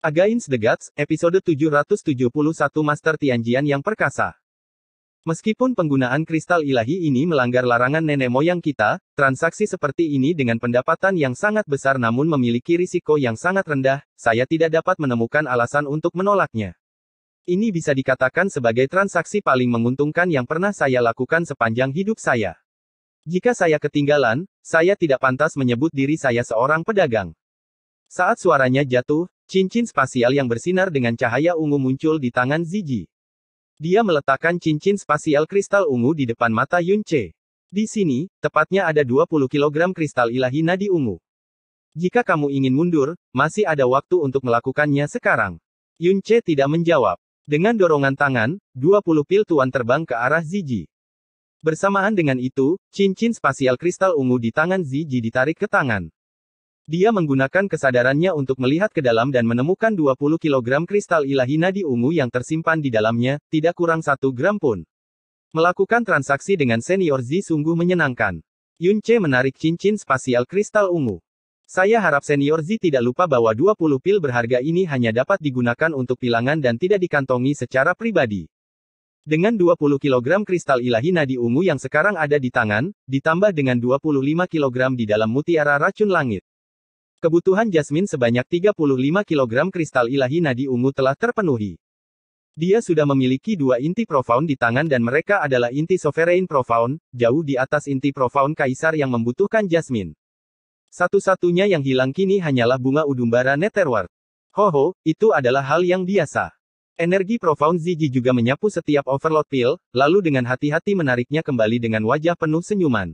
Against the Gods, episode 771 Master Tianjian yang perkasa. Meskipun penggunaan kristal ilahi ini melanggar larangan nenek moyang kita, transaksi seperti ini dengan pendapatan yang sangat besar namun memiliki risiko yang sangat rendah, saya tidak dapat menemukan alasan untuk menolaknya. Ini bisa dikatakan sebagai transaksi paling menguntungkan yang pernah saya lakukan sepanjang hidup saya. Jika saya ketinggalan, saya tidak pantas menyebut diri saya seorang pedagang. Saat suaranya jatuh, cincin spasial yang bersinar dengan cahaya ungu muncul di tangan Ziji. Dia meletakkan cincin spasial kristal ungu di depan mata Yunche. Di sini, tepatnya ada 20 kg kristal ilahi nadi ungu. Jika kamu ingin mundur, masih ada waktu untuk melakukannya sekarang. Yunche tidak menjawab. Dengan dorongan tangan, 20 pil tuan terbang ke arah Ziji. Bersamaan dengan itu, cincin spasial kristal ungu di tangan Ziji ditarik ke tangan. Dia menggunakan kesadarannya untuk melihat ke dalam dan menemukan 20 kg kristal ilahi nadi ungu yang tersimpan di dalamnya, tidak kurang satu gram pun. Melakukan transaksi dengan senior Z sungguh menyenangkan. Yunce menarik cincin spasial kristal ungu. Saya harap senior Z tidak lupa bahwa 20 pil berharga ini hanya dapat digunakan untuk pilangan dan tidak dikantongi secara pribadi. Dengan 20 kg kristal ilahi nadi ungu yang sekarang ada di tangan, ditambah dengan 25 kg di dalam mutiara racun langit. Kebutuhan Jasmine sebanyak 35 kg kristal ilahi nadi ungu telah terpenuhi. Dia sudah memiliki dua inti profound di tangan dan mereka adalah inti sovereign profound, jauh di atas inti profound kaisar yang membutuhkan Jasmine. Satu-satunya yang hilang kini hanyalah bunga udumbara Netherward. Hoho, itu adalah hal yang biasa. Energi profound Ziji juga menyapu setiap overload pill, lalu dengan hati-hati menariknya kembali dengan wajah penuh senyuman.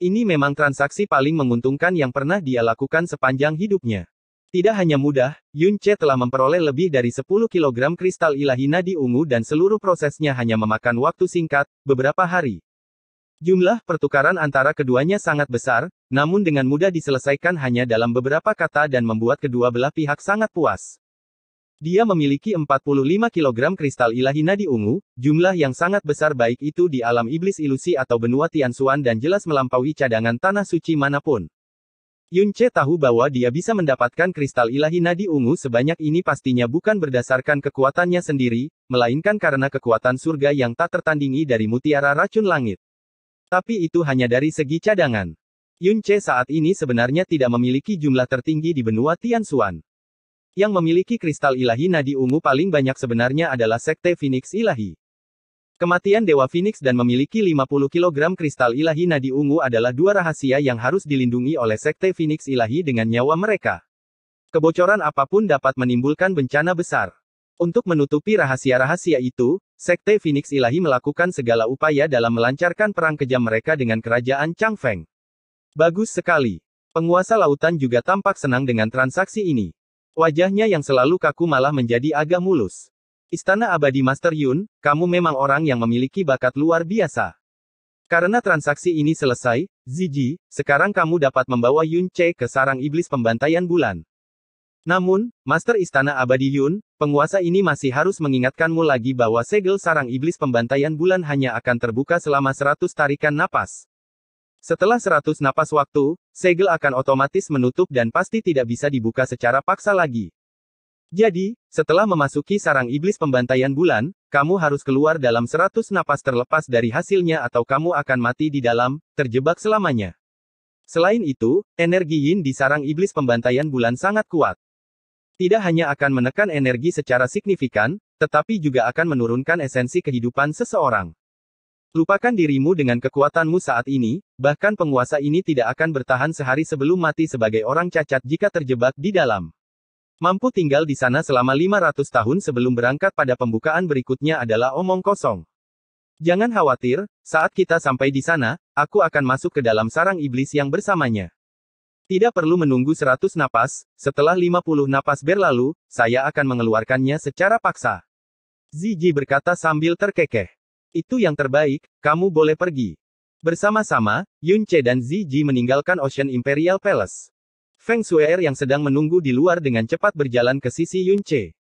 Ini memang transaksi paling menguntungkan yang pernah dia lakukan sepanjang hidupnya. Tidak hanya mudah, Yun Che telah memperoleh lebih dari 10 kg kristal ilahi nadi ungu dan seluruh prosesnya hanya memakan waktu singkat, beberapa hari. Jumlah pertukaran antara keduanya sangat besar, namun dengan mudah diselesaikan hanya dalam beberapa kata dan membuat kedua belah pihak sangat puas. Dia memiliki 45 kg kristal ilahi nadi ungu, jumlah yang sangat besar baik itu di alam iblis ilusi atau benua Tianxuan dan jelas melampaui cadangan tanah suci manapun. Yunche tahu bahwa dia bisa mendapatkan kristal ilahi nadi ungu sebanyak ini pastinya bukan berdasarkan kekuatannya sendiri, melainkan karena kekuatan surga yang tak tertandingi dari mutiara racun langit. Tapi itu hanya dari segi cadangan. Yunche saat ini sebenarnya tidak memiliki jumlah tertinggi di benua Tianxuan. Yang memiliki kristal ilahi nadi ungu paling banyak sebenarnya adalah sekte Phoenix ilahi. Kematian Dewa Phoenix dan memiliki 50 kg kristal ilahi nadi ungu adalah dua rahasia yang harus dilindungi oleh sekte Phoenix ilahi dengan nyawa mereka. Kebocoran apapun dapat menimbulkan bencana besar. Untuk menutupi rahasia-rahasia itu, sekte Phoenix ilahi melakukan segala upaya dalam melancarkan perang kejam mereka dengan kerajaan Changfeng. Bagus sekali. Penguasa lautan juga tampak senang dengan transaksi ini. Wajahnya yang selalu kaku malah menjadi agak mulus. Istana Abadi Master Yun, kamu memang orang yang memiliki bakat luar biasa. Karena transaksi ini selesai, Ziji, sekarang kamu dapat membawa Yun Che ke sarang iblis pembantaian bulan. Namun, Master Istana Abadi Yun, penguasa ini masih harus mengingatkanmu lagi bahwa segel sarang iblis pembantaian bulan hanya akan terbuka selama 100 tarikan napas. Setelah 100 napas waktu, segel akan otomatis menutup dan pasti tidak bisa dibuka secara paksa lagi. Jadi, setelah memasuki sarang iblis pembantaian bulan, kamu harus keluar dalam 100 napas terlepas dari hasilnya atau kamu akan mati di dalam, terjebak selamanya. Selain itu, energi yin di sarang iblis pembantaian bulan sangat kuat. Tidak hanya akan menekan energi secara signifikan, tetapi juga akan menurunkan esensi kehidupan seseorang. Lupakan dirimu dengan kekuatanmu saat ini, bahkan penguasa ini tidak akan bertahan sehari sebelum mati sebagai orang cacat jika terjebak di dalam. Mampu tinggal di sana selama 500 tahun sebelum berangkat pada pembukaan berikutnya adalah omong kosong. Jangan khawatir, saat kita sampai di sana, aku akan masuk ke dalam sarang iblis yang bersamanya. Tidak perlu menunggu 100 napas, setelah 50 napas berlalu, saya akan mengeluarkannya secara paksa. Ziji berkata sambil terkekeh. Itu yang terbaik, kamu boleh pergi. Bersama-sama, Yun Che dan Zi Ji meninggalkan Ocean Imperial Palace. Feng Su'er yang sedang menunggu di luar dengan cepat berjalan ke sisi Yun Che.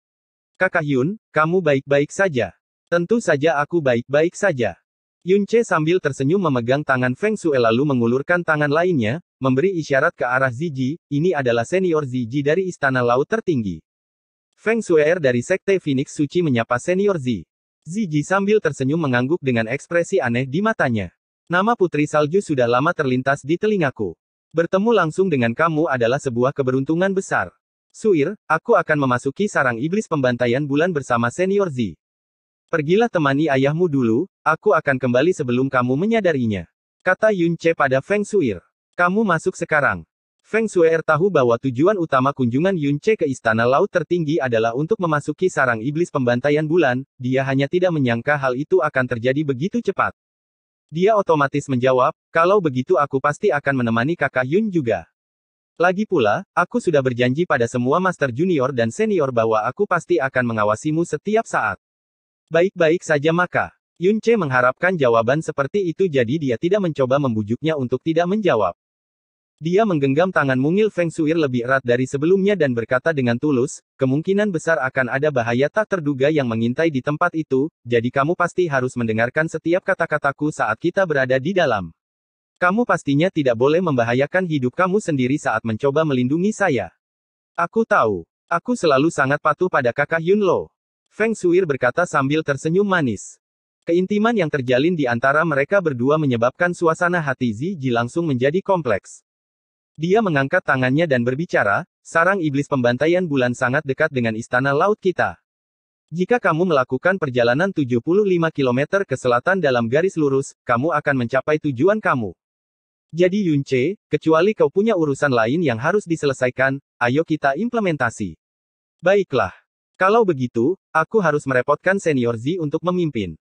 Kakak Yun, kamu baik-baik saja. Tentu saja aku baik-baik saja. Yun Che sambil tersenyum memegang tangan Feng Shui lalu mengulurkan tangan lainnya, memberi isyarat ke arah Ziji, ini adalah senior Ziji dari Istana Laut Tertinggi. Feng Shuer dari Sekte Phoenix Suci menyapa senior Zi. Ziji sambil tersenyum mengangguk dengan ekspresi aneh di matanya. Nama Putri Salju sudah lama terlintas di telingaku. Bertemu langsung dengan kamu adalah sebuah keberuntungan besar. Suir, aku akan memasuki sarang iblis pembantaian bulan bersama senior Zi. Pergilah temani ayahmu dulu, aku akan kembali sebelum kamu menyadarinya. Kata Yun Che pada Feng Suir. Kamu masuk sekarang. Feng Shui'er tahu bahwa tujuan utama kunjungan Yun Yunche ke Istana Laut Tertinggi adalah untuk memasuki sarang iblis pembantaian bulan, dia hanya tidak menyangka hal itu akan terjadi begitu cepat. Dia otomatis menjawab, kalau begitu aku pasti akan menemani kakak Yun juga. Lagi pula, aku sudah berjanji pada semua master junior dan senior bahwa aku pasti akan mengawasimu setiap saat. Baik-baik saja maka. Yun Yunche mengharapkan jawaban seperti itu jadi dia tidak mencoba membujuknya untuk tidak menjawab. Dia menggenggam tangan mungil Feng Suir lebih erat dari sebelumnya dan berkata dengan tulus, kemungkinan besar akan ada bahaya tak terduga yang mengintai di tempat itu, jadi kamu pasti harus mendengarkan setiap kata-kataku saat kita berada di dalam. Kamu pastinya tidak boleh membahayakan hidup kamu sendiri saat mencoba melindungi saya. Aku tahu. Aku selalu sangat patuh pada kakak Yun Lo. Feng Suir berkata sambil tersenyum manis. Keintiman yang terjalin di antara mereka berdua menyebabkan suasana hati Zhi Ji langsung menjadi kompleks. Dia mengangkat tangannya dan berbicara, sarang iblis pembantaian bulan sangat dekat dengan istana laut kita. Jika kamu melakukan perjalanan 75 km ke selatan dalam garis lurus, kamu akan mencapai tujuan kamu. Jadi Yunce, kecuali kau punya urusan lain yang harus diselesaikan, ayo kita implementasi. Baiklah. Kalau begitu, aku harus merepotkan senior Z untuk memimpin.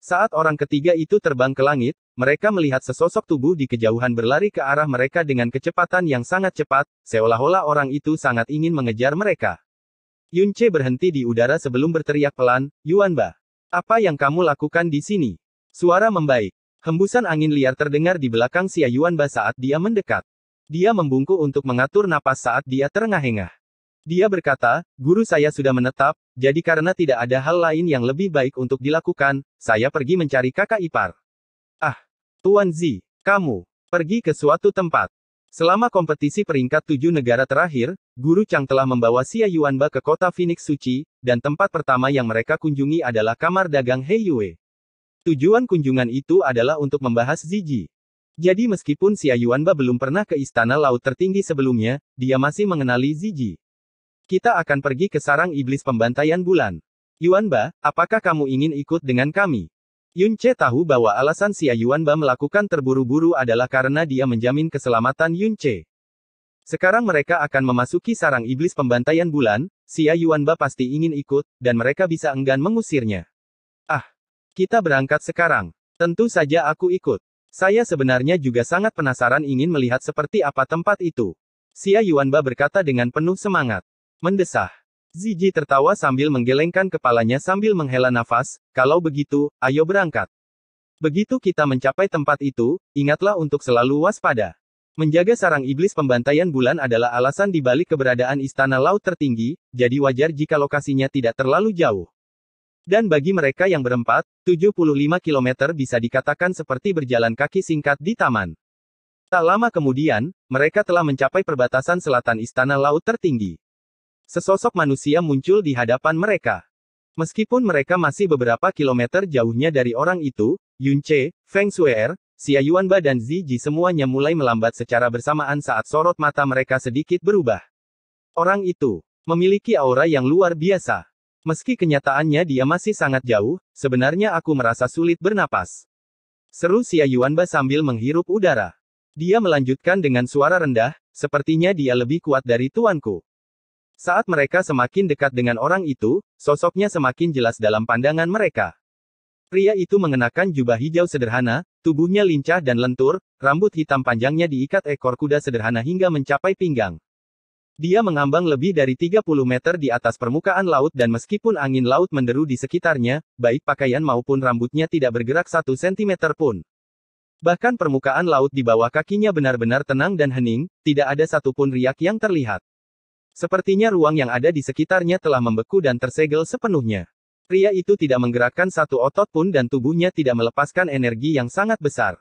Saat orang ketiga itu terbang ke langit, mereka melihat sesosok tubuh di kejauhan berlari ke arah mereka dengan kecepatan yang sangat cepat, seolah-olah orang itu sangat ingin mengejar mereka. Yunce berhenti di udara sebelum berteriak pelan, Yuanba. Apa yang kamu lakukan di sini? Suara membaik. Hembusan angin liar terdengar di belakang Xia Yuanba saat dia mendekat. Dia membungkuk untuk mengatur napas saat dia terengah-engah. Dia berkata, guru saya sudah menetap, jadi karena tidak ada hal lain yang lebih baik untuk dilakukan, saya pergi mencari kakak ipar. Ah, Tuan Zi, kamu, pergi ke suatu tempat. Selama kompetisi peringkat tujuh negara terakhir, Guru Chang telah membawa Xia Yuanba ke kota Phoenix Suci, dan tempat pertama yang mereka kunjungi adalah kamar dagang Yue. Tujuan kunjungan itu adalah untuk membahas Ziji. Jadi meskipun Xia Yuanba belum pernah ke istana laut tertinggi sebelumnya, dia masih mengenali Ziji. Kita akan pergi ke sarang iblis pembantaian bulan. Yuan Ba, apakah kamu ingin ikut dengan kami? Yun Che tahu bahwa alasan Xia Yuan Ba melakukan terburu-buru adalah karena dia menjamin keselamatan Yun Che. Sekarang mereka akan memasuki sarang iblis pembantaian bulan, Xia Yuan Ba pasti ingin ikut, dan mereka bisa enggan mengusirnya. Ah, kita berangkat sekarang. Tentu saja aku ikut. Saya sebenarnya juga sangat penasaran ingin melihat seperti apa tempat itu. Xia Yuan Ba berkata dengan penuh semangat. Mendesah. Ziji tertawa sambil menggelengkan kepalanya sambil menghela nafas, kalau begitu, ayo berangkat. Begitu kita mencapai tempat itu, ingatlah untuk selalu waspada. Menjaga sarang iblis pembantaian bulan adalah alasan dibalik keberadaan istana laut tertinggi, jadi wajar jika lokasinya tidak terlalu jauh. Dan bagi mereka yang berempat, 75 km bisa dikatakan seperti berjalan kaki singkat di taman. Tak lama kemudian, mereka telah mencapai perbatasan selatan istana laut tertinggi. Sesosok manusia muncul di hadapan mereka. Meskipun mereka masih beberapa kilometer jauhnya dari orang itu, Yun Feng Shuer, Xia Yuanba dan Zi Ji semuanya mulai melambat secara bersamaan saat sorot mata mereka sedikit berubah. Orang itu memiliki aura yang luar biasa. Meski kenyataannya dia masih sangat jauh, sebenarnya aku merasa sulit bernapas. Seru Xia Yuanba sambil menghirup udara. Dia melanjutkan dengan suara rendah, sepertinya dia lebih kuat dari tuanku. Saat mereka semakin dekat dengan orang itu, sosoknya semakin jelas dalam pandangan mereka. Pria itu mengenakan jubah hijau sederhana, tubuhnya lincah dan lentur, rambut hitam panjangnya diikat ekor kuda sederhana hingga mencapai pinggang. Dia mengambang lebih dari 30 meter di atas permukaan laut dan meskipun angin laut menderu di sekitarnya, baik pakaian maupun rambutnya tidak bergerak satu sentimeter pun. Bahkan permukaan laut di bawah kakinya benar-benar tenang dan hening, tidak ada satupun riak yang terlihat. Sepertinya ruang yang ada di sekitarnya telah membeku dan tersegel sepenuhnya. Pria itu tidak menggerakkan satu otot pun dan tubuhnya tidak melepaskan energi yang sangat besar.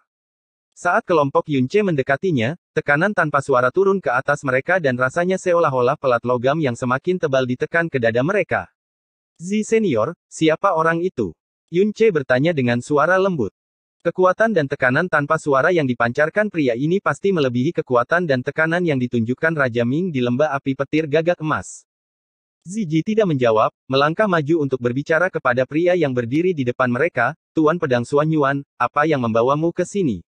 Saat kelompok Yunce mendekatinya, tekanan tanpa suara turun ke atas mereka dan rasanya seolah-olah pelat logam yang semakin tebal ditekan ke dada mereka. Zi senior, siapa orang itu? Yunce bertanya dengan suara lembut. Kekuatan dan tekanan tanpa suara yang dipancarkan pria ini pasti melebihi kekuatan dan tekanan yang ditunjukkan Raja Ming di lembah api petir gagak emas. Ziji tidak menjawab, melangkah maju untuk berbicara kepada pria yang berdiri di depan mereka, Tuan Pedang Suanyuan, apa yang membawamu ke sini?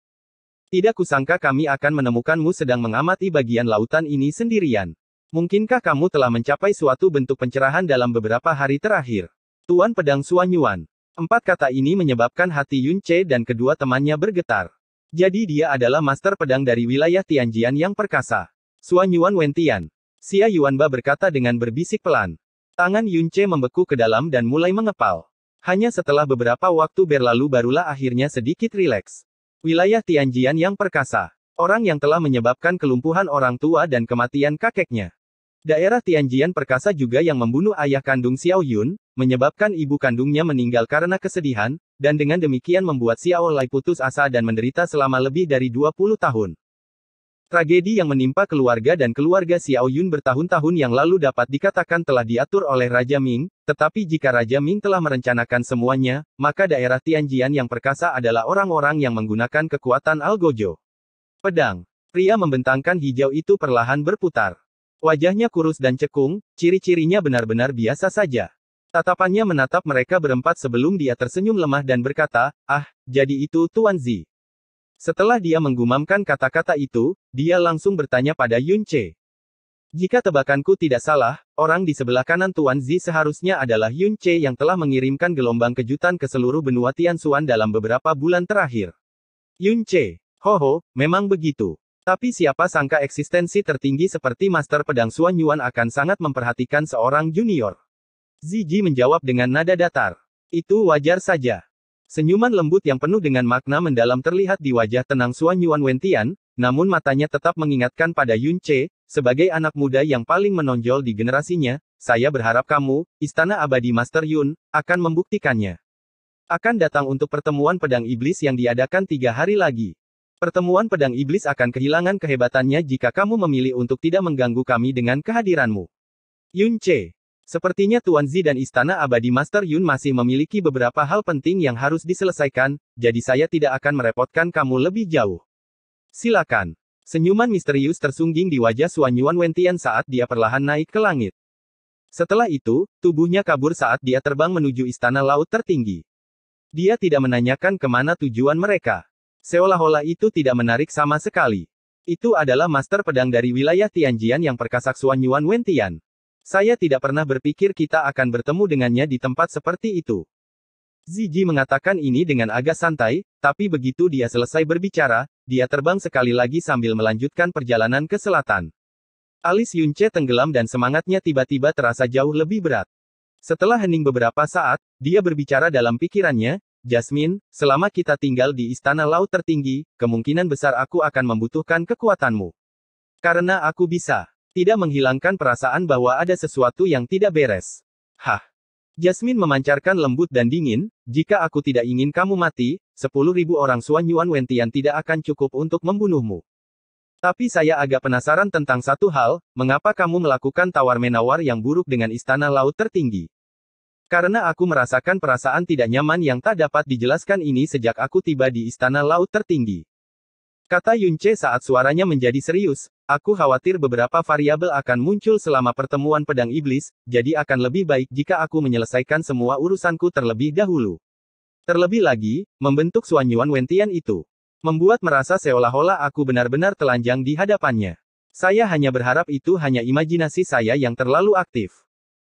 Tidak kusangka kami akan menemukanmu sedang mengamati bagian lautan ini sendirian. Mungkinkah kamu telah mencapai suatu bentuk pencerahan dalam beberapa hari terakhir? Tuan Pedang Suanyuan? Empat kata ini menyebabkan hati Yun Che dan kedua temannya bergetar. Jadi dia adalah master pedang dari wilayah Tianjian yang perkasa. Suan Yuan Wentian. Xia Yuanba berkata dengan berbisik pelan. Tangan Yun Che membeku ke dalam dan mulai mengepal. Hanya setelah beberapa waktu berlalu barulah akhirnya sedikit rileks. Wilayah Tianjian yang perkasa. Orang yang telah menyebabkan kelumpuhan orang tua dan kematian kakeknya. Daerah Tianjian perkasa juga yang membunuh ayah kandung Xiao Yun, menyebabkan ibu kandungnya meninggal karena kesedihan, dan dengan demikian membuat Xiao Lai putus asa dan menderita selama lebih dari 20 tahun. Tragedi yang menimpa keluarga dan keluarga Xiao Yun bertahun-tahun yang lalu dapat dikatakan telah diatur oleh Raja Ming, tetapi jika Raja Ming telah merencanakan semuanya, maka daerah Tianjian yang perkasa adalah orang-orang yang menggunakan kekuatan Algojo. Pedang. Pria membentangkan hijau itu perlahan berputar. Wajahnya kurus dan cekung, ciri-cirinya benar-benar biasa saja. Tatapannya menatap mereka berempat sebelum dia tersenyum lemah dan berkata, "Ah, jadi itu Tuan Zi." Setelah dia menggumamkan kata-kata itu, dia langsung bertanya pada Yun Che. Jika tebakanku tidak salah, orang di sebelah kanan Tuan Zi seharusnya adalah Yun Che yang telah mengirimkan gelombang kejutan ke seluruh benua Tianxuan dalam beberapa bulan terakhir. Yun Che, ho ho, memang begitu. Tapi siapa sangka eksistensi tertinggi seperti Master Pedang Suan Yuan akan sangat memperhatikan seorang junior. Ziji menjawab dengan nada datar. Itu wajar saja. Senyuman lembut yang penuh dengan makna mendalam terlihat di wajah tenang Suan Yuan Wentian, namun matanya tetap mengingatkan pada Yun Che, sebagai anak muda yang paling menonjol di generasinya, saya berharap kamu, Istana Abadi Master Yun, akan membuktikannya. Akan datang untuk pertemuan pedang iblis yang diadakan tiga hari lagi. Pertemuan pedang iblis akan kehilangan kehebatannya jika kamu memilih untuk tidak mengganggu kami dengan kehadiranmu. Yun Che Sepertinya Tuan Zi dan Istana Abadi Master Yun masih memiliki beberapa hal penting yang harus diselesaikan, jadi saya tidak akan merepotkan kamu lebih jauh. Silakan. Senyuman misterius tersungging di wajah Suan Yuan Wentian saat dia perlahan naik ke langit. Setelah itu, tubuhnya kabur saat dia terbang menuju istana laut tertinggi. Dia tidak menanyakan kemana tujuan mereka. Seolah-olah itu tidak menarik sama sekali. Itu adalah master pedang dari wilayah Tianjian yang perkasa Suan Yuan Wentian. Saya tidak pernah berpikir kita akan bertemu dengannya di tempat seperti itu. Ziji mengatakan ini dengan agak santai, tapi begitu dia selesai berbicara, dia terbang sekali lagi sambil melanjutkan perjalanan ke selatan. Alis Yunce tenggelam dan semangatnya tiba-tiba terasa jauh lebih berat. Setelah hening beberapa saat, dia berbicara dalam pikirannya, Jasmine, selama kita tinggal di istana laut tertinggi, kemungkinan besar aku akan membutuhkan kekuatanmu. Karena aku bisa. Tidak menghilangkan perasaan bahwa ada sesuatu yang tidak beres. Hah. Jasmine memancarkan lembut dan dingin, jika aku tidak ingin kamu mati, sepuluh ribu orang Suan Yuan Wentian tidak akan cukup untuk membunuhmu. Tapi saya agak penasaran tentang satu hal, mengapa kamu melakukan tawar-menawar yang buruk dengan istana laut tertinggi? Karena aku merasakan perasaan tidak nyaman yang tak dapat dijelaskan ini sejak aku tiba di istana laut tertinggi. Kata Yunce saat suaranya menjadi serius, aku khawatir beberapa variabel akan muncul selama pertemuan pedang iblis, jadi akan lebih baik jika aku menyelesaikan semua urusanku terlebih dahulu. Terlebih lagi, membentuk Suanyuan Wentian itu membuat merasa seolah-olah aku benar-benar telanjang di hadapannya. Saya hanya berharap itu hanya imajinasi saya yang terlalu aktif.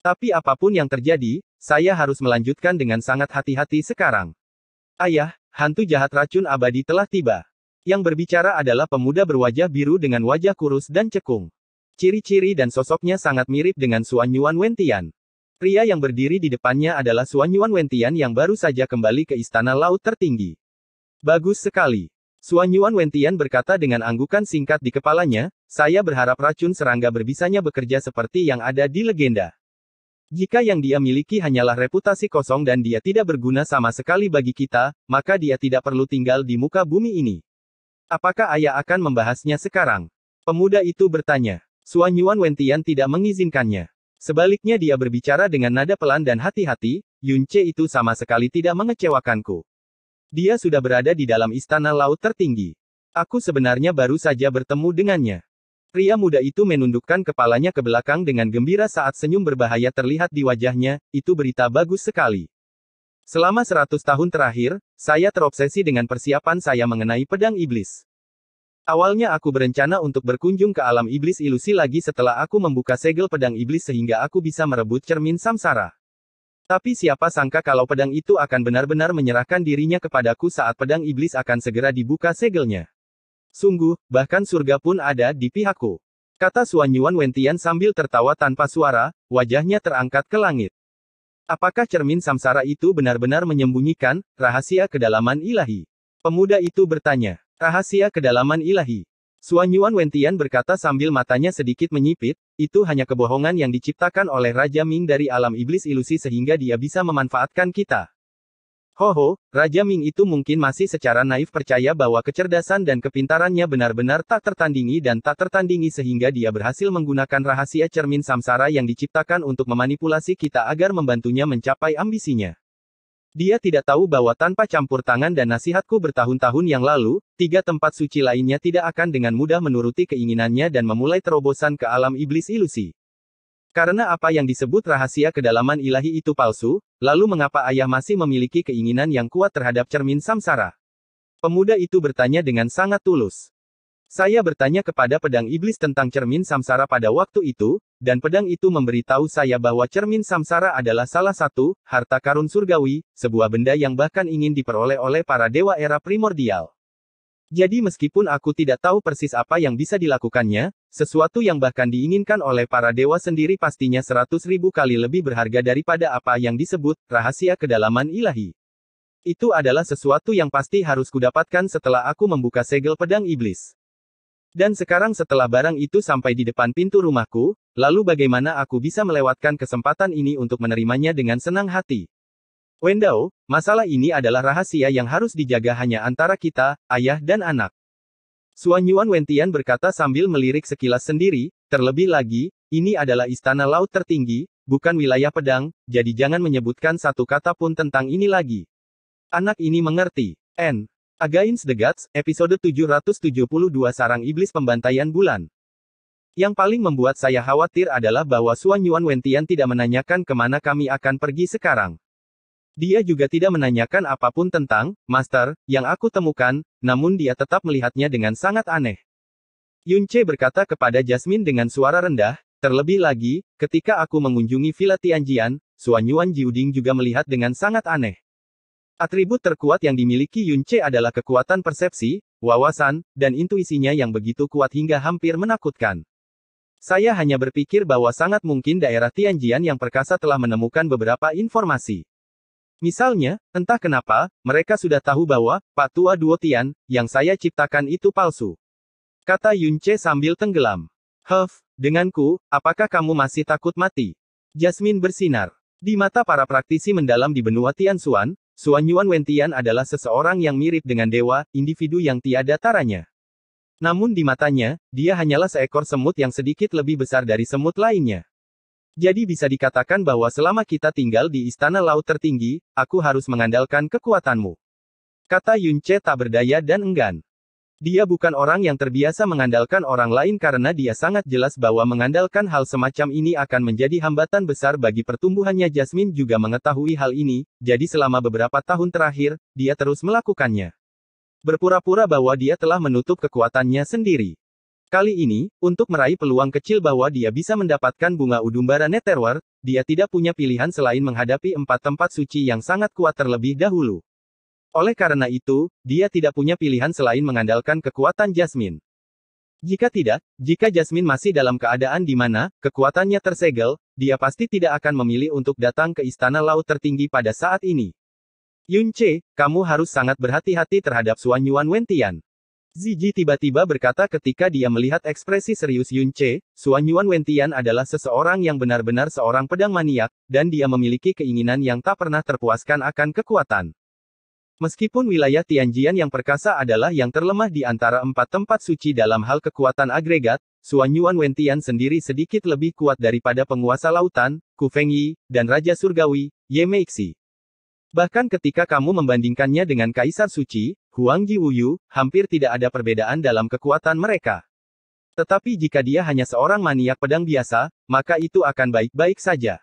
Tapi apapun yang terjadi, saya harus melanjutkan dengan sangat hati-hati sekarang. Ayah, hantu jahat racun abadi telah tiba. Yang berbicara adalah pemuda berwajah biru dengan wajah kurus dan cekung. Ciri-ciri dan sosoknya sangat mirip dengan Suan Yuan Wentian. Pria yang berdiri di depannya adalah Suan Yuan Wentian yang baru saja kembali ke istana laut tertinggi. Bagus sekali. Suan Yuan Wentian berkata dengan anggukan singkat di kepalanya, saya berharap racun serangga berbisanya bekerja seperti yang ada di legenda. Jika yang dia miliki hanyalah reputasi kosong dan dia tidak berguna sama sekali bagi kita, maka dia tidak perlu tinggal di muka bumi ini. Apakah ayah akan membahasnya sekarang? Pemuda itu bertanya. Suan Yuan Wentian tidak mengizinkannya. Sebaliknya dia berbicara dengan nada pelan dan hati-hati, Yun Che itu sama sekali tidak mengecewakanku. Dia sudah berada di dalam istana laut tertinggi. Aku sebenarnya baru saja bertemu dengannya. Pria muda itu menundukkan kepalanya ke belakang dengan gembira saat senyum berbahaya terlihat di wajahnya, itu berita bagus sekali. Selama 100 tahun terakhir, saya terobsesi dengan persiapan saya mengenai pedang iblis. Awalnya aku berencana untuk berkunjung ke alam iblis ilusi lagi setelah aku membuka segel pedang iblis sehingga aku bisa merebut cermin samsara. Tapi siapa sangka kalau pedang itu akan benar-benar menyerahkan dirinya kepadaku saat pedang iblis akan segera dibuka segelnya. Sungguh, bahkan surga pun ada di pihakku. Kata Suanyuan Wentian sambil tertawa tanpa suara, wajahnya terangkat ke langit. Apakah cermin samsara itu benar-benar menyembunyikan rahasia kedalaman ilahi? Pemuda itu bertanya. Rahasia kedalaman ilahi. Suanyuan Wentian berkata sambil matanya sedikit menyipit, itu hanya kebohongan yang diciptakan oleh Raja Ming dari alam iblis ilusi sehingga dia bisa memanfaatkan kita. Hoho, Raja Ming itu mungkin masih secara naif percaya bahwa kecerdasan dan kepintarannya benar-benar tak tertandingi dan tak tertandingi sehingga dia berhasil menggunakan rahasia cermin samsara yang diciptakan untuk memanipulasi kita agar membantunya mencapai ambisinya. Dia tidak tahu bahwa tanpa campur tangan dan nasihatku bertahun-tahun yang lalu, tiga tempat suci lainnya tidak akan dengan mudah menuruti keinginannya dan memulai terobosan ke alam iblis ilusi. Karena apa yang disebut rahasia kedalaman ilahi itu palsu, lalu mengapa ayah masih memiliki keinginan yang kuat terhadap cermin samsara? Pemuda itu bertanya dengan sangat tulus. Saya bertanya kepada pedang iblis tentang cermin samsara pada waktu itu, dan pedang itu memberitahu saya bahwa cermin samsara adalah salah satu harta karun surgawi, sebuah benda yang bahkan ingin diperoleh oleh para dewa era primordial. Jadi meskipun aku tidak tahu persis apa yang bisa dilakukannya, sesuatu yang bahkan diinginkan oleh para dewa sendiri pastinya seratus ribu kali lebih berharga daripada apa yang disebut rahasia kedalaman ilahi. Itu adalah sesuatu yang pasti harus kudapatkan setelah aku membuka segel pedang iblis. Dan sekarang setelah barang itu sampai di depan pintu rumahku, lalu bagaimana aku bisa melewatkan kesempatan ini untuk menerimanya dengan senang hati? Wendau, masalah ini adalah rahasia yang harus dijaga hanya antara kita, ayah dan anak. Suan Yuan Wentian berkata sambil melirik sekilas sendiri, terlebih lagi, ini adalah istana laut tertinggi, bukan wilayah pedang, jadi jangan menyebutkan satu kata pun tentang ini lagi. Anak ini mengerti. N. Against the Gods, episode 772 Sarang Iblis Pembantaian Bulan. Yang paling membuat saya khawatir adalah bahwa Suan Yuan Wentian tidak menanyakan kemana kami akan pergi sekarang. Dia juga tidak menanyakan apapun tentang master yang aku temukan, namun dia tetap melihatnya dengan sangat aneh. Yunce berkata kepada Jasmine dengan suara rendah, terlebih lagi, ketika aku mengunjungi Villa Tianjian, Suanyuan Jiuding juga melihat dengan sangat aneh. Atribut terkuat yang dimiliki Yunce adalah kekuatan persepsi, wawasan, dan intuisinya yang begitu kuat hingga hampir menakutkan. Saya hanya berpikir bahwa sangat mungkin daerah Tianjian yang perkasa telah menemukan beberapa informasi. Misalnya, entah kenapa, mereka sudah tahu bahwa patua Duotian yang saya ciptakan itu palsu. Kata Yunce sambil tenggelam. Huff, denganku, apakah kamu masih takut mati? Jasmine bersinar. Di mata para praktisi mendalam di benua Tianxuan, Xuan Yuan Wentian adalah seseorang yang mirip dengan dewa, individu yang tiada taranya. Namun di matanya, dia hanyalah seekor semut yang sedikit lebih besar dari semut lainnya. Jadi bisa dikatakan bahwa selama kita tinggal di istana laut tertinggi, aku harus mengandalkan kekuatanmu. Kata Che tak berdaya dan enggan. Dia bukan orang yang terbiasa mengandalkan orang lain karena dia sangat jelas bahwa mengandalkan hal semacam ini akan menjadi hambatan besar bagi pertumbuhannya. Jasmine juga mengetahui hal ini, jadi selama beberapa tahun terakhir, dia terus melakukannya. Berpura-pura bahwa dia telah menutup kekuatannya sendiri. Kali ini, untuk meraih peluang kecil bahwa dia bisa mendapatkan bunga udumbara Neterwer, dia tidak punya pilihan selain menghadapi empat tempat suci yang sangat kuat terlebih dahulu. Oleh karena itu, dia tidak punya pilihan selain mengandalkan kekuatan Jasmine. Jika tidak, jika Jasmine masih dalam keadaan di mana kekuatannya tersegel, dia pasti tidak akan memilih untuk datang ke istana laut tertinggi pada saat ini. Yunche, kamu harus sangat berhati-hati terhadap Suan Yuan Wentian. Ziji tiba-tiba berkata ketika dia melihat ekspresi serius Yun Che, Suan Yuan Wentian adalah seseorang yang benar-benar seorang pedang maniak, dan dia memiliki keinginan yang tak pernah terpuaskan akan kekuatan. Meskipun wilayah Tianjian yang perkasa adalah yang terlemah di antara empat tempat suci dalam hal kekuatan agregat, Suan Yuan Wentian sendiri sedikit lebih kuat daripada penguasa lautan, Ku Feng Yi, dan Raja Surgawi, Ye Meixi. Bahkan ketika kamu membandingkannya dengan Kaisar Suci, Huang Ji Wuyu, hampir tidak ada perbedaan dalam kekuatan mereka. Tetapi jika dia hanya seorang maniak pedang biasa, maka itu akan baik-baik saja.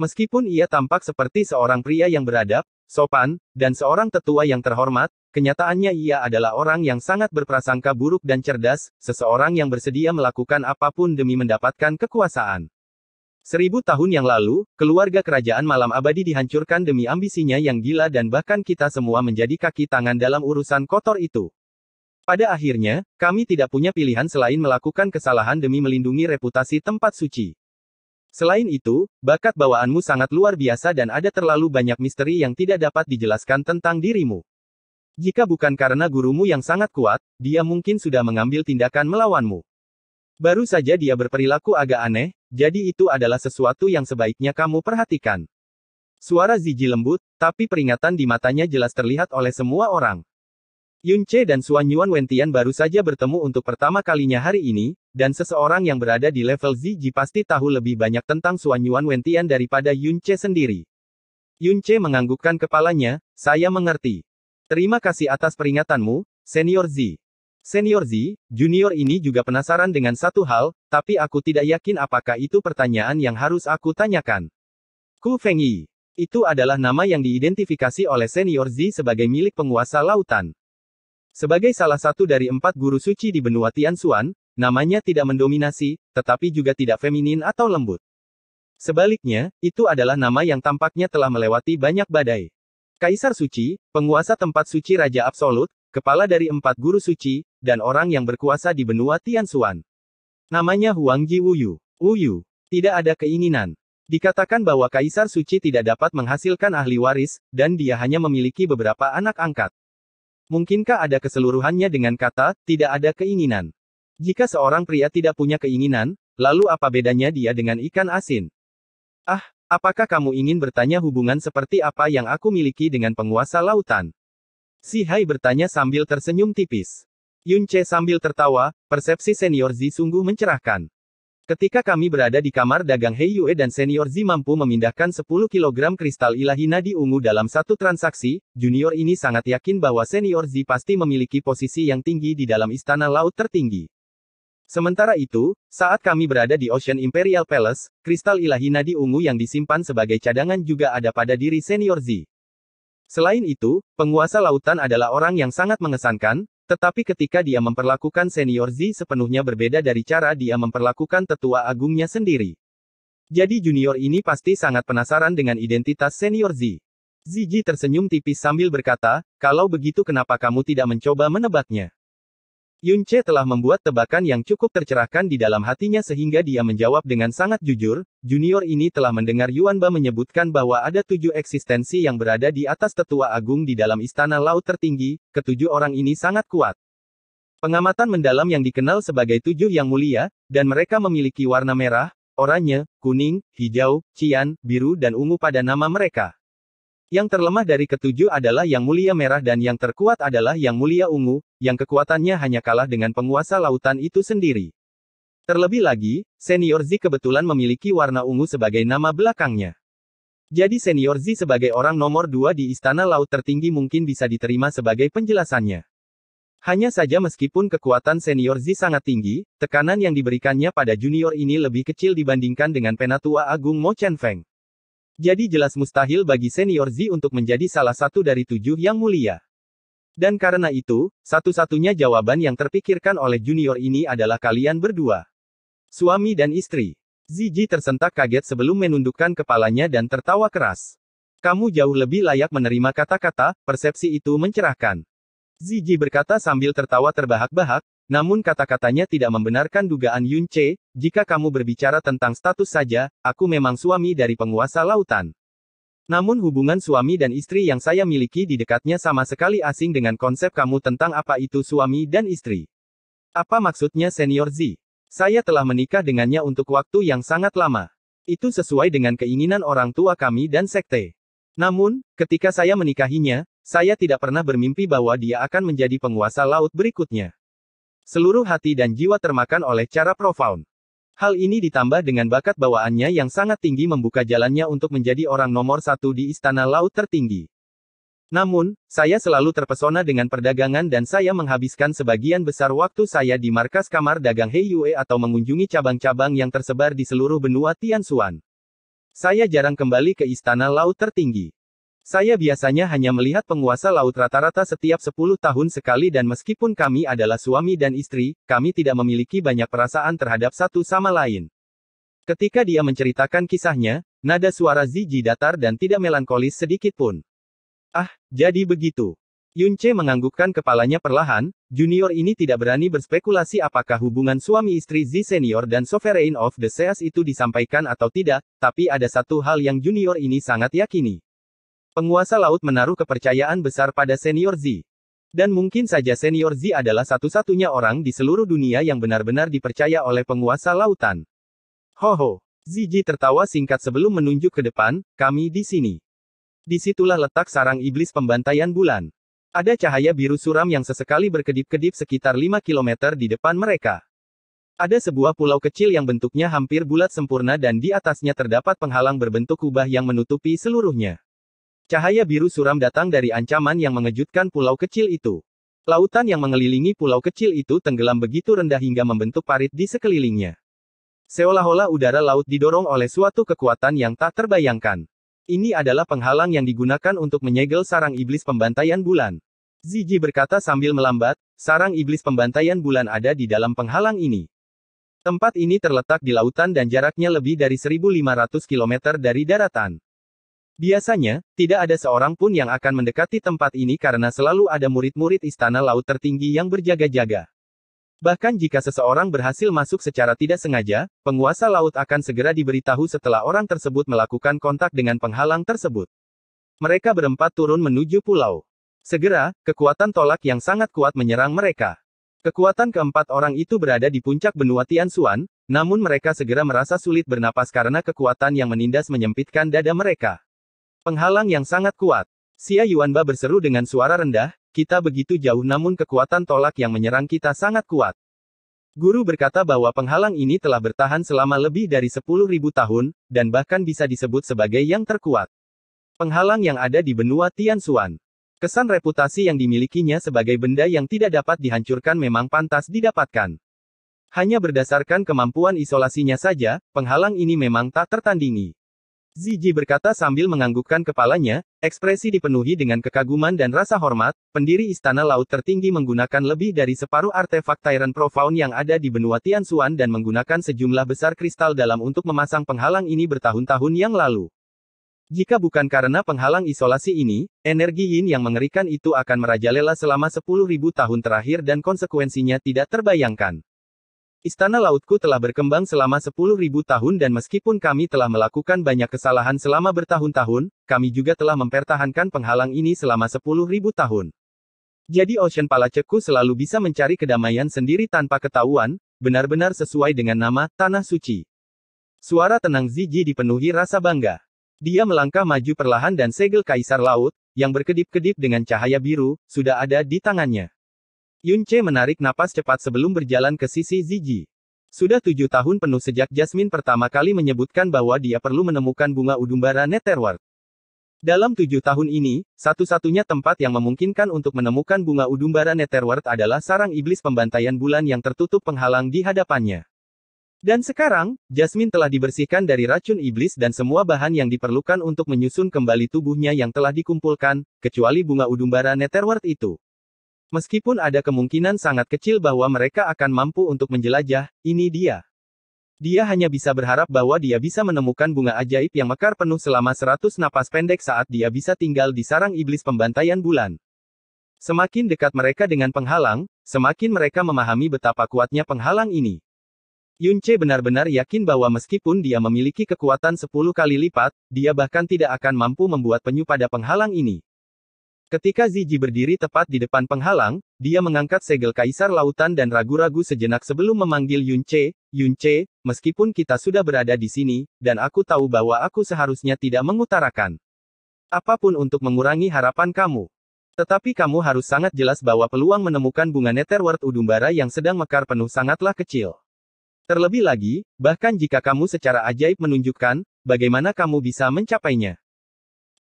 Meskipun ia tampak seperti seorang pria yang beradab, sopan, dan seorang tetua yang terhormat, kenyataannya ia adalah orang yang sangat berprasangka buruk dan cerdas, seseorang yang bersedia melakukan apapun demi mendapatkan kekuasaan. Seribu tahun yang lalu, keluarga kerajaan malam abadi dihancurkan demi ambisinya yang gila dan bahkan kita semua menjadi kaki tangan dalam urusan kotor itu. Pada akhirnya, kami tidak punya pilihan selain melakukan kesalahan demi melindungi reputasi tempat suci. Selain itu, bakat bawaanmu sangat luar biasa dan ada terlalu banyak misteri yang tidak dapat dijelaskan tentang dirimu. Jika bukan karena gurumu yang sangat kuat, dia mungkin sudah mengambil tindakan melawanmu. Baru saja dia berperilaku agak aneh, jadi itu adalah sesuatu yang sebaiknya kamu perhatikan. Suara Ziji lembut, tapi peringatan di matanya jelas terlihat oleh semua orang. Yunche dan Suan Yuan Wentian baru saja bertemu untuk pertama kalinya hari ini, dan seseorang yang berada di level Ziji pasti tahu lebih banyak tentang Suan Yuan Wentian daripada Yunche sendiri. Yunche menganggukkan kepalanya, saya mengerti. Terima kasih atas peringatanmu, Senior Z. Senior Z, junior ini juga penasaran dengan satu hal, tapi aku tidak yakin apakah itu pertanyaan yang harus aku tanyakan. Ku Feng Yi. Itu adalah nama yang diidentifikasi oleh senior Z sebagai milik penguasa lautan. Sebagai salah satu dari empat guru suci di benua Tianxuan, namanya tidak mendominasi, tetapi juga tidak feminin atau lembut. Sebaliknya, itu adalah nama yang tampaknya telah melewati banyak badai. Kaisar Suci, penguasa tempat suci Raja Absolut, kepala dari empat guru suci, dan orang yang berkuasa di benua Tianxuan. Namanya Huang Ji Wuyu. Wuyu. Tidak ada keinginan. Dikatakan bahwa Kaisar Suci tidak dapat menghasilkan ahli waris, dan dia hanya memiliki beberapa anak angkat. Mungkinkah ada keseluruhannya dengan kata, tidak ada keinginan? Jika seorang pria tidak punya keinginan, lalu apa bedanya dia dengan ikan asin? Ah, apakah kamu ingin bertanya hubungan seperti apa yang aku miliki dengan penguasa lautan? Si Hai bertanya sambil tersenyum tipis. Yun Che sambil tertawa, persepsi senior Zi sungguh mencerahkan. Ketika kami berada di kamar dagang Hei Yue dan senior Zi mampu memindahkan 10 kg kristal ilahi nadi ungu dalam satu transaksi, junior ini sangat yakin bahwa senior Zi pasti memiliki posisi yang tinggi di dalam istana laut tertinggi. Sementara itu, saat kami berada di Ocean Imperial Palace, kristal ilahi nadi ungu yang disimpan sebagai cadangan juga ada pada diri senior Zi. Selain itu, penguasa lautan adalah orang yang sangat mengesankan, tetapi ketika dia memperlakukan senior Z sepenuhnya berbeda dari cara dia memperlakukan tetua agungnya sendiri. Jadi junior ini pasti sangat penasaran dengan identitas senior Z. Ziji tersenyum tipis sambil berkata, kalau begitu kenapa kamu tidak mencoba menebaknya? Yun Che telah membuat tebakan yang cukup tercerahkan di dalam hatinya sehingga dia menjawab dengan sangat jujur, junior ini telah mendengar Yuan Ba menyebutkan bahwa ada tujuh eksistensi yang berada di atas tetua agung di dalam istana laut tertinggi, ketujuh orang ini sangat kuat. Pengamatan mendalam yang dikenal sebagai tujuh yang mulia, dan mereka memiliki warna merah, oranye, kuning, hijau, cian, biru dan ungu pada nama mereka. Yang terlemah dari ketujuh adalah yang mulia merah dan yang terkuat adalah yang mulia ungu, yang kekuatannya hanya kalah dengan penguasa lautan itu sendiri. Terlebih lagi, Senior Z kebetulan memiliki warna ungu sebagai nama belakangnya. Jadi Senior Z sebagai orang nomor dua di Istana Laut tertinggi mungkin bisa diterima sebagai penjelasannya. Hanya saja meskipun kekuatan senior Z sangat tinggi, tekanan yang diberikannya pada junior ini lebih kecil dibandingkan dengan penatua agung Mo Chen Feng. Jadi jelas mustahil bagi senior Z untuk menjadi salah satu dari tujuh yang mulia. Dan karena itu, satu-satunya jawaban yang terpikirkan oleh junior ini adalah kalian berdua. Suami dan istri. Ziji tersentak kaget sebelum menundukkan kepalanya dan tertawa keras. Kamu jauh lebih layak menerima kata-kata, persepsi itu mencerahkan. Ziji berkata sambil tertawa terbahak-bahak, namun kata-katanya tidak membenarkan dugaan Yun Che, jika kamu berbicara tentang status saja, aku memang suami dari penguasa lautan. Namun hubungan suami dan istri yang saya miliki di dekatnya sama sekali asing dengan konsep kamu tentang apa itu suami dan istri. Apa maksudnya senior Z? Saya telah menikah dengannya untuk waktu yang sangat lama. Itu sesuai dengan keinginan orang tua kami dan sekte. Namun, ketika saya menikahinya, saya tidak pernah bermimpi bahwa dia akan menjadi penguasa laut berikutnya. Seluruh hati dan jiwa termakan oleh cara profound. Hal ini ditambah dengan bakat bawaannya yang sangat tinggi membuka jalannya untuk menjadi orang nomor satu di istana laut tertinggi. Namun, saya selalu terpesona dengan perdagangan dan saya menghabiskan sebagian besar waktu saya di markas kamar dagang Heiyue atau mengunjungi cabang-cabang yang tersebar di seluruh benua Tianxuan. Saya jarang kembali ke istana laut tertinggi. Saya biasanya hanya melihat penguasa laut rata-rata setiap 10 tahun sekali dan meskipun kami adalah suami dan istri, kami tidak memiliki banyak perasaan terhadap satu sama lain. Ketika dia menceritakan kisahnya, nada suara Ziji datar dan tidak melankolis sedikit pun. Ah, jadi begitu. Yunche menganggukkan kepalanya perlahan, junior ini tidak berani berspekulasi apakah hubungan suami istri Z senior dan sovereign of the seas itu disampaikan atau tidak, tapi ada satu hal yang junior ini sangat yakini. Penguasa laut menaruh kepercayaan besar pada senior Z. Dan mungkin saja senior Z adalah satu-satunya orang di seluruh dunia yang benar-benar dipercaya oleh penguasa lautan. Hoho. Ziji tertawa singkat sebelum menunjuk ke depan, kami di sini. Disitulah letak sarang iblis pembantaian bulan. Ada cahaya biru suram yang sesekali berkedip-kedip sekitar 5 km di depan mereka. Ada sebuah pulau kecil yang bentuknya hampir bulat sempurna dan di atasnya terdapat penghalang berbentuk kubah yang menutupi seluruhnya. Cahaya biru suram datang dari ancaman yang mengejutkan pulau kecil itu. Lautan yang mengelilingi pulau kecil itu tenggelam begitu rendah hingga membentuk parit di sekelilingnya. Seolah-olah udara laut didorong oleh suatu kekuatan yang tak terbayangkan. Ini adalah penghalang yang digunakan untuk menyegel sarang iblis pembantaian bulan. Ziji berkata sambil melambat, sarang iblis pembantaian bulan ada di dalam penghalang ini. Tempat ini terletak di lautan dan jaraknya lebih dari 1500 km dari daratan. Biasanya, tidak ada seorang pun yang akan mendekati tempat ini karena selalu ada murid-murid istana laut tertinggi yang berjaga-jaga. Bahkan jika seseorang berhasil masuk secara tidak sengaja, penguasa laut akan segera diberitahu setelah orang tersebut melakukan kontak dengan penghalang tersebut. Mereka berempat turun menuju pulau. Segera, kekuatan tolak yang sangat kuat menyerang mereka. Kekuatan keempat orang itu berada di puncak benua Tian Suan, namun mereka segera merasa sulit bernapas karena kekuatan yang menindas menyempitkan dada mereka. Penghalang yang sangat kuat. Xia Yuanba berseru dengan suara rendah, kita begitu jauh namun kekuatan tolak yang menyerang kita sangat kuat. Guru berkata bahwa penghalang ini telah bertahan selama lebih dari 10.000 tahun, dan bahkan bisa disebut sebagai yang terkuat. Penghalang yang ada di benua Tianxuan. Kesan reputasi yang dimilikinya sebagai benda yang tidak dapat dihancurkan memang pantas didapatkan. Hanya berdasarkan kemampuan isolasinya saja, penghalang ini memang tak tertandingi. Ziji berkata sambil menganggukkan kepalanya, ekspresi dipenuhi dengan kekaguman dan rasa hormat, pendiri Istana Laut Tertinggi menggunakan lebih dari separuh artefak Tyrant Profound yang ada di benua Tianxuan dan menggunakan sejumlah besar kristal dalam untuk memasang penghalang ini bertahun-tahun yang lalu. Jika bukan karena penghalang isolasi ini, energi yin yang mengerikan itu akan merajalela selama 10.000 tahun terakhir dan konsekuensinya tidak terbayangkan. Istana lautku telah berkembang selama 10.000 tahun dan meskipun kami telah melakukan banyak kesalahan selama bertahun-tahun, kami juga telah mempertahankan penghalang ini selama 10.000 tahun. Jadi Ocean Palaceku selalu bisa mencari kedamaian sendiri tanpa ketahuan, benar-benar sesuai dengan nama, Tanah Suci. Suara tenang Ziji dipenuhi rasa bangga. Dia melangkah maju perlahan dan segel kaisar laut, yang berkedip-kedip dengan cahaya biru, sudah ada di tangannya. Yun Che menarik napas cepat sebelum berjalan ke sisi Ziji. Sudah tujuh tahun penuh sejak Jasmine pertama kali menyebutkan bahwa dia perlu menemukan bunga udumbara Netherworld. Dalam tujuh tahun ini, satu-satunya tempat yang memungkinkan untuk menemukan bunga udumbara Netherworld adalah sarang iblis pembantaian bulan yang tertutup penghalang di hadapannya. Dan sekarang, Jasmine telah dibersihkan dari racun iblis dan semua bahan yang diperlukan untuk menyusun kembali tubuhnya yang telah dikumpulkan, kecuali bunga udumbara Netherworld itu. Meskipun ada kemungkinan sangat kecil bahwa mereka akan mampu untuk menjelajah, ini dia. Dia hanya bisa berharap bahwa dia bisa menemukan bunga ajaib yang mekar penuh selama seratus napas pendek saat dia bisa tinggal di sarang iblis pembantaian bulan. Semakin dekat mereka dengan penghalang, semakin mereka memahami betapa kuatnya penghalang ini. Yunche benar-benar yakin bahwa meskipun dia memiliki kekuatan 10 kali lipat, dia bahkan tidak akan mampu membuat penyu pada penghalang ini. Ketika Ziji berdiri tepat di depan penghalang, dia mengangkat segel kaisar lautan dan ragu-ragu sejenak sebelum memanggil Yunce, Yunce, meskipun kita sudah berada di sini, dan aku tahu bahwa aku seharusnya tidak mengutarakan apapun untuk mengurangi harapan kamu. Tetapi kamu harus sangat jelas bahwa peluang menemukan bunga Netherworld Udumbara yang sedang mekar penuh sangatlah kecil. Terlebih lagi, bahkan jika kamu secara ajaib menunjukkan, bagaimana kamu bisa mencapainya.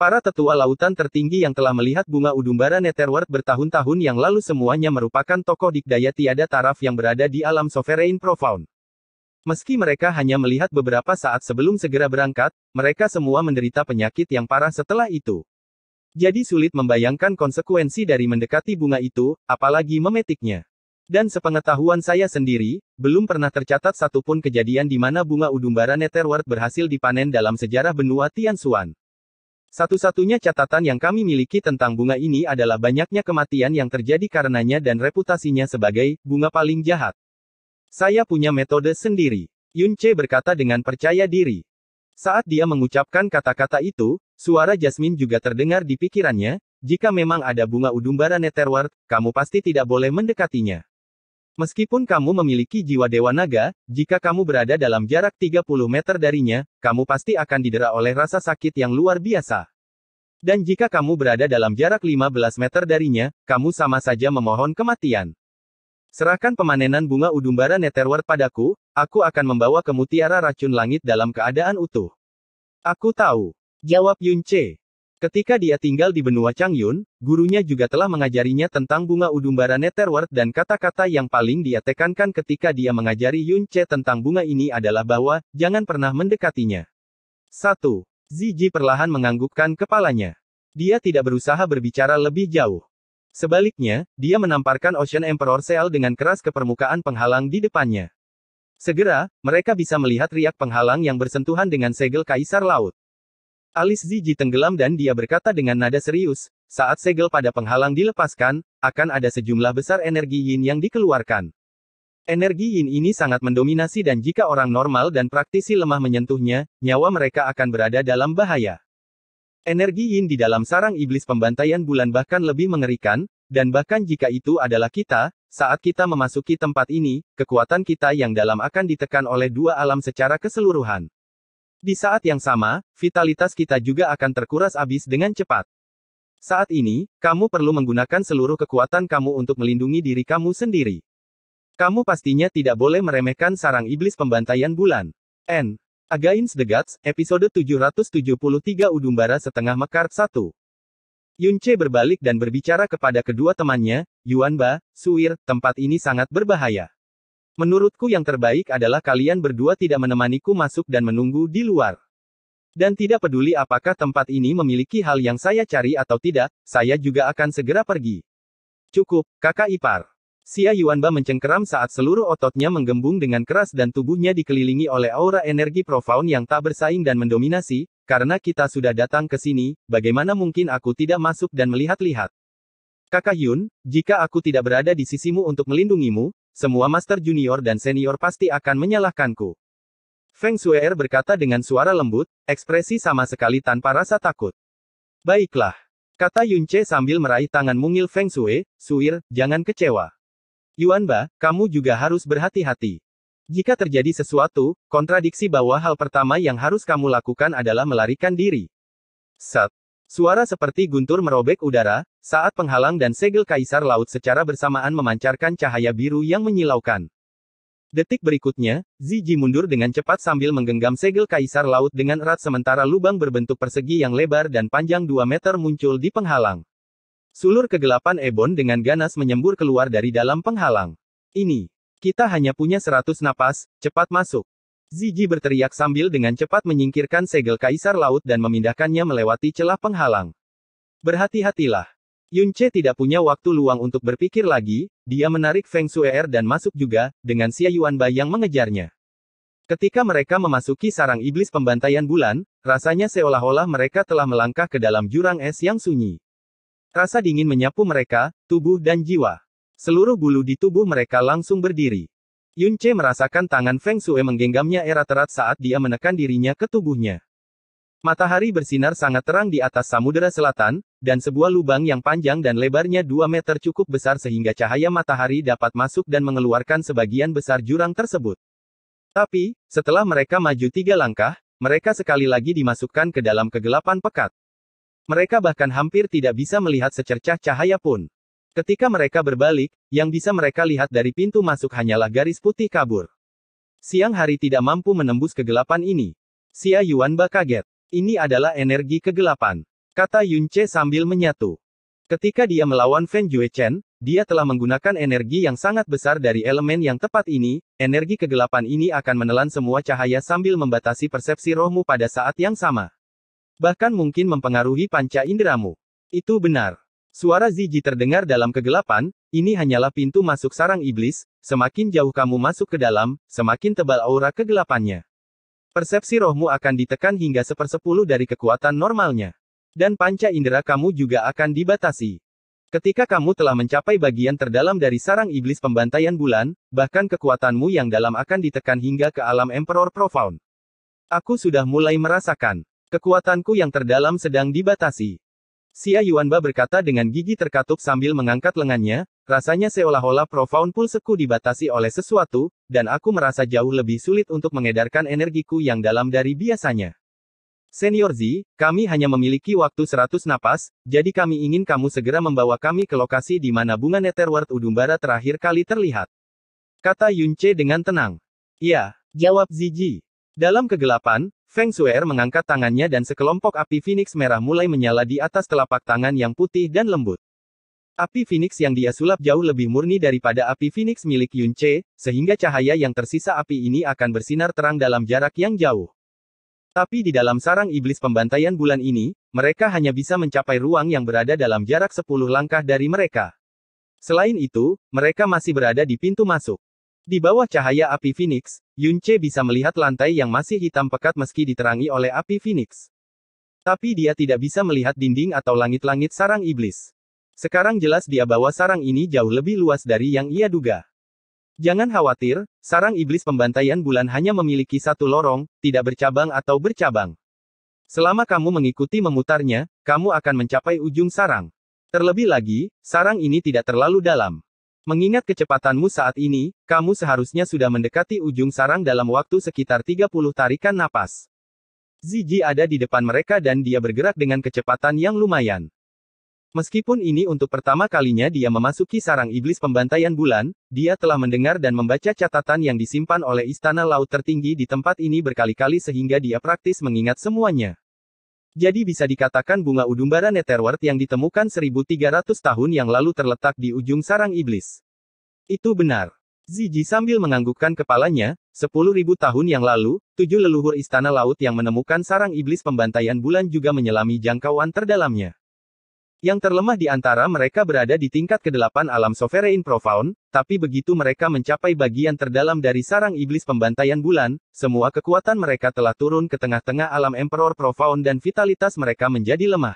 Para tetua lautan tertinggi yang telah melihat bunga udumbara Netherworld bertahun-tahun yang lalu semuanya merupakan tokoh dikdaya tiada taraf yang berada di alam sovereign profound. Meski mereka hanya melihat beberapa saat sebelum segera berangkat, mereka semua menderita penyakit yang parah setelah itu. Jadi sulit membayangkan konsekuensi dari mendekati bunga itu, apalagi memetiknya. Dan sepengetahuan saya sendiri, belum pernah tercatat satupun kejadian di mana bunga udumbara Netherworld berhasil dipanen dalam sejarah benua Tian Xuan. Satu-satunya catatan yang kami miliki tentang bunga ini adalah banyaknya kematian yang terjadi karenanya dan reputasinya sebagai bunga paling jahat. Saya punya metode sendiri. Yun Che berkata dengan percaya diri. Saat dia mengucapkan kata-kata itu, suara Jasmine juga terdengar di pikirannya, jika memang ada bunga udumbara netherward, kamu pasti tidak boleh mendekatinya. Meskipun kamu memiliki jiwa dewa naga, jika kamu berada dalam jarak 30 meter darinya, kamu pasti akan didera oleh rasa sakit yang luar biasa. Dan jika kamu berada dalam jarak 15 meter darinya, kamu sama saja memohon kematian. Serahkan pemanenan bunga udumbara netherward padaku, aku akan membawa kemutiara racun langit dalam keadaan utuh. Aku tahu. Jawab Yunce. Ketika dia tinggal di benua Changyun, gurunya juga telah mengajarinya tentang bunga udumbara Netherworld dan kata-kata yang paling dia tekankan ketika dia mengajari Yun Che tentang bunga ini adalah bahwa, jangan pernah mendekatinya. 1. Ziji perlahan menganggukkan kepalanya. Dia tidak berusaha berbicara lebih jauh. Sebaliknya, dia menamparkan Ocean Emperor Seal dengan keras ke permukaan penghalang di depannya. Segera, mereka bisa melihat riak penghalang yang bersentuhan dengan segel kaisar laut. Alis Ziji tenggelam dan dia berkata dengan nada serius, saat segel pada penghalang dilepaskan, akan ada sejumlah besar energi yin yang dikeluarkan. Energi yin ini sangat mendominasi dan jika orang normal dan praktisi lemah menyentuhnya, nyawa mereka akan berada dalam bahaya. Energi yin di dalam sarang iblis pembantaian bulan bahkan lebih mengerikan, dan bahkan jika itu adalah kita, saat kita memasuki tempat ini, kekuatan kita yang dalam akan ditekan oleh dua alam secara keseluruhan. Di saat yang sama, vitalitas kita juga akan terkuras habis dengan cepat. Saat ini, kamu perlu menggunakan seluruh kekuatan kamu untuk melindungi diri kamu sendiri. Kamu pastinya tidak boleh meremehkan sarang iblis pembantaian bulan. N. Against the Gods, episode 773 Udumbara setengah Mekar 1. Yunce berbalik dan berbicara kepada kedua temannya, Yuan Ba, Suir, tempat ini sangat berbahaya. Menurutku yang terbaik adalah kalian berdua tidak menemaniku masuk dan menunggu di luar. Dan tidak peduli apakah tempat ini memiliki hal yang saya cari atau tidak, saya juga akan segera pergi. Cukup, kakak ipar. Xia Yuanba mencengkeram saat seluruh ototnya menggembung dengan keras dan tubuhnya dikelilingi oleh aura energi profound yang tak bersaing dan mendominasi, karena kita sudah datang ke sini, bagaimana mungkin aku tidak masuk dan melihat-lihat. Kakak Yun, jika aku tidak berada di sisimu untuk melindungimu, semua master junior dan senior pasti akan menyalahkanku. Feng Shuer berkata dengan suara lembut, ekspresi sama sekali tanpa rasa takut. Baiklah. Kata Yun Che sambil meraih tangan mungil Feng Shui, Suir, jangan kecewa. Yuan Ba, kamu juga harus berhati-hati. Jika terjadi sesuatu, kontradiksi bahwa hal pertama yang harus kamu lakukan adalah melarikan diri. Sat, Suara seperti guntur merobek udara, saat penghalang dan segel kaisar laut secara bersamaan memancarkan cahaya biru yang menyilaukan. Detik berikutnya, Ziji mundur dengan cepat sambil menggenggam segel kaisar laut dengan erat sementara lubang berbentuk persegi yang lebar dan panjang 2 meter muncul di penghalang. Sulur kegelapan Ebon dengan ganas menyembur keluar dari dalam penghalang. Ini, kita hanya punya 100 napas, cepat masuk. Ziji berteriak sambil dengan cepat menyingkirkan segel kaisar laut dan memindahkannya melewati celah penghalang. Berhati-hatilah. Yunche tidak punya waktu luang untuk berpikir lagi, dia menarik Feng Shuer dan masuk juga, dengan Xia Yuanbai yang mengejarnya. Ketika mereka memasuki sarang iblis pembantaian bulan, rasanya seolah-olah mereka telah melangkah ke dalam jurang es yang sunyi. Rasa dingin menyapu mereka, tubuh dan jiwa. Seluruh bulu di tubuh mereka langsung berdiri. Yunce merasakan tangan Feng Shui menggenggamnya erat erat saat dia menekan dirinya ke tubuhnya. Matahari bersinar sangat terang di atas samudera selatan, dan sebuah lubang yang panjang dan lebarnya 2 meter cukup besar sehingga cahaya matahari dapat masuk dan mengeluarkan sebagian besar jurang tersebut. Tapi, setelah mereka maju tiga langkah, mereka sekali lagi dimasukkan ke dalam kegelapan pekat. Mereka bahkan hampir tidak bisa melihat secercah cahaya pun. Ketika mereka berbalik, yang bisa mereka lihat dari pintu masuk hanyalah garis putih kabur. Siang hari tidak mampu menembus kegelapan ini. Xia Yuanba kaget. Ini adalah energi kegelapan. Kata Yun Che sambil menyatu. Ketika dia melawan Feng Fan Chen, dia telah menggunakan energi yang sangat besar dari elemen yang tepat ini, energi kegelapan ini akan menelan semua cahaya sambil membatasi persepsi rohmu pada saat yang sama. Bahkan mungkin mempengaruhi panca inderamu. Itu benar. Suara Ziji terdengar dalam kegelapan, ini hanyalah pintu masuk sarang iblis, semakin jauh kamu masuk ke dalam, semakin tebal aura kegelapannya. Persepsi rohmu akan ditekan hingga sepersepuluh dari kekuatan normalnya. Dan panca indera kamu juga akan dibatasi. Ketika kamu telah mencapai bagian terdalam dari sarang iblis pembantaian bulan, bahkan kekuatanmu yang dalam akan ditekan hingga ke alam Emperor Profound. Aku sudah mulai merasakan. Kekuatanku yang terdalam sedang dibatasi. Xia ah Yuanba berkata dengan gigi terkatup sambil mengangkat lengannya, rasanya seolah-olah profound pulseku dibatasi oleh sesuatu, dan aku merasa jauh lebih sulit untuk mengedarkan energiku yang dalam dari biasanya. Senior Z, kami hanya memiliki waktu 100 napas, jadi kami ingin kamu segera membawa kami ke lokasi di mana bunga Netherworld Udumbara terakhir kali terlihat. Kata Yunce dengan tenang. Ya, jawab Ziji. Dalam kegelapan, Feng Shuer mengangkat tangannya dan sekelompok api Phoenix merah mulai menyala di atas telapak tangan yang putih dan lembut. Api Phoenix yang dia sulap jauh lebih murni daripada api Phoenix milik Yun Che, sehingga cahaya yang tersisa api ini akan bersinar terang dalam jarak yang jauh. Tapi di dalam sarang iblis pembantaian bulan ini, mereka hanya bisa mencapai ruang yang berada dalam jarak 10 langkah dari mereka. Selain itu, mereka masih berada di pintu masuk. Di bawah cahaya api Phoenix, Yun Che bisa melihat lantai yang masih hitam pekat meski diterangi oleh api Phoenix. Tapi dia tidak bisa melihat dinding atau langit-langit sarang iblis. Sekarang jelas dia bahwa sarang ini jauh lebih luas dari yang ia duga. Jangan khawatir, sarang iblis pembantaian bulan hanya memiliki satu lorong, tidak bercabang atau bercabang. Selama kamu mengikuti memutarnya, kamu akan mencapai ujung sarang. Terlebih lagi, sarang ini tidak terlalu dalam. Mengingat kecepatanmu saat ini, kamu seharusnya sudah mendekati ujung sarang dalam waktu sekitar 30 tarikan napas. Ziji ada di depan mereka dan dia bergerak dengan kecepatan yang lumayan. Meskipun ini untuk pertama kalinya dia memasuki sarang iblis pembantaian bulan, dia telah mendengar dan membaca catatan yang disimpan oleh istana laut tertinggi di tempat ini berkali-kali sehingga dia praktis mengingat semuanya. Jadi bisa dikatakan bunga udumbara Netherward yang ditemukan 1300 tahun yang lalu terletak di ujung sarang iblis. Itu benar. Ziji sambil menganggukkan kepalanya, 10.000 tahun yang lalu, tujuh leluhur istana laut yang menemukan sarang iblis pembantaian bulan juga menyelami jangkauan terdalamnya. Yang terlemah di antara mereka berada di tingkat ke-8 alam Sovereign Profound, tapi begitu mereka mencapai bagian terdalam dari sarang iblis pembantaian bulan, semua kekuatan mereka telah turun ke tengah-tengah alam Emperor Profound dan vitalitas mereka menjadi lemah.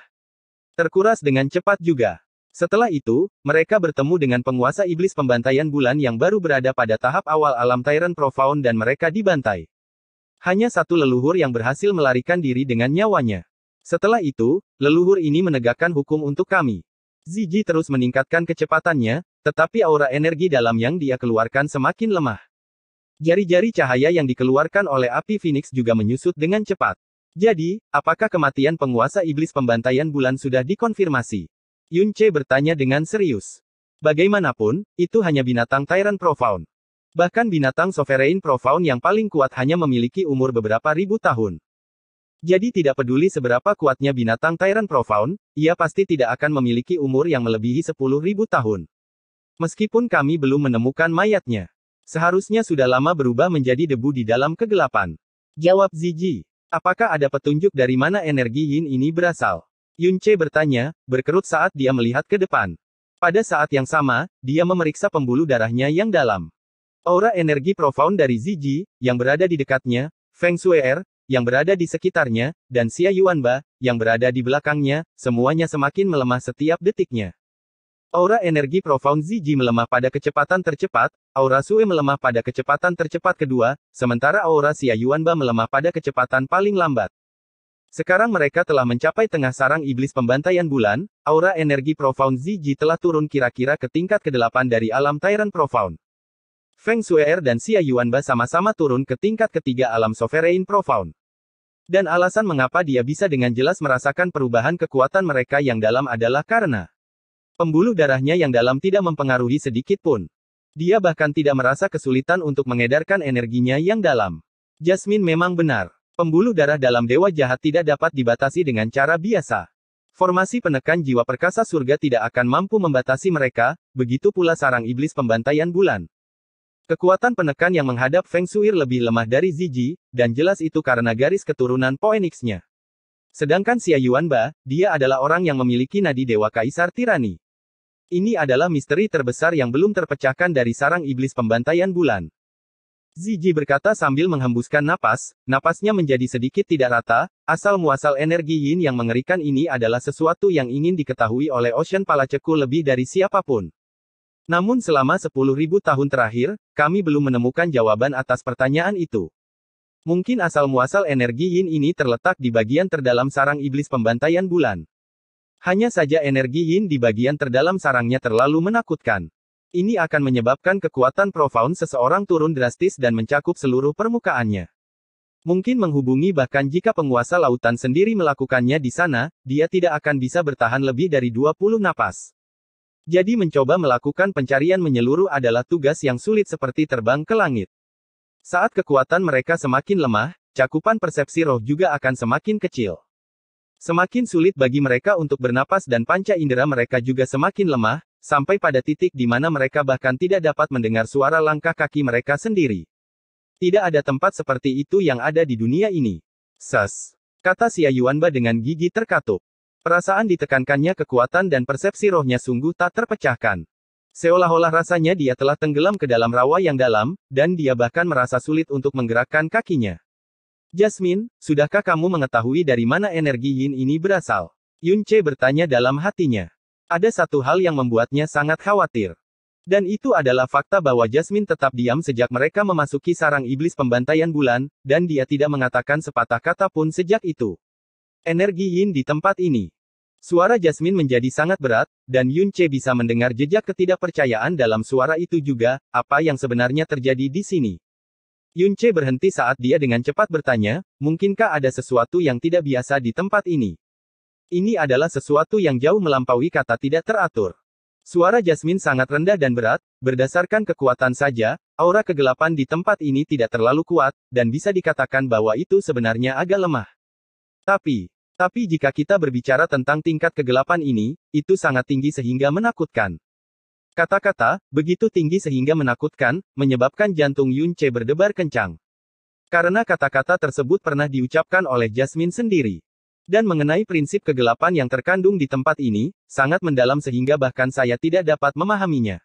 Terkuras dengan cepat juga. Setelah itu, mereka bertemu dengan penguasa iblis pembantaian bulan yang baru berada pada tahap awal alam Tyrant Profound dan mereka dibantai. Hanya satu leluhur yang berhasil melarikan diri dengan nyawanya. Setelah itu, leluhur ini menegakkan hukum untuk kami. Ziji terus meningkatkan kecepatannya, tetapi aura energi dalam yang dia keluarkan semakin lemah. Jari-jari cahaya yang dikeluarkan oleh api Phoenix juga menyusut dengan cepat. Jadi, apakah kematian penguasa iblis pembantaian bulan sudah dikonfirmasi? Yun Che bertanya dengan serius. Bagaimanapun, itu hanya binatang Tyrant Profound. Bahkan binatang Sovereign Profound yang paling kuat hanya memiliki umur beberapa ribu tahun. Jadi tidak peduli seberapa kuatnya binatang Tyran Profound, ia pasti tidak akan memiliki umur yang melebihi 10.000 tahun. Meskipun kami belum menemukan mayatnya. Seharusnya sudah lama berubah menjadi debu di dalam kegelapan. Jawab Ziji. Apakah ada petunjuk dari mana energi yin ini berasal? Yunche bertanya, berkerut saat dia melihat ke depan. Pada saat yang sama, dia memeriksa pembuluh darahnya yang dalam. Aura energi profound dari Ziji, yang berada di dekatnya, Feng Shui Er, yang berada di sekitarnya, dan Xia Yuanba, yang berada di belakangnya, semuanya semakin melemah setiap detiknya. Aura energi Profound Ziji melemah pada kecepatan tercepat, aura Sue melemah pada kecepatan tercepat kedua, sementara aura Xia Yuanba melemah pada kecepatan paling lambat. Sekarang mereka telah mencapai tengah sarang iblis pembantaian bulan, aura energi Profound Ziji telah turun kira-kira ke tingkat ke-8 dari alam Tyrant Profound. Feng Su'er Er dan Xia Yuanba sama-sama turun ke tingkat ketiga alam Sovereign Profound. Dan alasan mengapa dia bisa dengan jelas merasakan perubahan kekuatan mereka yang dalam adalah karena pembuluh darahnya yang dalam tidak mempengaruhi sedikit pun. Dia bahkan tidak merasa kesulitan untuk mengedarkan energinya yang dalam. Jasmine memang benar. Pembuluh darah dalam dewa jahat tidak dapat dibatasi dengan cara biasa. Formasi penekan jiwa perkasa surga tidak akan mampu membatasi mereka, begitu pula sarang iblis pembantaian bulan. Kekuatan penekan yang menghadap Feng Shui lebih lemah dari Ziji, dan jelas itu karena garis keturunan Poenix-nya. Sedangkan Xia Yuanba, dia adalah orang yang memiliki nadi Dewa Kaisar Tirani. Ini adalah misteri terbesar yang belum terpecahkan dari sarang iblis pembantaian bulan. Ziji berkata sambil menghembuskan napas, napasnya menjadi sedikit tidak rata, asal-muasal energi yin yang mengerikan ini adalah sesuatu yang ingin diketahui oleh Ocean Palaceku lebih dari siapapun. Namun selama 10.000 tahun terakhir, kami belum menemukan jawaban atas pertanyaan itu. Mungkin asal-muasal energi yin ini terletak di bagian terdalam sarang iblis pembantaian bulan. Hanya saja energi yin di bagian terdalam sarangnya terlalu menakutkan. Ini akan menyebabkan kekuatan profound seseorang turun drastis dan mencakup seluruh permukaannya. Mungkin menghubungi bahkan jika penguasa lautan sendiri melakukannya di sana, dia tidak akan bisa bertahan lebih dari 20 napas. Jadi mencoba melakukan pencarian menyeluruh adalah tugas yang sulit seperti terbang ke langit. Saat kekuatan mereka semakin lemah, cakupan persepsi roh juga akan semakin kecil. Semakin sulit bagi mereka untuk bernapas dan panca indera mereka juga semakin lemah, sampai pada titik di mana mereka bahkan tidak dapat mendengar suara langkah kaki mereka sendiri. Tidak ada tempat seperti itu yang ada di dunia ini. Sas. Kata Xia Yuanba dengan gigi terkatup. Perasaan ditekankannya kekuatan dan persepsi rohnya sungguh tak terpecahkan. Seolah-olah rasanya dia telah tenggelam ke dalam rawa yang dalam, dan dia bahkan merasa sulit untuk menggerakkan kakinya. Jasmine, sudahkah kamu mengetahui dari mana energi yin ini berasal? Yun Che bertanya dalam hatinya. Ada satu hal yang membuatnya sangat khawatir. Dan itu adalah fakta bahwa Jasmine tetap diam sejak mereka memasuki sarang iblis pembantaian bulan, dan dia tidak mengatakan sepatah kata pun sejak itu. Energi yin di tempat ini Suara Jasmine menjadi sangat berat, dan Yun Che bisa mendengar jejak ketidakpercayaan dalam suara itu juga, apa yang sebenarnya terjadi di sini. Yun Che berhenti saat dia dengan cepat bertanya, mungkinkah ada sesuatu yang tidak biasa di tempat ini? Ini adalah sesuatu yang jauh melampaui kata tidak teratur. Suara Jasmine sangat rendah dan berat, berdasarkan kekuatan saja, aura kegelapan di tempat ini tidak terlalu kuat, dan bisa dikatakan bahwa itu sebenarnya agak lemah. Tapi, tapi jika kita berbicara tentang tingkat kegelapan ini, itu sangat tinggi sehingga menakutkan. Kata-kata, begitu tinggi sehingga menakutkan, menyebabkan jantung Yun Che berdebar kencang. Karena kata-kata tersebut pernah diucapkan oleh Jasmine sendiri. Dan mengenai prinsip kegelapan yang terkandung di tempat ini, sangat mendalam sehingga bahkan saya tidak dapat memahaminya.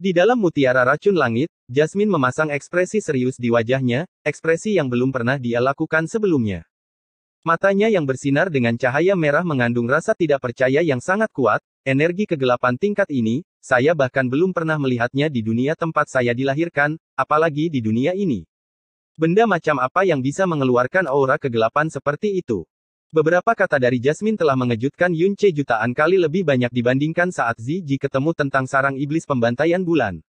Di dalam mutiara racun langit, Jasmine memasang ekspresi serius di wajahnya, ekspresi yang belum pernah dia lakukan sebelumnya. Matanya yang bersinar dengan cahaya merah mengandung rasa tidak percaya yang sangat kuat, energi kegelapan tingkat ini, saya bahkan belum pernah melihatnya di dunia tempat saya dilahirkan, apalagi di dunia ini. Benda macam apa yang bisa mengeluarkan aura kegelapan seperti itu? Beberapa kata dari Jasmine telah mengejutkan Yun Che jutaan kali lebih banyak dibandingkan saat Zi Ji ketemu tentang sarang iblis pembantaian bulan.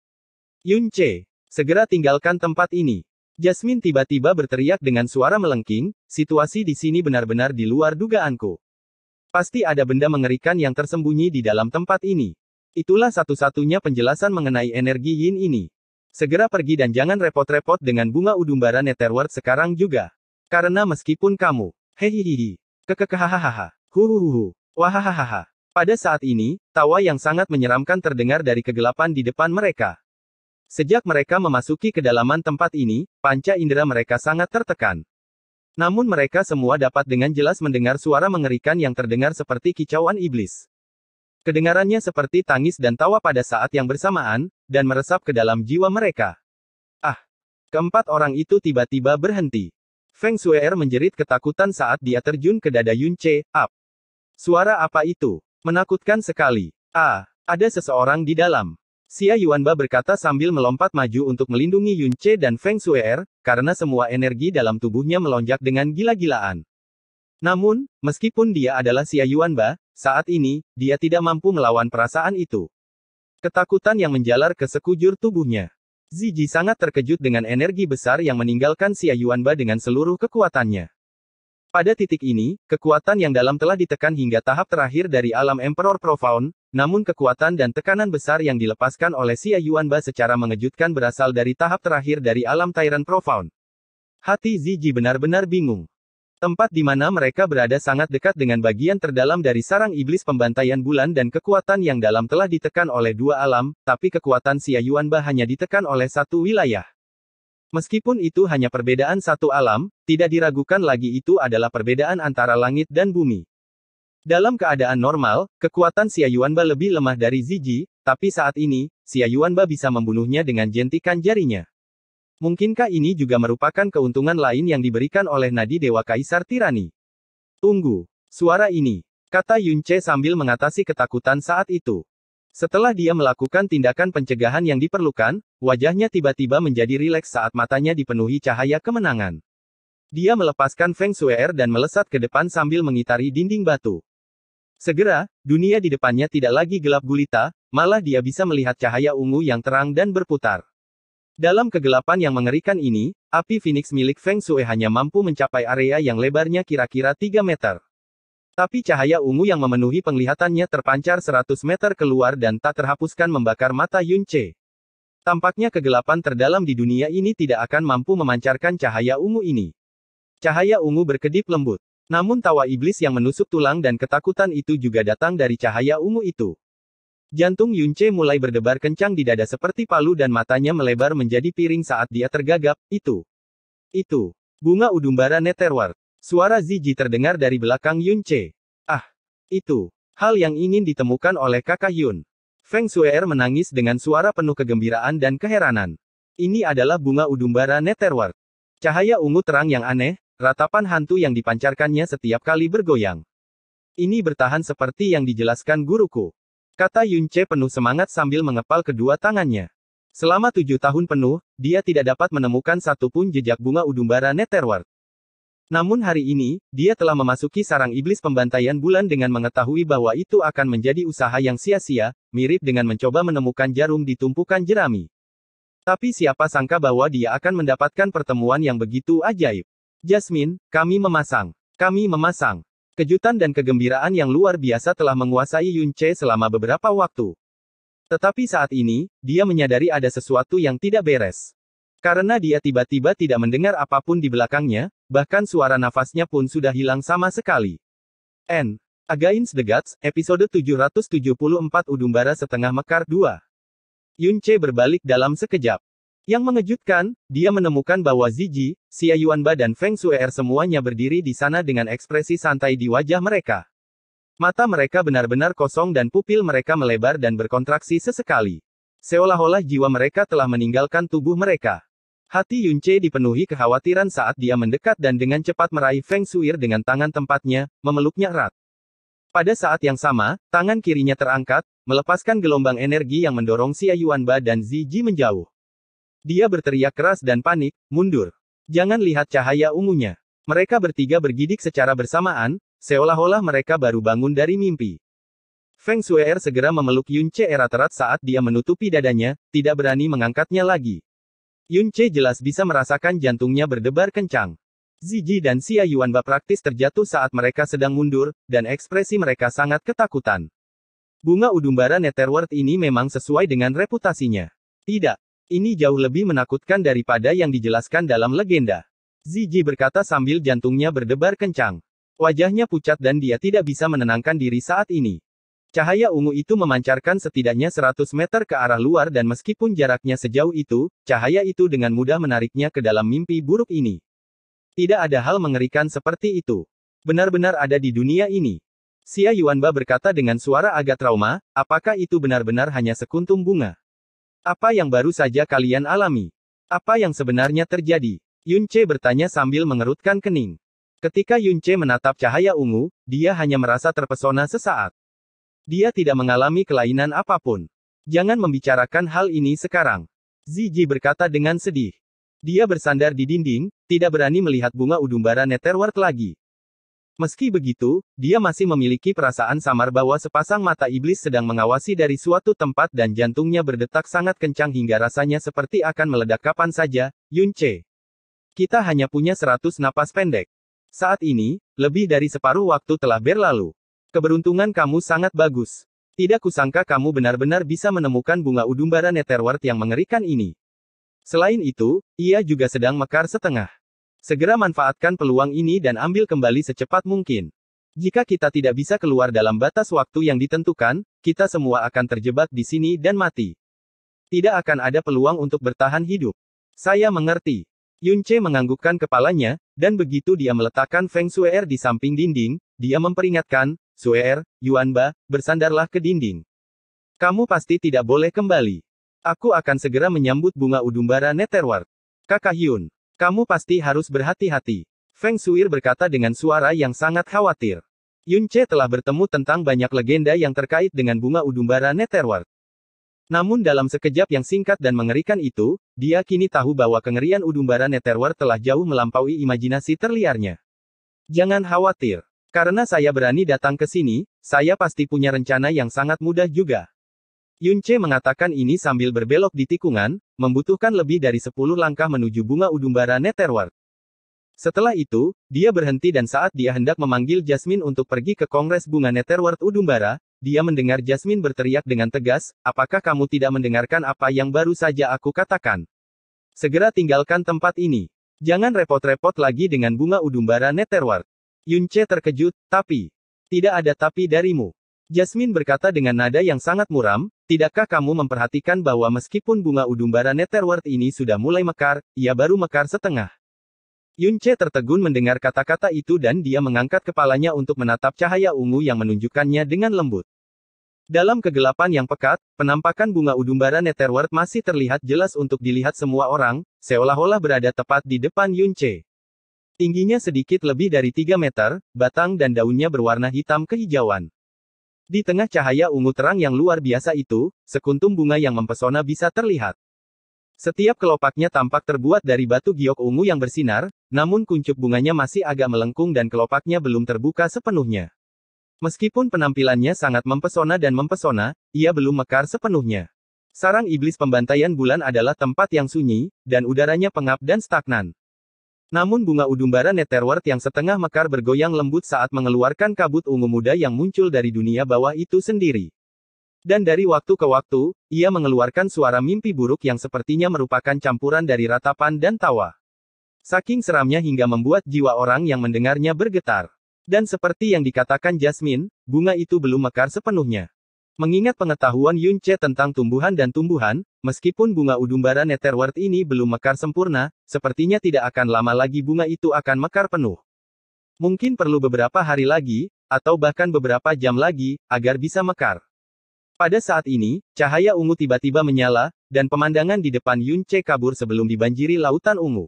Yun Che, segera tinggalkan tempat ini. Jasmine tiba-tiba berteriak dengan suara melengking, situasi di sini benar-benar di luar dugaanku. Pasti ada benda mengerikan yang tersembunyi di dalam tempat ini. Itulah satu-satunya penjelasan mengenai energi yin ini. Segera pergi dan jangan repot-repot dengan bunga udumbara netherward sekarang juga. Karena meskipun kamu, hehehehe, kekekehahaha, huhuhuhu, wahahaha. Pada saat ini, tawa yang sangat menyeramkan terdengar dari kegelapan di depan mereka. Sejak mereka memasuki kedalaman tempat ini, panca indera mereka sangat tertekan. Namun mereka semua dapat dengan jelas mendengar suara mengerikan yang terdengar seperti kicauan iblis. Kedengarannya seperti tangis dan tawa pada saat yang bersamaan, dan meresap ke dalam jiwa mereka. Ah! Keempat orang itu tiba-tiba berhenti. Feng Shui'er menjerit ketakutan saat dia terjun ke dada Yun Che, up. Suara apa itu? Menakutkan sekali. Ah, ada seseorang di dalam. Xia Yuanba berkata sambil melompat maju untuk melindungi Yun Che dan Feng Shuer, karena semua energi dalam tubuhnya melonjak dengan gila-gilaan. Namun, meskipun dia adalah Xia Yuanba, saat ini, dia tidak mampu melawan perasaan itu. Ketakutan yang menjalar ke sekujur tubuhnya. Ziji sangat terkejut dengan energi besar yang meninggalkan Xia Yuanba dengan seluruh kekuatannya. Pada titik ini, kekuatan yang dalam telah ditekan hingga tahap terakhir dari alam Emperor Profound, namun kekuatan dan tekanan besar yang dilepaskan oleh Xia Yuanba secara mengejutkan berasal dari tahap terakhir dari alam Tyrant Profound. Hati Ziji benar-benar bingung. Tempat di mana mereka berada sangat dekat dengan bagian terdalam dari sarang iblis pembantaian bulan dan kekuatan yang dalam telah ditekan oleh dua alam, tapi kekuatan Xia Yuanba hanya ditekan oleh satu wilayah. Meskipun itu hanya perbedaan satu alam, tidak diragukan lagi itu adalah perbedaan antara langit dan bumi. Dalam keadaan normal, kekuatan Xia Yuanba lebih lemah dari Ziji, tapi saat ini, Xia Yuanba bisa membunuhnya dengan jentikan jarinya. Mungkinkah ini juga merupakan keuntungan lain yang diberikan oleh nadi Dewa Kaisar Tirani? Tunggu. Suara ini. Kata Yun Che sambil mengatasi ketakutan saat itu. Setelah dia melakukan tindakan pencegahan yang diperlukan, wajahnya tiba-tiba menjadi rileks saat matanya dipenuhi cahaya kemenangan. Dia melepaskan Feng Shuer dan melesat ke depan sambil mengitari dinding batu. Segera, dunia di depannya tidak lagi gelap gulita, malah dia bisa melihat cahaya ungu yang terang dan berputar. Dalam kegelapan yang mengerikan ini, api Phoenix milik Feng Shui hanya mampu mencapai area yang lebarnya kira-kira 3 meter. Tapi cahaya ungu yang memenuhi penglihatannya terpancar 100 meter keluar dan tak terhapuskan membakar mata Yun Che. Tampaknya kegelapan terdalam di dunia ini tidak akan mampu memancarkan cahaya ungu ini. Cahaya ungu berkedip lembut. Namun tawa iblis yang menusuk tulang dan ketakutan itu juga datang dari cahaya ungu itu. Jantung Yunce mulai berdebar kencang di dada seperti palu dan matanya melebar menjadi piring saat dia tergagap, itu. Itu. Bunga udumbara Neterward. Suara Ziji terdengar dari belakang Yunce. Ah. Itu. Hal yang ingin ditemukan oleh kakak Yun. Feng Shuer menangis dengan suara penuh kegembiraan dan keheranan. Ini adalah bunga udumbara Neterward. Cahaya ungu terang yang aneh, Ratapan hantu yang dipancarkannya setiap kali bergoyang. Ini bertahan seperti yang dijelaskan guruku. Kata Yunce penuh semangat sambil mengepal kedua tangannya. Selama tujuh tahun penuh, dia tidak dapat menemukan satupun jejak bunga udumbara Netherworld. Namun hari ini, dia telah memasuki sarang iblis pembantaian bulan dengan mengetahui bahwa itu akan menjadi usaha yang sia-sia, mirip dengan mencoba menemukan jarum di tumpukan jerami. Tapi siapa sangka bahwa dia akan mendapatkan pertemuan yang begitu ajaib. Jasmine, kami memasang. Kami memasang. Kejutan dan kegembiraan yang luar biasa telah menguasai Yun Che selama beberapa waktu. Tetapi saat ini, dia menyadari ada sesuatu yang tidak beres. Karena dia tiba-tiba tidak mendengar apapun di belakangnya, bahkan suara nafasnya pun sudah hilang sama sekali. N. Against the Gods, episode 774 Udumbara Setengah Mekar 2. Yun Che berbalik dalam sekejap. Yang mengejutkan, dia menemukan bahwa Ziji, Xia Yuanba dan Feng Suer semuanya berdiri di sana dengan ekspresi santai di wajah mereka. Mata mereka benar-benar kosong dan pupil mereka melebar dan berkontraksi sesekali. Seolah-olah jiwa mereka telah meninggalkan tubuh mereka. Hati Yunce dipenuhi kekhawatiran saat dia mendekat dan dengan cepat meraih Feng Suir dengan tangan tempatnya, memeluknya erat. Pada saat yang sama, tangan kirinya terangkat, melepaskan gelombang energi yang mendorong Xia Yuanba dan Ziji menjauh. Dia berteriak keras dan panik, mundur. Jangan lihat cahaya ungunya. Mereka bertiga bergidik secara bersamaan, seolah-olah mereka baru bangun dari mimpi. Feng Shui'er segera memeluk Yun Che erat-erat saat dia menutupi dadanya, tidak berani mengangkatnya lagi. Yun Che jelas bisa merasakan jantungnya berdebar kencang. Ziji dan Xia Yuanba praktis terjatuh saat mereka sedang mundur, dan ekspresi mereka sangat ketakutan. Bunga udumbara Netherworld ini memang sesuai dengan reputasinya. Tidak, ini jauh lebih menakutkan daripada yang dijelaskan dalam legenda. Ziji berkata sambil jantungnya berdebar kencang. Wajahnya pucat dan dia tidak bisa menenangkan diri saat ini. Cahaya ungu itu memancarkan setidaknya 100 meter ke arah luar dan meskipun jaraknya sejauh itu, cahaya itu dengan mudah menariknya ke dalam mimpi buruk ini. Tidak ada hal mengerikan seperti itu. Benar-benar ada di dunia ini. Xia Yuanba berkata dengan suara agak trauma, apakah itu benar-benar hanya sekuntum bunga? Apa yang baru saja kalian alami? Apa yang sebenarnya terjadi? Yun Che bertanya sambil mengerutkan kening. Ketika Yun Che menatap cahaya ungu, dia hanya merasa terpesona sesaat. Dia tidak mengalami kelainan apapun. Jangan membicarakan hal ini sekarang. Ziji berkata dengan sedih. Dia bersandar di dinding, tidak berani melihat bunga udumbara Netherward lagi. Meski begitu, dia masih memiliki perasaan samar bahwa sepasang mata iblis sedang mengawasi dari suatu tempat dan jantungnya berdetak sangat kencang hingga rasanya seperti akan meledak kapan saja, Yun Kita hanya punya 100 napas pendek. Saat ini, lebih dari separuh waktu telah berlalu. Keberuntungan kamu sangat bagus. Tidak kusangka kamu benar-benar bisa menemukan bunga udumbara netherward yang mengerikan ini. Selain itu, ia juga sedang mekar setengah. Segera manfaatkan peluang ini dan ambil kembali secepat mungkin. Jika kita tidak bisa keluar dalam batas waktu yang ditentukan, kita semua akan terjebak di sini dan mati. Tidak akan ada peluang untuk bertahan hidup. Saya mengerti. Yunche menganggukkan kepalanya, dan begitu dia meletakkan Feng Suer di samping dinding, dia memperingatkan, Suer, Yuanba, bersandarlah ke dinding. Kamu pasti tidak boleh kembali. Aku akan segera menyambut bunga udumbara Netherward. Kakak Hyun, kamu pasti harus berhati-hati. Feng Shuir berkata dengan suara yang sangat khawatir. Yunche telah bertemu tentang banyak legenda yang terkait dengan bunga udumbara Netherworld. Namun dalam sekejap yang singkat dan mengerikan itu, dia kini tahu bahwa kengerian Udumbara Netherworld telah jauh melampaui imajinasi terliarnya. Jangan khawatir. Karena saya berani datang ke sini, saya pasti punya rencana yang sangat mudah juga. Yunce mengatakan ini sambil berbelok di tikungan, membutuhkan lebih dari 10 langkah menuju bunga udumbara Netherworld. Setelah itu, dia berhenti dan saat dia hendak memanggil Jasmine untuk pergi ke Kongres Bunga Netherworld Udumbara, dia mendengar Jasmine berteriak dengan tegas, apakah kamu tidak mendengarkan apa yang baru saja aku katakan? Segera tinggalkan tempat ini. Jangan repot-repot lagi dengan bunga udumbara Netherworld. Yunce terkejut, tapi... Tidak ada tapi darimu. Jasmine berkata dengan nada yang sangat muram, tidakkah kamu memperhatikan bahwa meskipun bunga udumbara Netherworld ini sudah mulai mekar, ia baru mekar setengah. Yunche tertegun mendengar kata-kata itu dan dia mengangkat kepalanya untuk menatap cahaya ungu yang menunjukkannya dengan lembut. Dalam kegelapan yang pekat, penampakan bunga udumbara Netherworld masih terlihat jelas untuk dilihat semua orang, seolah-olah berada tepat di depan Yunche. Tingginya sedikit lebih dari 3 meter, batang dan daunnya berwarna hitam kehijauan. Di tengah cahaya ungu terang yang luar biasa itu, sekuntum bunga yang mempesona bisa terlihat. Setiap kelopaknya tampak terbuat dari batu giok ungu yang bersinar, namun kuncup bunganya masih agak melengkung dan kelopaknya belum terbuka sepenuhnya. Meskipun penampilannya sangat mempesona dan mempesona, ia belum mekar sepenuhnya. Sarang iblis pembantaian bulan adalah tempat yang sunyi, dan udaranya pengap dan stagnan. Namun bunga udumbara Netherworld yang setengah mekar bergoyang lembut saat mengeluarkan kabut ungu muda yang muncul dari dunia bawah itu sendiri. Dan dari waktu ke waktu, ia mengeluarkan suara mimpi buruk yang sepertinya merupakan campuran dari ratapan dan tawa. Saking seramnya hingga membuat jiwa orang yang mendengarnya bergetar. Dan seperti yang dikatakan Jasmine, bunga itu belum mekar sepenuhnya. Mengingat pengetahuan Yun tentang tumbuhan dan tumbuhan, meskipun bunga udumbara netherwort ini belum mekar sempurna, sepertinya tidak akan lama lagi bunga itu akan mekar penuh. Mungkin perlu beberapa hari lagi, atau bahkan beberapa jam lagi, agar bisa mekar. Pada saat ini, cahaya ungu tiba-tiba menyala, dan pemandangan di depan Yun kabur sebelum dibanjiri lautan ungu.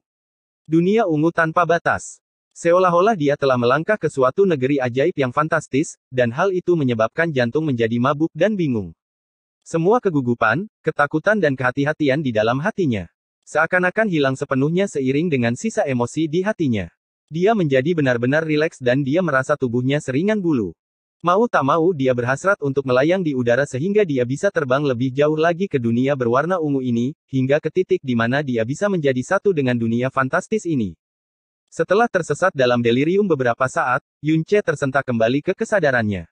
Dunia ungu tanpa batas. Seolah-olah dia telah melangkah ke suatu negeri ajaib yang fantastis, dan hal itu menyebabkan jantung menjadi mabuk dan bingung. Semua kegugupan, ketakutan dan kehati-hatian di dalam hatinya. Seakan-akan hilang sepenuhnya seiring dengan sisa emosi di hatinya. Dia menjadi benar-benar rileks dan dia merasa tubuhnya seringan bulu. Mau tak mau dia berhasrat untuk melayang di udara sehingga dia bisa terbang lebih jauh lagi ke dunia berwarna ungu ini, hingga ke titik di mana dia bisa menjadi satu dengan dunia fantastis ini. Setelah tersesat dalam delirium beberapa saat, Yunche tersentak kembali ke kesadarannya.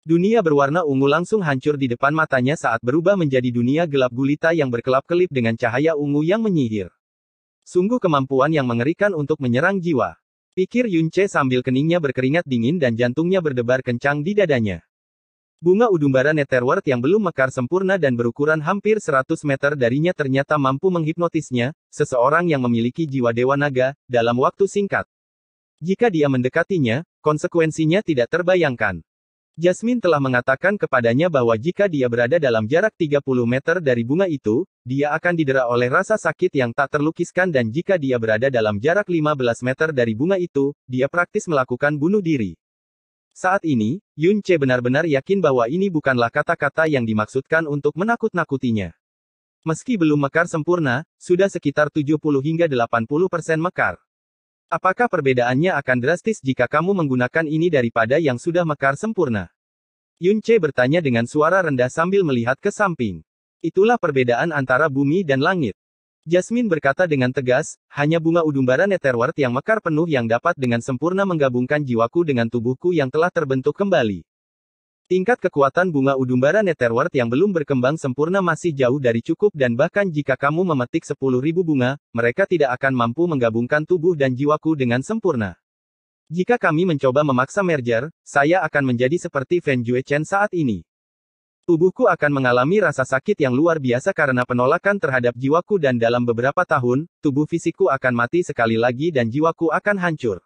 Dunia berwarna ungu langsung hancur di depan matanya saat berubah menjadi dunia gelap gulita yang berkelap-kelip dengan cahaya ungu yang menyihir. Sungguh kemampuan yang mengerikan untuk menyerang jiwa. Pikir Yunche sambil keningnya berkeringat dingin dan jantungnya berdebar kencang di dadanya. Bunga udumbara Netherworld yang belum mekar sempurna dan berukuran hampir 100 meter darinya ternyata mampu menghipnotisnya, seseorang yang memiliki jiwa dewa naga, dalam waktu singkat. Jika dia mendekatinya, konsekuensinya tidak terbayangkan. Jasmine telah mengatakan kepadanya bahwa jika dia berada dalam jarak 30 meter dari bunga itu, dia akan didera oleh rasa sakit yang tak terlukiskan dan jika dia berada dalam jarak 15 meter dari bunga itu, dia praktis melakukan bunuh diri. Saat ini, Yun Che benar-benar yakin bahwa ini bukanlah kata-kata yang dimaksudkan untuk menakut-nakutinya. Meski belum mekar sempurna, sudah sekitar 70 hingga 80 persen mekar. Apakah perbedaannya akan drastis jika kamu menggunakan ini daripada yang sudah mekar sempurna? Yun Che bertanya dengan suara rendah sambil melihat ke samping. Itulah perbedaan antara bumi dan langit. Jasmine berkata dengan tegas, hanya bunga udumbara Netherward yang mekar penuh yang dapat dengan sempurna menggabungkan jiwaku dengan tubuhku yang telah terbentuk kembali. Tingkat kekuatan bunga udumbara Netherward yang belum berkembang sempurna masih jauh dari cukup dan bahkan jika kamu memetik 10.000 bunga, mereka tidak akan mampu menggabungkan tubuh dan jiwaku dengan sempurna. Jika kami mencoba memaksa merger, saya akan menjadi seperti Fan Jue Chen saat ini. Tubuhku akan mengalami rasa sakit yang luar biasa karena penolakan terhadap jiwaku dan dalam beberapa tahun, tubuh fisikku akan mati sekali lagi dan jiwaku akan hancur.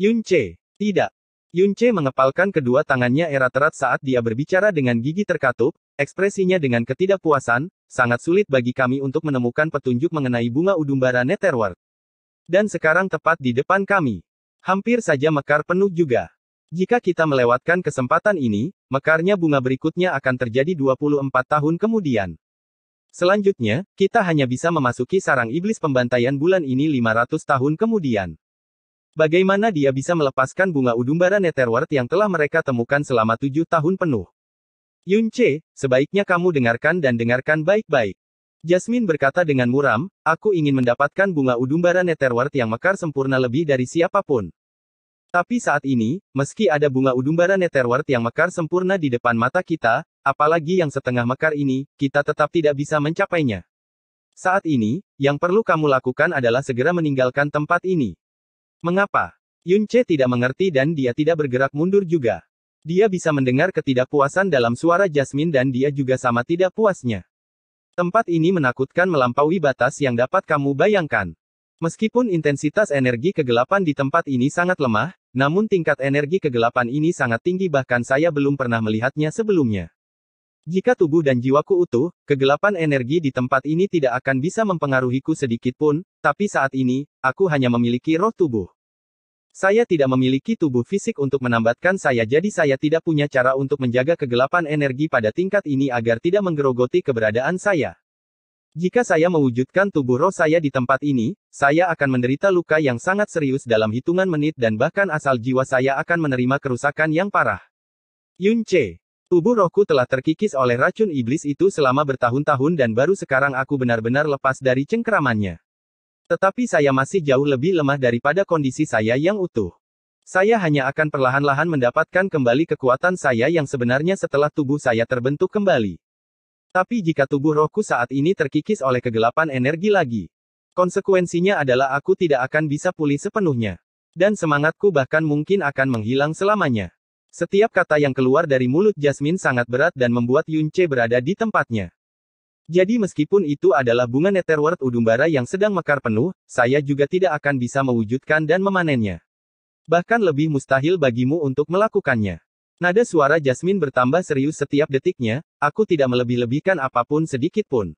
Yun Che. Tidak. Yun Che mengepalkan kedua tangannya erat-erat saat dia berbicara dengan gigi terkatup, ekspresinya dengan ketidakpuasan, sangat sulit bagi kami untuk menemukan petunjuk mengenai bunga udumbara Netherworld. Dan sekarang tepat di depan kami. Hampir saja mekar penuh juga. Jika kita melewatkan kesempatan ini, Mekarnya bunga berikutnya akan terjadi 24 tahun kemudian. Selanjutnya, kita hanya bisa memasuki sarang iblis pembantaian bulan ini 500 tahun kemudian. Bagaimana dia bisa melepaskan bunga udumbara Netherworld yang telah mereka temukan selama tujuh tahun penuh? Yun Che, sebaiknya kamu dengarkan dan dengarkan baik-baik. Jasmine berkata dengan muram, aku ingin mendapatkan bunga udumbara Netherworld yang mekar sempurna lebih dari siapapun. Tapi saat ini, meski ada bunga udumbara netherward yang mekar sempurna di depan mata kita, apalagi yang setengah mekar ini, kita tetap tidak bisa mencapainya. Saat ini, yang perlu kamu lakukan adalah segera meninggalkan tempat ini. Mengapa? Yunche tidak mengerti dan dia tidak bergerak mundur juga. Dia bisa mendengar ketidakpuasan dalam suara Jasmine dan dia juga sama tidak puasnya. Tempat ini menakutkan melampaui batas yang dapat kamu bayangkan. Meskipun intensitas energi kegelapan di tempat ini sangat lemah, namun tingkat energi kegelapan ini sangat tinggi bahkan saya belum pernah melihatnya sebelumnya. Jika tubuh dan jiwaku utuh, kegelapan energi di tempat ini tidak akan bisa mempengaruhiku sedikit pun, tapi saat ini, aku hanya memiliki roh tubuh. Saya tidak memiliki tubuh fisik untuk menambatkan saya jadi saya tidak punya cara untuk menjaga kegelapan energi pada tingkat ini agar tidak menggerogoti keberadaan saya. Jika saya mewujudkan tubuh roh saya di tempat ini, saya akan menderita luka yang sangat serius dalam hitungan menit dan bahkan asal jiwa saya akan menerima kerusakan yang parah. Yun Che. Tubuh rohku telah terkikis oleh racun iblis itu selama bertahun-tahun dan baru sekarang aku benar-benar lepas dari cengkeramannya. Tetapi saya masih jauh lebih lemah daripada kondisi saya yang utuh. Saya hanya akan perlahan-lahan mendapatkan kembali kekuatan saya yang sebenarnya setelah tubuh saya terbentuk kembali. Tapi jika tubuh rohku saat ini terkikis oleh kegelapan energi lagi, konsekuensinya adalah aku tidak akan bisa pulih sepenuhnya. Dan semangatku bahkan mungkin akan menghilang selamanya. Setiap kata yang keluar dari mulut Jasmine sangat berat dan membuat Yunce berada di tempatnya. Jadi meskipun itu adalah bunga Netherworld udumbara yang sedang mekar penuh, saya juga tidak akan bisa mewujudkan dan memanennya. Bahkan lebih mustahil bagimu untuk melakukannya. Nada suara Jasmine bertambah serius setiap detiknya, aku tidak melebih-lebihkan apapun sedikit pun.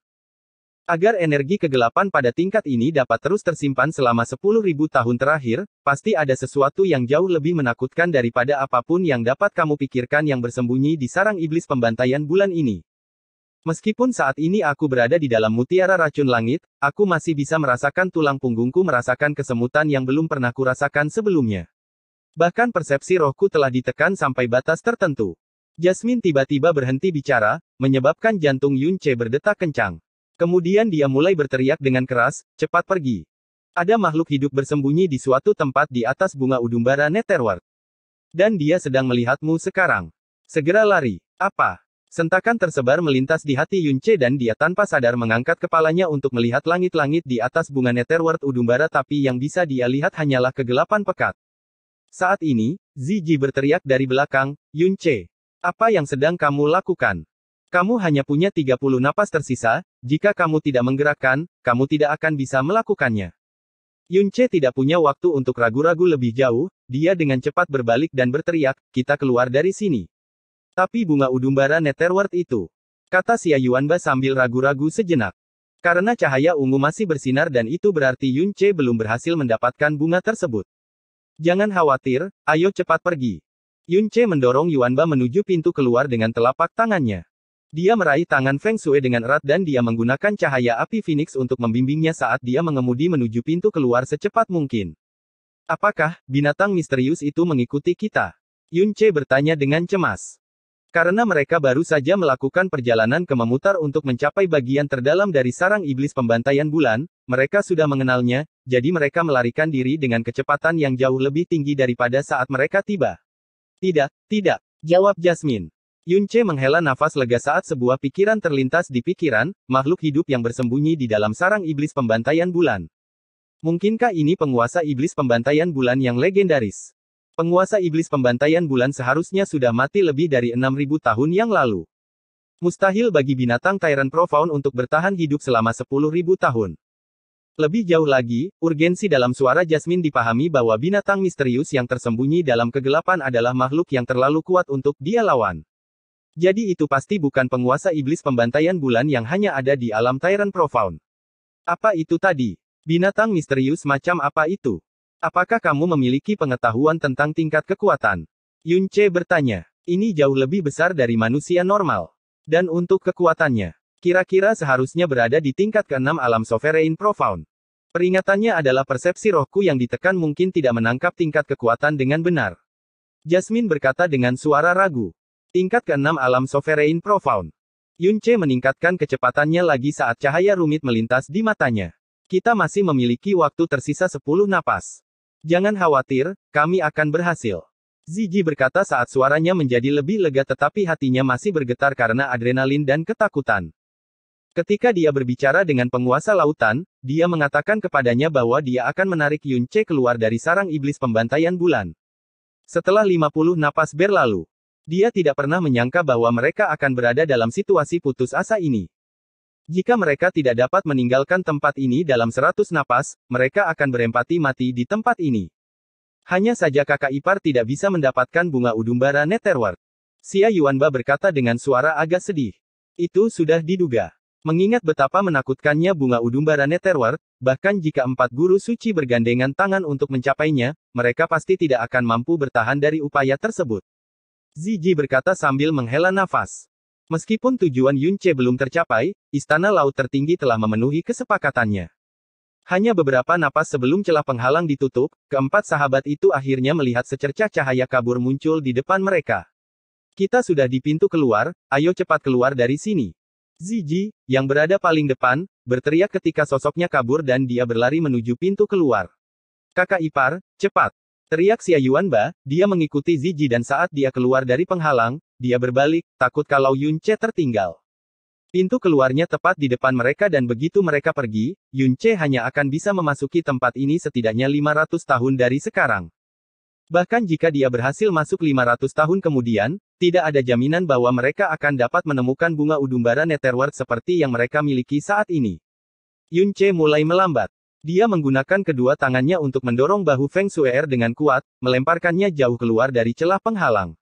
Agar energi kegelapan pada tingkat ini dapat terus tersimpan selama 10.000 tahun terakhir, pasti ada sesuatu yang jauh lebih menakutkan daripada apapun yang dapat kamu pikirkan yang bersembunyi di sarang iblis pembantaian bulan ini. Meskipun saat ini aku berada di dalam mutiara racun langit, aku masih bisa merasakan tulang punggungku merasakan kesemutan yang belum pernah kurasakan sebelumnya. Bahkan persepsi rohku telah ditekan sampai batas tertentu. Jasmine tiba-tiba berhenti bicara, menyebabkan jantung Yun berdetak kencang. Kemudian dia mulai berteriak dengan keras, cepat pergi. Ada makhluk hidup bersembunyi di suatu tempat di atas bunga udumbara Netherworld. Dan dia sedang melihatmu sekarang. Segera lari. Apa? Sentakan tersebar melintas di hati Yun dan dia tanpa sadar mengangkat kepalanya untuk melihat langit-langit di atas bunga Netherworld udumbara tapi yang bisa dia lihat hanyalah kegelapan pekat. Saat ini, Ziji berteriak dari belakang, Yun Apa yang sedang kamu lakukan? Kamu hanya punya 30 napas tersisa, jika kamu tidak menggerakkan, kamu tidak akan bisa melakukannya. Yun tidak punya waktu untuk ragu-ragu lebih jauh, dia dengan cepat berbalik dan berteriak, kita keluar dari sini. Tapi bunga udumbara Netherworld itu. Kata Xia Yuanba sambil ragu-ragu sejenak. Karena cahaya ungu masih bersinar dan itu berarti Yun belum berhasil mendapatkan bunga tersebut. Jangan khawatir, ayo cepat pergi. Yun Che mendorong Yuan Ba menuju pintu keluar dengan telapak tangannya. Dia meraih tangan Feng Shui dengan erat dan dia menggunakan cahaya api Phoenix untuk membimbingnya saat dia mengemudi menuju pintu keluar secepat mungkin. Apakah binatang misterius itu mengikuti kita? Yun Che bertanya dengan cemas. Karena mereka baru saja melakukan perjalanan ke memutar untuk mencapai bagian terdalam dari sarang iblis pembantaian bulan, mereka sudah mengenalnya, jadi mereka melarikan diri dengan kecepatan yang jauh lebih tinggi daripada saat mereka tiba. Tidak, tidak, jawab Jasmine. Yunche menghela nafas lega saat sebuah pikiran terlintas di pikiran, makhluk hidup yang bersembunyi di dalam sarang iblis pembantaian bulan. Mungkinkah ini penguasa iblis pembantaian bulan yang legendaris? Penguasa iblis pembantaian bulan seharusnya sudah mati lebih dari 6.000 tahun yang lalu. Mustahil bagi binatang Tyran Profound untuk bertahan hidup selama 10.000 tahun. Lebih jauh lagi, urgensi dalam suara Jasmine dipahami bahwa binatang misterius yang tersembunyi dalam kegelapan adalah makhluk yang terlalu kuat untuk dia lawan. Jadi itu pasti bukan penguasa iblis pembantaian bulan yang hanya ada di alam Tyran Profound. Apa itu tadi? Binatang misterius macam apa itu? Apakah kamu memiliki pengetahuan tentang tingkat kekuatan? Yun Che bertanya. Ini jauh lebih besar dari manusia normal. Dan untuk kekuatannya, kira-kira seharusnya berada di tingkat keenam alam sovereign profound. Peringatannya adalah persepsi rohku yang ditekan mungkin tidak menangkap tingkat kekuatan dengan benar. Jasmine berkata dengan suara ragu. Tingkat keenam alam sovereign profound. Yun Che meningkatkan kecepatannya lagi saat cahaya rumit melintas di matanya. Kita masih memiliki waktu tersisa 10 napas. Jangan khawatir, kami akan berhasil. Ziji berkata saat suaranya menjadi lebih lega tetapi hatinya masih bergetar karena adrenalin dan ketakutan. Ketika dia berbicara dengan penguasa lautan, dia mengatakan kepadanya bahwa dia akan menarik Yunche keluar dari sarang iblis pembantaian bulan. Setelah 50 napas berlalu, dia tidak pernah menyangka bahwa mereka akan berada dalam situasi putus asa ini. Jika mereka tidak dapat meninggalkan tempat ini dalam seratus napas, mereka akan berempati mati di tempat ini. Hanya saja kakak ipar tidak bisa mendapatkan bunga udumbara Netherward. Sia Yuanba berkata dengan suara agak sedih. Itu sudah diduga. Mengingat betapa menakutkannya bunga udumbara Netherward, bahkan jika empat guru suci bergandengan tangan untuk mencapainya, mereka pasti tidak akan mampu bertahan dari upaya tersebut. Ziji berkata sambil menghela nafas. Meskipun tujuan Yunche belum tercapai, Istana Laut Tertinggi telah memenuhi kesepakatannya. Hanya beberapa napas sebelum celah penghalang ditutup, keempat sahabat itu akhirnya melihat secercah cahaya kabur muncul di depan mereka. Kita sudah di pintu keluar, ayo cepat keluar dari sini. Ziji, yang berada paling depan, berteriak ketika sosoknya kabur dan dia berlari menuju pintu keluar. Kakak ipar, cepat. Teriak Xia Ba, dia mengikuti Ziji dan saat dia keluar dari penghalang, dia berbalik, takut kalau Yun Che tertinggal. Pintu keluarnya tepat di depan mereka dan begitu mereka pergi, Yun Che hanya akan bisa memasuki tempat ini setidaknya 500 tahun dari sekarang. Bahkan jika dia berhasil masuk 500 tahun kemudian, tidak ada jaminan bahwa mereka akan dapat menemukan bunga udumbara Netherworld seperti yang mereka miliki saat ini. Yun Che mulai melambat. Dia menggunakan kedua tangannya untuk mendorong bahu Feng Shuer dengan kuat, melemparkannya jauh keluar dari celah penghalang.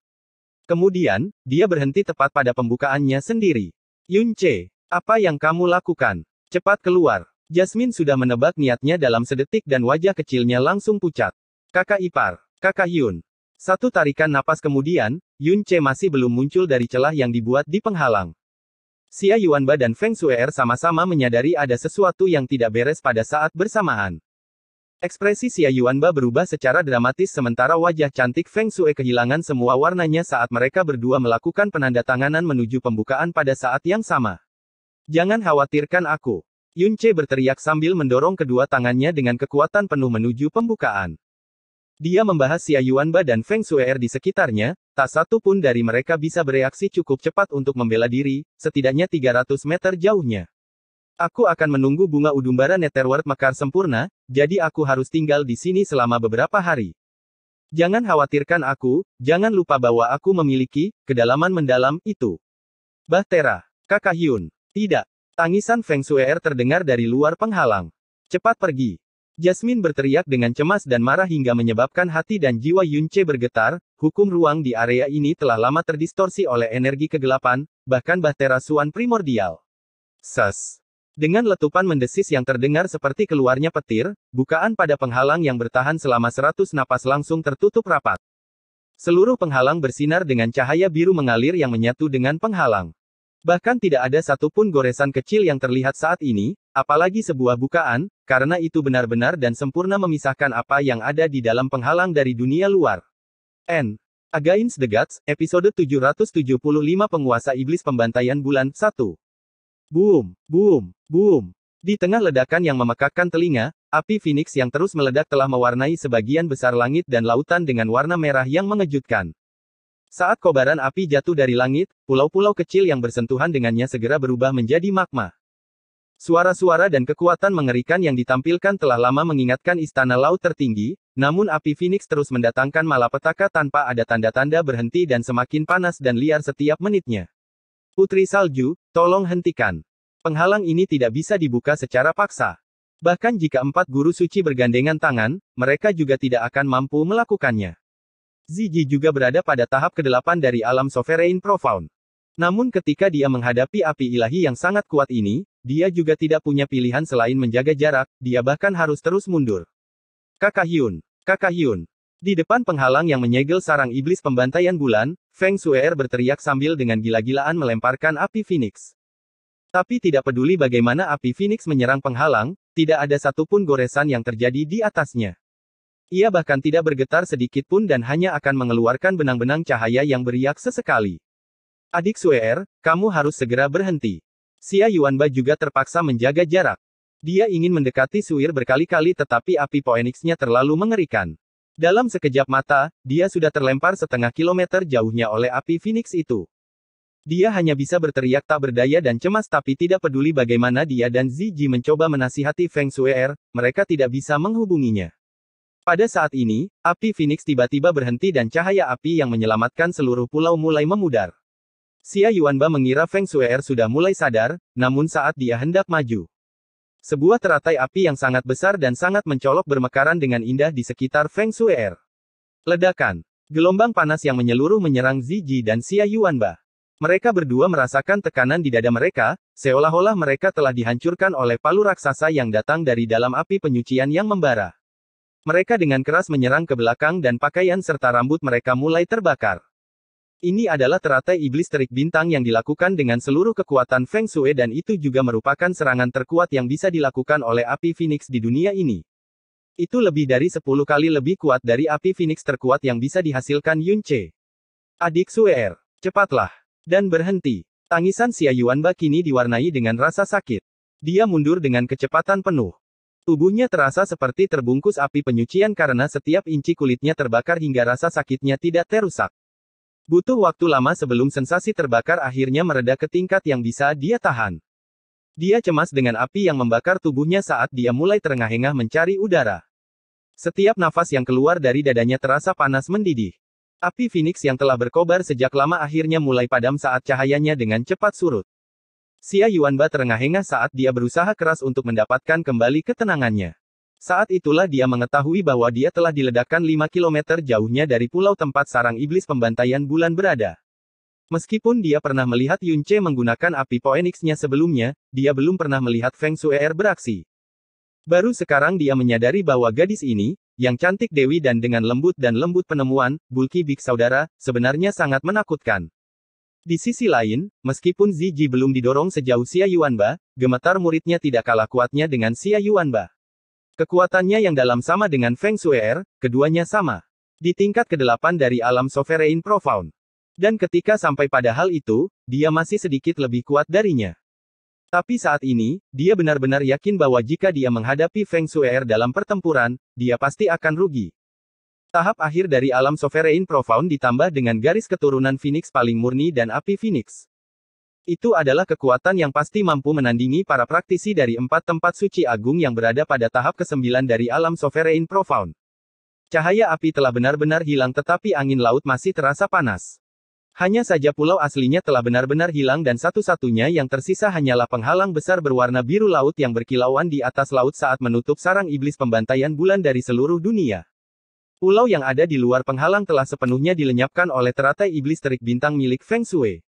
Kemudian, dia berhenti tepat pada pembukaannya sendiri. Yun Che, apa yang kamu lakukan? Cepat keluar. Jasmine sudah menebak niatnya dalam sedetik dan wajah kecilnya langsung pucat. Kakak ipar, kakak Yun. Satu tarikan napas kemudian, Yun Che masih belum muncul dari celah yang dibuat di penghalang. Xia Yuanba dan Feng Suer sama-sama menyadari ada sesuatu yang tidak beres pada saat bersamaan. Ekspresi Xia Yuanba berubah secara dramatis sementara wajah cantik Feng Shui kehilangan semua warnanya saat mereka berdua melakukan penandatanganan menuju pembukaan pada saat yang sama. Jangan khawatirkan aku. Yun Che berteriak sambil mendorong kedua tangannya dengan kekuatan penuh menuju pembukaan. Dia membahas Xia Yuanba dan Feng Er di sekitarnya, tak satu pun dari mereka bisa bereaksi cukup cepat untuk membela diri, setidaknya 300 meter jauhnya. Aku akan menunggu bunga udumbara Netherworld mekar sempurna, jadi aku harus tinggal di sini selama beberapa hari. Jangan khawatirkan aku, jangan lupa bahwa aku memiliki kedalaman mendalam itu. Bahtera, Kakak Hyun. Tidak. Tangisan Feng Suer terdengar dari luar penghalang. Cepat pergi. Jasmine berteriak dengan cemas dan marah hingga menyebabkan hati dan jiwa Yunche bergetar, hukum ruang di area ini telah lama terdistorsi oleh energi kegelapan, bahkan Bahtera Suan primordial. Sas. Dengan letupan mendesis yang terdengar seperti keluarnya petir, bukaan pada penghalang yang bertahan selama seratus napas langsung tertutup rapat. Seluruh penghalang bersinar dengan cahaya biru mengalir yang menyatu dengan penghalang. Bahkan tidak ada satupun goresan kecil yang terlihat saat ini, apalagi sebuah bukaan, karena itu benar-benar dan sempurna memisahkan apa yang ada di dalam penghalang dari dunia luar. N. Against the Gods, episode 775 Penguasa Iblis Pembantaian Bulan, 1. Boom, boom, boom. Di tengah ledakan yang memekakkan telinga, api Phoenix yang terus meledak telah mewarnai sebagian besar langit dan lautan dengan warna merah yang mengejutkan. Saat kobaran api jatuh dari langit, pulau-pulau kecil yang bersentuhan dengannya segera berubah menjadi magma. Suara-suara dan kekuatan mengerikan yang ditampilkan telah lama mengingatkan istana laut tertinggi, namun api Phoenix terus mendatangkan malapetaka tanpa ada tanda-tanda berhenti dan semakin panas dan liar setiap menitnya. Putri Salju, tolong hentikan. Penghalang ini tidak bisa dibuka secara paksa. Bahkan jika empat guru suci bergandengan tangan, mereka juga tidak akan mampu melakukannya. Ziji juga berada pada tahap kedelapan dari alam sovereign profound. Namun ketika dia menghadapi api ilahi yang sangat kuat ini, dia juga tidak punya pilihan selain menjaga jarak, dia bahkan harus terus mundur. Kakak Hyun, Kakak Hyun, di depan penghalang yang menyegel sarang iblis pembantaian bulan, Feng Suer berteriak sambil dengan gila-gilaan melemparkan api Phoenix. Tapi tidak peduli bagaimana api Phoenix menyerang penghalang, tidak ada satupun goresan yang terjadi di atasnya. Ia bahkan tidak bergetar sedikit pun dan hanya akan mengeluarkan benang-benang cahaya yang beriak sesekali. Adik Suer, kamu harus segera berhenti. Xia Yuanba juga terpaksa menjaga jarak. Dia ingin mendekati Suir berkali-kali tetapi api Phoenixnya terlalu mengerikan. Dalam sekejap mata, dia sudah terlempar setengah kilometer jauhnya oleh api Phoenix itu. Dia hanya bisa berteriak tak berdaya dan cemas tapi tidak peduli bagaimana dia dan Ziji mencoba menasihati Feng Suer, mereka tidak bisa menghubunginya. Pada saat ini, api Phoenix tiba-tiba berhenti dan cahaya api yang menyelamatkan seluruh pulau mulai memudar. Xia Yuanba mengira Feng Suer sudah mulai sadar, namun saat dia hendak maju, sebuah teratai api yang sangat besar dan sangat mencolok bermekaran dengan indah di sekitar Feng Shui Ledakan. Gelombang panas yang menyeluruh menyerang Ziji dan Xia Yuanba. Mereka berdua merasakan tekanan di dada mereka, seolah-olah mereka telah dihancurkan oleh palu raksasa yang datang dari dalam api penyucian yang membara. Mereka dengan keras menyerang ke belakang dan pakaian serta rambut mereka mulai terbakar. Ini adalah teratai iblis terik bintang yang dilakukan dengan seluruh kekuatan Feng Shui dan itu juga merupakan serangan terkuat yang bisa dilakukan oleh api Phoenix di dunia ini. Itu lebih dari 10 kali lebih kuat dari api Phoenix terkuat yang bisa dihasilkan Yun Che. Adik Er, cepatlah. Dan berhenti. Tangisan Xia Ba kini diwarnai dengan rasa sakit. Dia mundur dengan kecepatan penuh. Tubuhnya terasa seperti terbungkus api penyucian karena setiap inci kulitnya terbakar hingga rasa sakitnya tidak terusak. Butuh waktu lama sebelum sensasi terbakar akhirnya mereda ke tingkat yang bisa dia tahan. Dia cemas dengan api yang membakar tubuhnya saat dia mulai terengah-engah mencari udara. Setiap nafas yang keluar dari dadanya terasa panas mendidih. Api Phoenix yang telah berkobar sejak lama akhirnya mulai padam saat cahayanya dengan cepat surut. Xia Yuanba terengah-engah saat dia berusaha keras untuk mendapatkan kembali ketenangannya. Saat itulah dia mengetahui bahwa dia telah diledakkan 5 km jauhnya dari pulau tempat sarang iblis pembantaian bulan berada. Meskipun dia pernah melihat Yun Che menggunakan api poenixnya sebelumnya, dia belum pernah melihat Feng Er beraksi. Baru sekarang dia menyadari bahwa gadis ini, yang cantik dewi dan dengan lembut dan lembut penemuan, bulky Big Saudara, sebenarnya sangat menakutkan. Di sisi lain, meskipun Ziji belum didorong sejauh Xia Yuanba, gemetar muridnya tidak kalah kuatnya dengan Xia Yuanba. Kekuatannya yang dalam sama dengan Feng Shui keduanya sama. Di tingkat ke-8 dari alam Sovereign Profound. Dan ketika sampai pada hal itu, dia masih sedikit lebih kuat darinya. Tapi saat ini, dia benar-benar yakin bahwa jika dia menghadapi Feng Shui dalam pertempuran, dia pasti akan rugi. Tahap akhir dari alam Sovereign Profound ditambah dengan garis keturunan Phoenix paling murni dan api Phoenix. Itu adalah kekuatan yang pasti mampu menandingi para praktisi dari empat tempat suci agung yang berada pada tahap kesembilan dari alam sovereign profound. Cahaya api telah benar-benar hilang tetapi angin laut masih terasa panas. Hanya saja pulau aslinya telah benar-benar hilang dan satu-satunya yang tersisa hanyalah penghalang besar berwarna biru laut yang berkilauan di atas laut saat menutup sarang iblis pembantaian bulan dari seluruh dunia. Pulau yang ada di luar penghalang telah sepenuhnya dilenyapkan oleh teratai iblis terik bintang milik Feng Shui.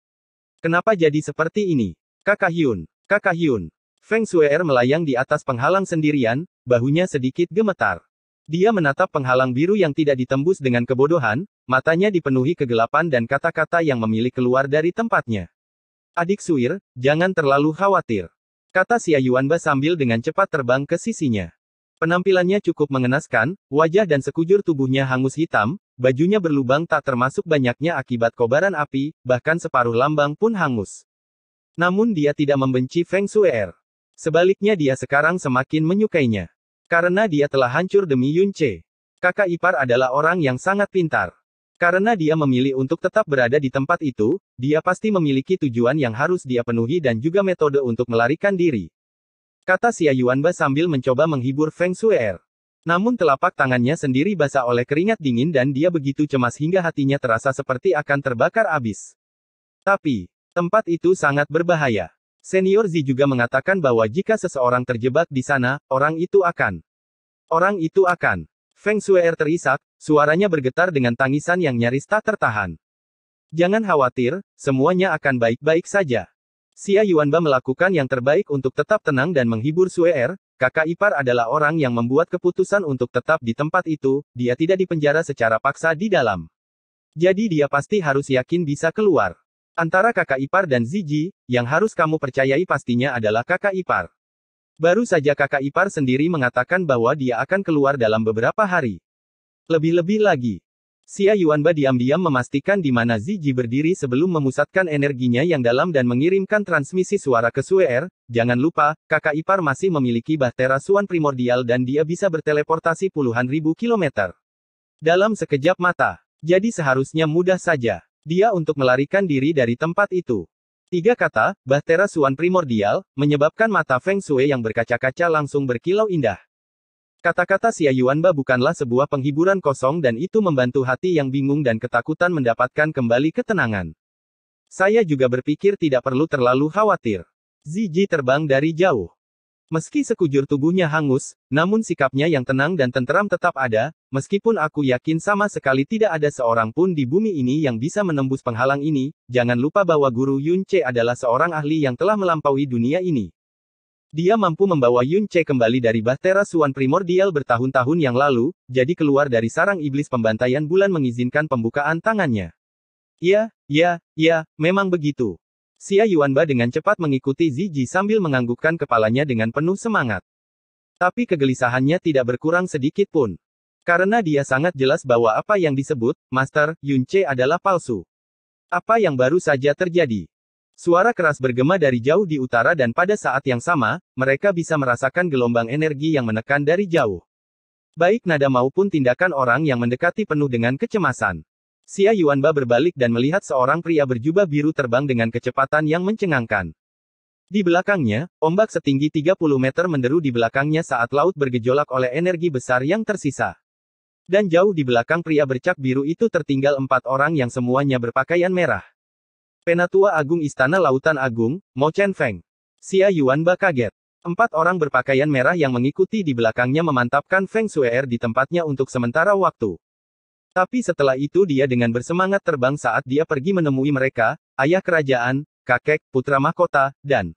Kenapa jadi seperti ini? Kakak Hyun, Kakak Hyun. Feng Shuer melayang di atas penghalang sendirian, bahunya sedikit gemetar. Dia menatap penghalang biru yang tidak ditembus dengan kebodohan, matanya dipenuhi kegelapan dan kata-kata yang memilih keluar dari tempatnya. Adik Suir, jangan terlalu khawatir. Kata Xia Yuanba sambil dengan cepat terbang ke sisinya. Penampilannya cukup mengenaskan, wajah dan sekujur tubuhnya hangus hitam, bajunya berlubang tak termasuk banyaknya akibat kobaran api, bahkan separuh lambang pun hangus. Namun dia tidak membenci Feng Er. Sebaliknya dia sekarang semakin menyukainya. Karena dia telah hancur demi Yun Che. Kakak ipar adalah orang yang sangat pintar. Karena dia memilih untuk tetap berada di tempat itu, dia pasti memiliki tujuan yang harus dia penuhi dan juga metode untuk melarikan diri. Kata Xia Yuanba sambil mencoba menghibur Feng Xuer. Namun telapak tangannya sendiri basah oleh keringat dingin dan dia begitu cemas hingga hatinya terasa seperti akan terbakar abis. Tapi, tempat itu sangat berbahaya. Senior Zi juga mengatakan bahwa jika seseorang terjebak di sana, orang itu akan. Orang itu akan. Feng Xuer terisak, suaranya bergetar dengan tangisan yang nyaris tak tertahan. Jangan khawatir, semuanya akan baik-baik saja. Xia Yuanba melakukan yang terbaik untuk tetap tenang dan menghibur Sue Er, kakak ipar adalah orang yang membuat keputusan untuk tetap di tempat itu, dia tidak dipenjara secara paksa di dalam. Jadi dia pasti harus yakin bisa keluar. Antara kakak ipar dan Ziji, yang harus kamu percayai pastinya adalah kakak ipar. Baru saja kakak ipar sendiri mengatakan bahwa dia akan keluar dalam beberapa hari. Lebih-lebih lagi, Xia Yuanba diam-diam memastikan di mana Ziji berdiri sebelum memusatkan energinya yang dalam dan mengirimkan transmisi suara ke Suer. Er. Jangan lupa, kakak ipar masih memiliki bahtera suan primordial dan dia bisa berteleportasi puluhan ribu kilometer. Dalam sekejap mata. Jadi seharusnya mudah saja. Dia untuk melarikan diri dari tempat itu. Tiga kata, bahtera suan primordial, menyebabkan mata Feng Sue yang berkaca-kaca langsung berkilau indah. Kata-kata Xia Yuanba bukanlah sebuah penghiburan kosong dan itu membantu hati yang bingung dan ketakutan mendapatkan kembali ketenangan. Saya juga berpikir tidak perlu terlalu khawatir. Ziji terbang dari jauh. Meski sekujur tubuhnya hangus, namun sikapnya yang tenang dan tenteram tetap ada, meskipun aku yakin sama sekali tidak ada seorang pun di bumi ini yang bisa menembus penghalang ini, jangan lupa bahwa Guru Yunce adalah seorang ahli yang telah melampaui dunia ini. Dia mampu membawa Yun Che kembali dari Bahtera Suan primordial bertahun-tahun yang lalu, jadi keluar dari sarang iblis pembantaian bulan mengizinkan pembukaan tangannya. Ya, ya, ya, memang begitu. Xia Yuanba dengan cepat mengikuti Ziji sambil menganggukkan kepalanya dengan penuh semangat. Tapi kegelisahannya tidak berkurang sedikit pun. Karena dia sangat jelas bahwa apa yang disebut, Master, Yun Che adalah palsu. Apa yang baru saja terjadi? Suara keras bergema dari jauh di utara dan pada saat yang sama, mereka bisa merasakan gelombang energi yang menekan dari jauh. Baik nada maupun tindakan orang yang mendekati penuh dengan kecemasan. Xia Yuanba berbalik dan melihat seorang pria berjubah biru terbang dengan kecepatan yang mencengangkan. Di belakangnya, ombak setinggi 30 meter menderu di belakangnya saat laut bergejolak oleh energi besar yang tersisa. Dan jauh di belakang pria bercak biru itu tertinggal empat orang yang semuanya berpakaian merah. Penatua Agung Istana Lautan Agung, Mo Chen Feng. Xia Ba kaget. Empat orang berpakaian merah yang mengikuti di belakangnya memantapkan Feng Shui'er di tempatnya untuk sementara waktu. Tapi setelah itu dia dengan bersemangat terbang saat dia pergi menemui mereka, ayah kerajaan, kakek, putra mahkota, dan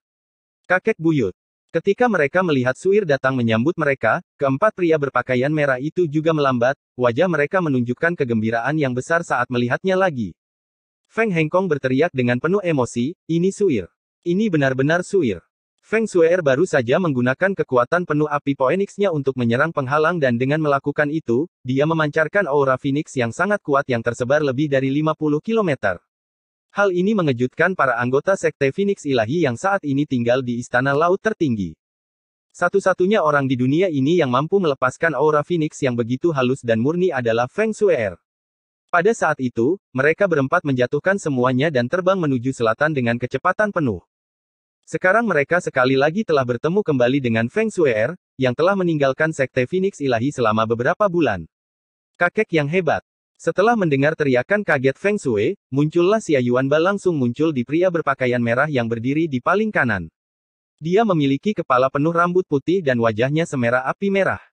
kakek buyut. Ketika mereka melihat Suir datang menyambut mereka, keempat pria berpakaian merah itu juga melambat, wajah mereka menunjukkan kegembiraan yang besar saat melihatnya lagi. Feng Hengkong berteriak dengan penuh emosi, ini suir. Ini benar-benar suir. Feng Shuer baru saja menggunakan kekuatan penuh api Phoenix-nya untuk menyerang penghalang dan dengan melakukan itu, dia memancarkan aura Phoenix yang sangat kuat yang tersebar lebih dari 50 km. Hal ini mengejutkan para anggota Sekte Phoenix Ilahi yang saat ini tinggal di Istana Laut Tertinggi. Satu-satunya orang di dunia ini yang mampu melepaskan aura Phoenix yang begitu halus dan murni adalah Feng Shuer. Pada saat itu, mereka berempat menjatuhkan semuanya dan terbang menuju selatan dengan kecepatan penuh. Sekarang mereka sekali lagi telah bertemu kembali dengan Feng Shui'er, yang telah meninggalkan Sekte Phoenix Ilahi selama beberapa bulan. Kakek yang hebat. Setelah mendengar teriakan kaget Feng Shui, muncullah Xia Yuanba langsung muncul di pria berpakaian merah yang berdiri di paling kanan. Dia memiliki kepala penuh rambut putih dan wajahnya semerah api merah.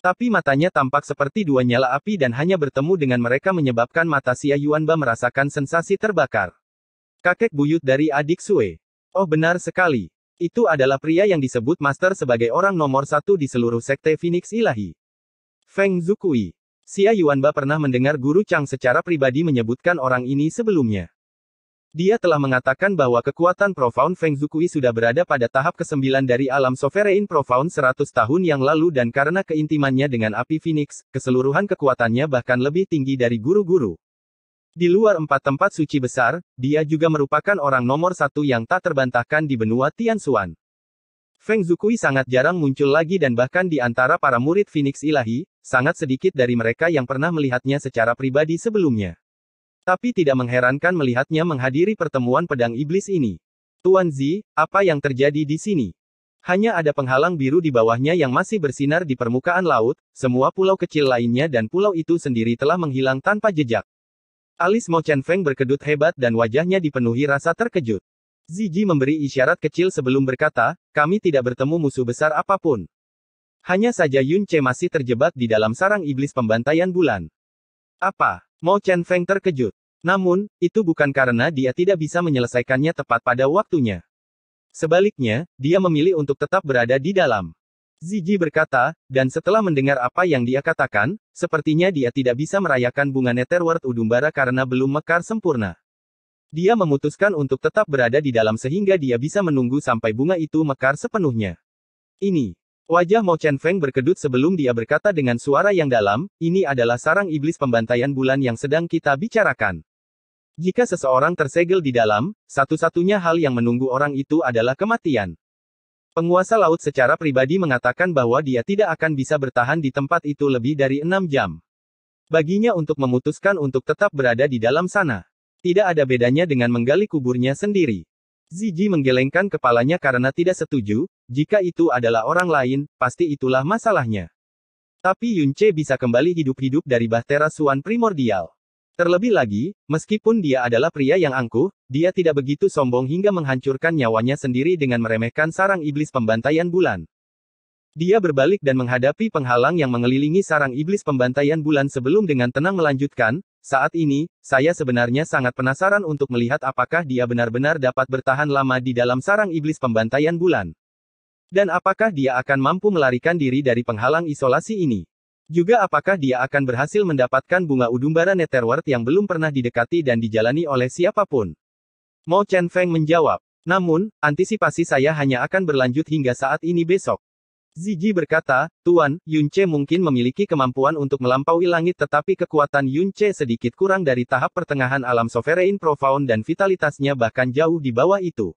Tapi matanya tampak seperti dua nyala api dan hanya bertemu dengan mereka menyebabkan mata si Yuanba merasakan sensasi terbakar. Kakek buyut dari adik Sue. Oh benar sekali. Itu adalah pria yang disebut master sebagai orang nomor satu di seluruh sekte Phoenix Ilahi. Feng Zukui. Xia Yuanba pernah mendengar guru Chang secara pribadi menyebutkan orang ini sebelumnya. Dia telah mengatakan bahwa kekuatan Profound Feng Zukui sudah berada pada tahap ke-9 dari alam Sovereign Profound 100 tahun yang lalu dan karena keintimannya dengan api Phoenix, keseluruhan kekuatannya bahkan lebih tinggi dari guru-guru. Di luar empat tempat suci besar, dia juga merupakan orang nomor satu yang tak terbantahkan di benua Tianxuan. Feng Zukui sangat jarang muncul lagi dan bahkan di antara para murid Phoenix Ilahi, sangat sedikit dari mereka yang pernah melihatnya secara pribadi sebelumnya. Tapi tidak mengherankan melihatnya menghadiri pertemuan pedang iblis ini. Tuan Zi, apa yang terjadi di sini? Hanya ada penghalang biru di bawahnya yang masih bersinar di permukaan laut, semua pulau kecil lainnya dan pulau itu sendiri telah menghilang tanpa jejak. Alis Mo Chen Feng berkedut hebat dan wajahnya dipenuhi rasa terkejut. Ziji memberi isyarat kecil sebelum berkata, kami tidak bertemu musuh besar apapun. Hanya saja Yun Che masih terjebak di dalam sarang iblis pembantaian bulan. Apa? Mo Chen Feng terkejut. Namun, itu bukan karena dia tidak bisa menyelesaikannya tepat pada waktunya. Sebaliknya, dia memilih untuk tetap berada di dalam. Ziji berkata, dan setelah mendengar apa yang dia katakan, sepertinya dia tidak bisa merayakan bunga Netherworld Udumbara karena belum mekar sempurna. Dia memutuskan untuk tetap berada di dalam sehingga dia bisa menunggu sampai bunga itu mekar sepenuhnya. Ini. Wajah Mo Chen Feng berkedut sebelum dia berkata dengan suara yang dalam, ini adalah sarang iblis pembantaian bulan yang sedang kita bicarakan. Jika seseorang tersegel di dalam, satu-satunya hal yang menunggu orang itu adalah kematian. Penguasa laut secara pribadi mengatakan bahwa dia tidak akan bisa bertahan di tempat itu lebih dari enam jam. Baginya untuk memutuskan untuk tetap berada di dalam sana. Tidak ada bedanya dengan menggali kuburnya sendiri. Ziji menggelengkan kepalanya karena tidak setuju, jika itu adalah orang lain, pasti itulah masalahnya. Tapi Yunce bisa kembali hidup-hidup dari bahtera Suan primordial. Terlebih lagi, meskipun dia adalah pria yang angkuh, dia tidak begitu sombong hingga menghancurkan nyawanya sendiri dengan meremehkan sarang iblis pembantaian bulan. Dia berbalik dan menghadapi penghalang yang mengelilingi sarang iblis pembantaian bulan sebelum dengan tenang melanjutkan, saat ini, saya sebenarnya sangat penasaran untuk melihat apakah dia benar-benar dapat bertahan lama di dalam sarang iblis pembantaian bulan. Dan apakah dia akan mampu melarikan diri dari penghalang isolasi ini. Juga apakah dia akan berhasil mendapatkan bunga udumbara Netherworld yang belum pernah didekati dan dijalani oleh siapapun? Mo Chen Feng menjawab. Namun, antisipasi saya hanya akan berlanjut hingga saat ini besok. Ziji berkata, Tuan, Yunce mungkin memiliki kemampuan untuk melampaui langit tetapi kekuatan Yunce sedikit kurang dari tahap pertengahan alam sovereign profound dan vitalitasnya bahkan jauh di bawah itu.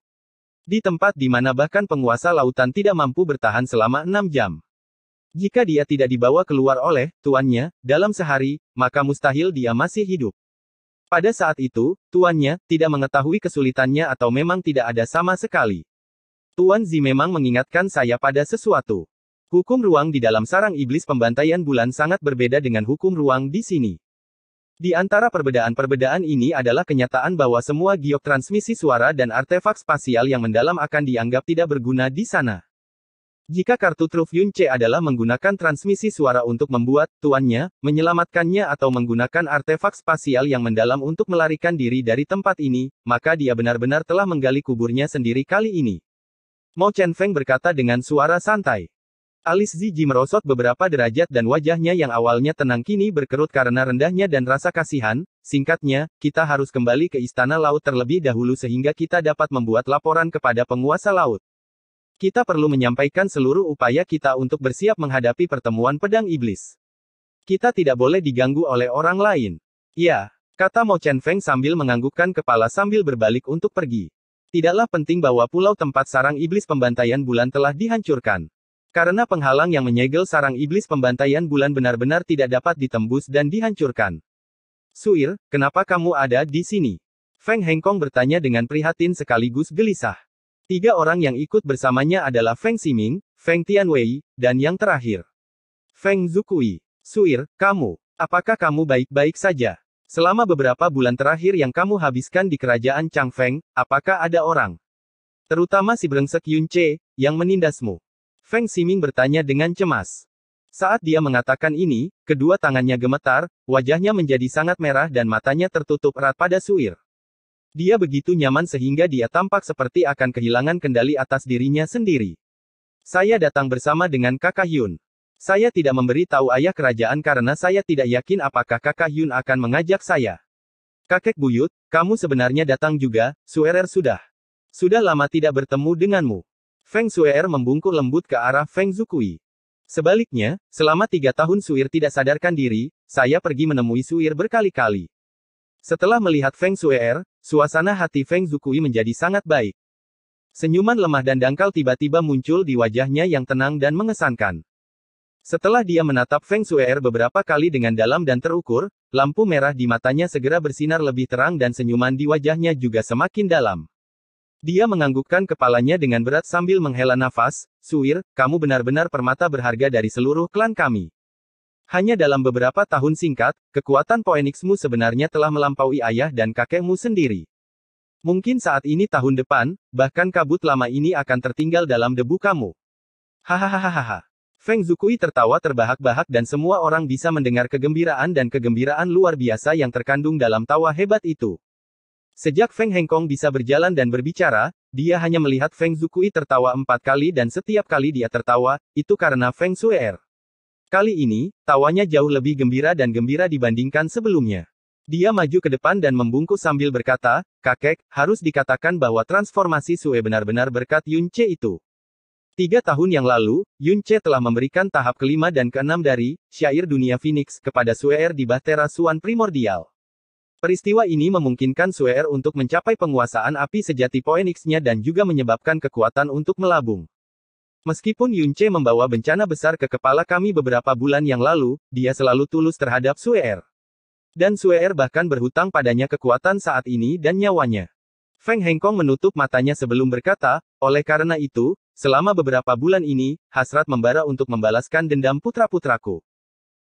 Di tempat di mana bahkan penguasa lautan tidak mampu bertahan selama enam jam. Jika dia tidak dibawa keluar oleh tuannya dalam sehari, maka mustahil dia masih hidup. Pada saat itu, tuannya tidak mengetahui kesulitannya atau memang tidak ada sama sekali. Tuan Zi memang mengingatkan saya pada sesuatu. Hukum ruang di dalam sarang iblis pembantaian bulan sangat berbeda dengan hukum ruang di sini. Di antara perbedaan-perbedaan ini adalah kenyataan bahwa semua giok transmisi suara dan artefak spasial yang mendalam akan dianggap tidak berguna di sana. Jika kartu truf Yunce adalah menggunakan transmisi suara untuk membuat tuannya, menyelamatkannya atau menggunakan artefak spasial yang mendalam untuk melarikan diri dari tempat ini, maka dia benar-benar telah menggali kuburnya sendiri kali ini. Mo Chen Feng berkata dengan suara santai. Alis Ziji merosot beberapa derajat dan wajahnya yang awalnya tenang kini berkerut karena rendahnya dan rasa kasihan, singkatnya, kita harus kembali ke Istana Laut terlebih dahulu sehingga kita dapat membuat laporan kepada penguasa laut. Kita perlu menyampaikan seluruh upaya kita untuk bersiap menghadapi pertemuan pedang iblis. Kita tidak boleh diganggu oleh orang lain. Ya, kata Mo Chen Feng sambil menganggukkan kepala sambil berbalik untuk pergi. Tidaklah penting bahwa pulau tempat sarang iblis pembantaian bulan telah dihancurkan. Karena penghalang yang menyegel sarang iblis pembantaian bulan benar-benar tidak dapat ditembus dan dihancurkan. Suir, kenapa kamu ada di sini? Feng Hengkong bertanya dengan prihatin sekaligus gelisah. Tiga orang yang ikut bersamanya adalah Feng Siming, Feng Tianwei, dan yang terakhir. Feng Zukui. Suir, kamu. Apakah kamu baik-baik saja? Selama beberapa bulan terakhir yang kamu habiskan di kerajaan Chang Feng, apakah ada orang? Terutama si brengsek Yun Che, yang menindasmu. Feng Siming bertanya dengan cemas. Saat dia mengatakan ini, kedua tangannya gemetar, wajahnya menjadi sangat merah dan matanya tertutup erat pada Suir. Dia begitu nyaman sehingga dia tampak seperti akan kehilangan kendali atas dirinya sendiri. Saya datang bersama dengan Kakak Hyun. Saya tidak memberi tahu ayah kerajaan karena saya tidak yakin apakah Kakak Hyun akan mengajak saya. Kakek Buyut, kamu sebenarnya datang juga, Suerer sudah. Sudah lama tidak bertemu denganmu. Feng Suerer membungkuk lembut ke arah Feng Zukui. Sebaliknya, selama tiga tahun Suir tidak sadarkan diri, saya pergi menemui Suir berkali-kali. Setelah melihat Feng Suer, suasana hati Feng Zukui menjadi sangat baik. Senyuman lemah dan dangkal tiba-tiba muncul di wajahnya yang tenang dan mengesankan. Setelah dia menatap Feng Suer beberapa kali dengan dalam dan terukur, lampu merah di matanya segera bersinar lebih terang dan senyuman di wajahnya juga semakin dalam. Dia menganggukkan kepalanya dengan berat sambil menghela nafas, Suir, kamu benar-benar permata berharga dari seluruh klan kami. Hanya dalam beberapa tahun singkat, kekuatan Poenixmu sebenarnya telah melampaui ayah dan kakekmu sendiri. Mungkin saat ini tahun depan, bahkan kabut lama ini akan tertinggal dalam debu kamu. Hahaha. Feng Zukui tertawa terbahak-bahak dan semua orang bisa mendengar kegembiraan dan kegembiraan luar biasa yang terkandung dalam tawa hebat itu. Sejak Feng Hengkong bisa berjalan dan berbicara, dia hanya melihat Feng Zukui tertawa empat kali dan setiap kali dia tertawa, itu karena Feng Suer. Kali ini, tawanya jauh lebih gembira dan gembira dibandingkan sebelumnya. Dia maju ke depan dan membungkuk sambil berkata, kakek, harus dikatakan bahwa transformasi Sue benar-benar berkat Yun Che itu. Tiga tahun yang lalu, Yun Che telah memberikan tahap kelima dan keenam dari syair dunia Phoenix kepada Sue Er di Bahtera Suan primordial. Peristiwa ini memungkinkan Sue Er untuk mencapai penguasaan api sejati poenix nya dan juga menyebabkan kekuatan untuk melabung. Meskipun Yunce membawa bencana besar ke kepala kami beberapa bulan yang lalu, dia selalu tulus terhadap Suer. Er. Dan Suer er bahkan berhutang padanya kekuatan saat ini dan nyawanya. Feng Hengkong menutup matanya sebelum berkata, oleh karena itu, selama beberapa bulan ini, hasrat membara untuk membalaskan dendam putra-putraku.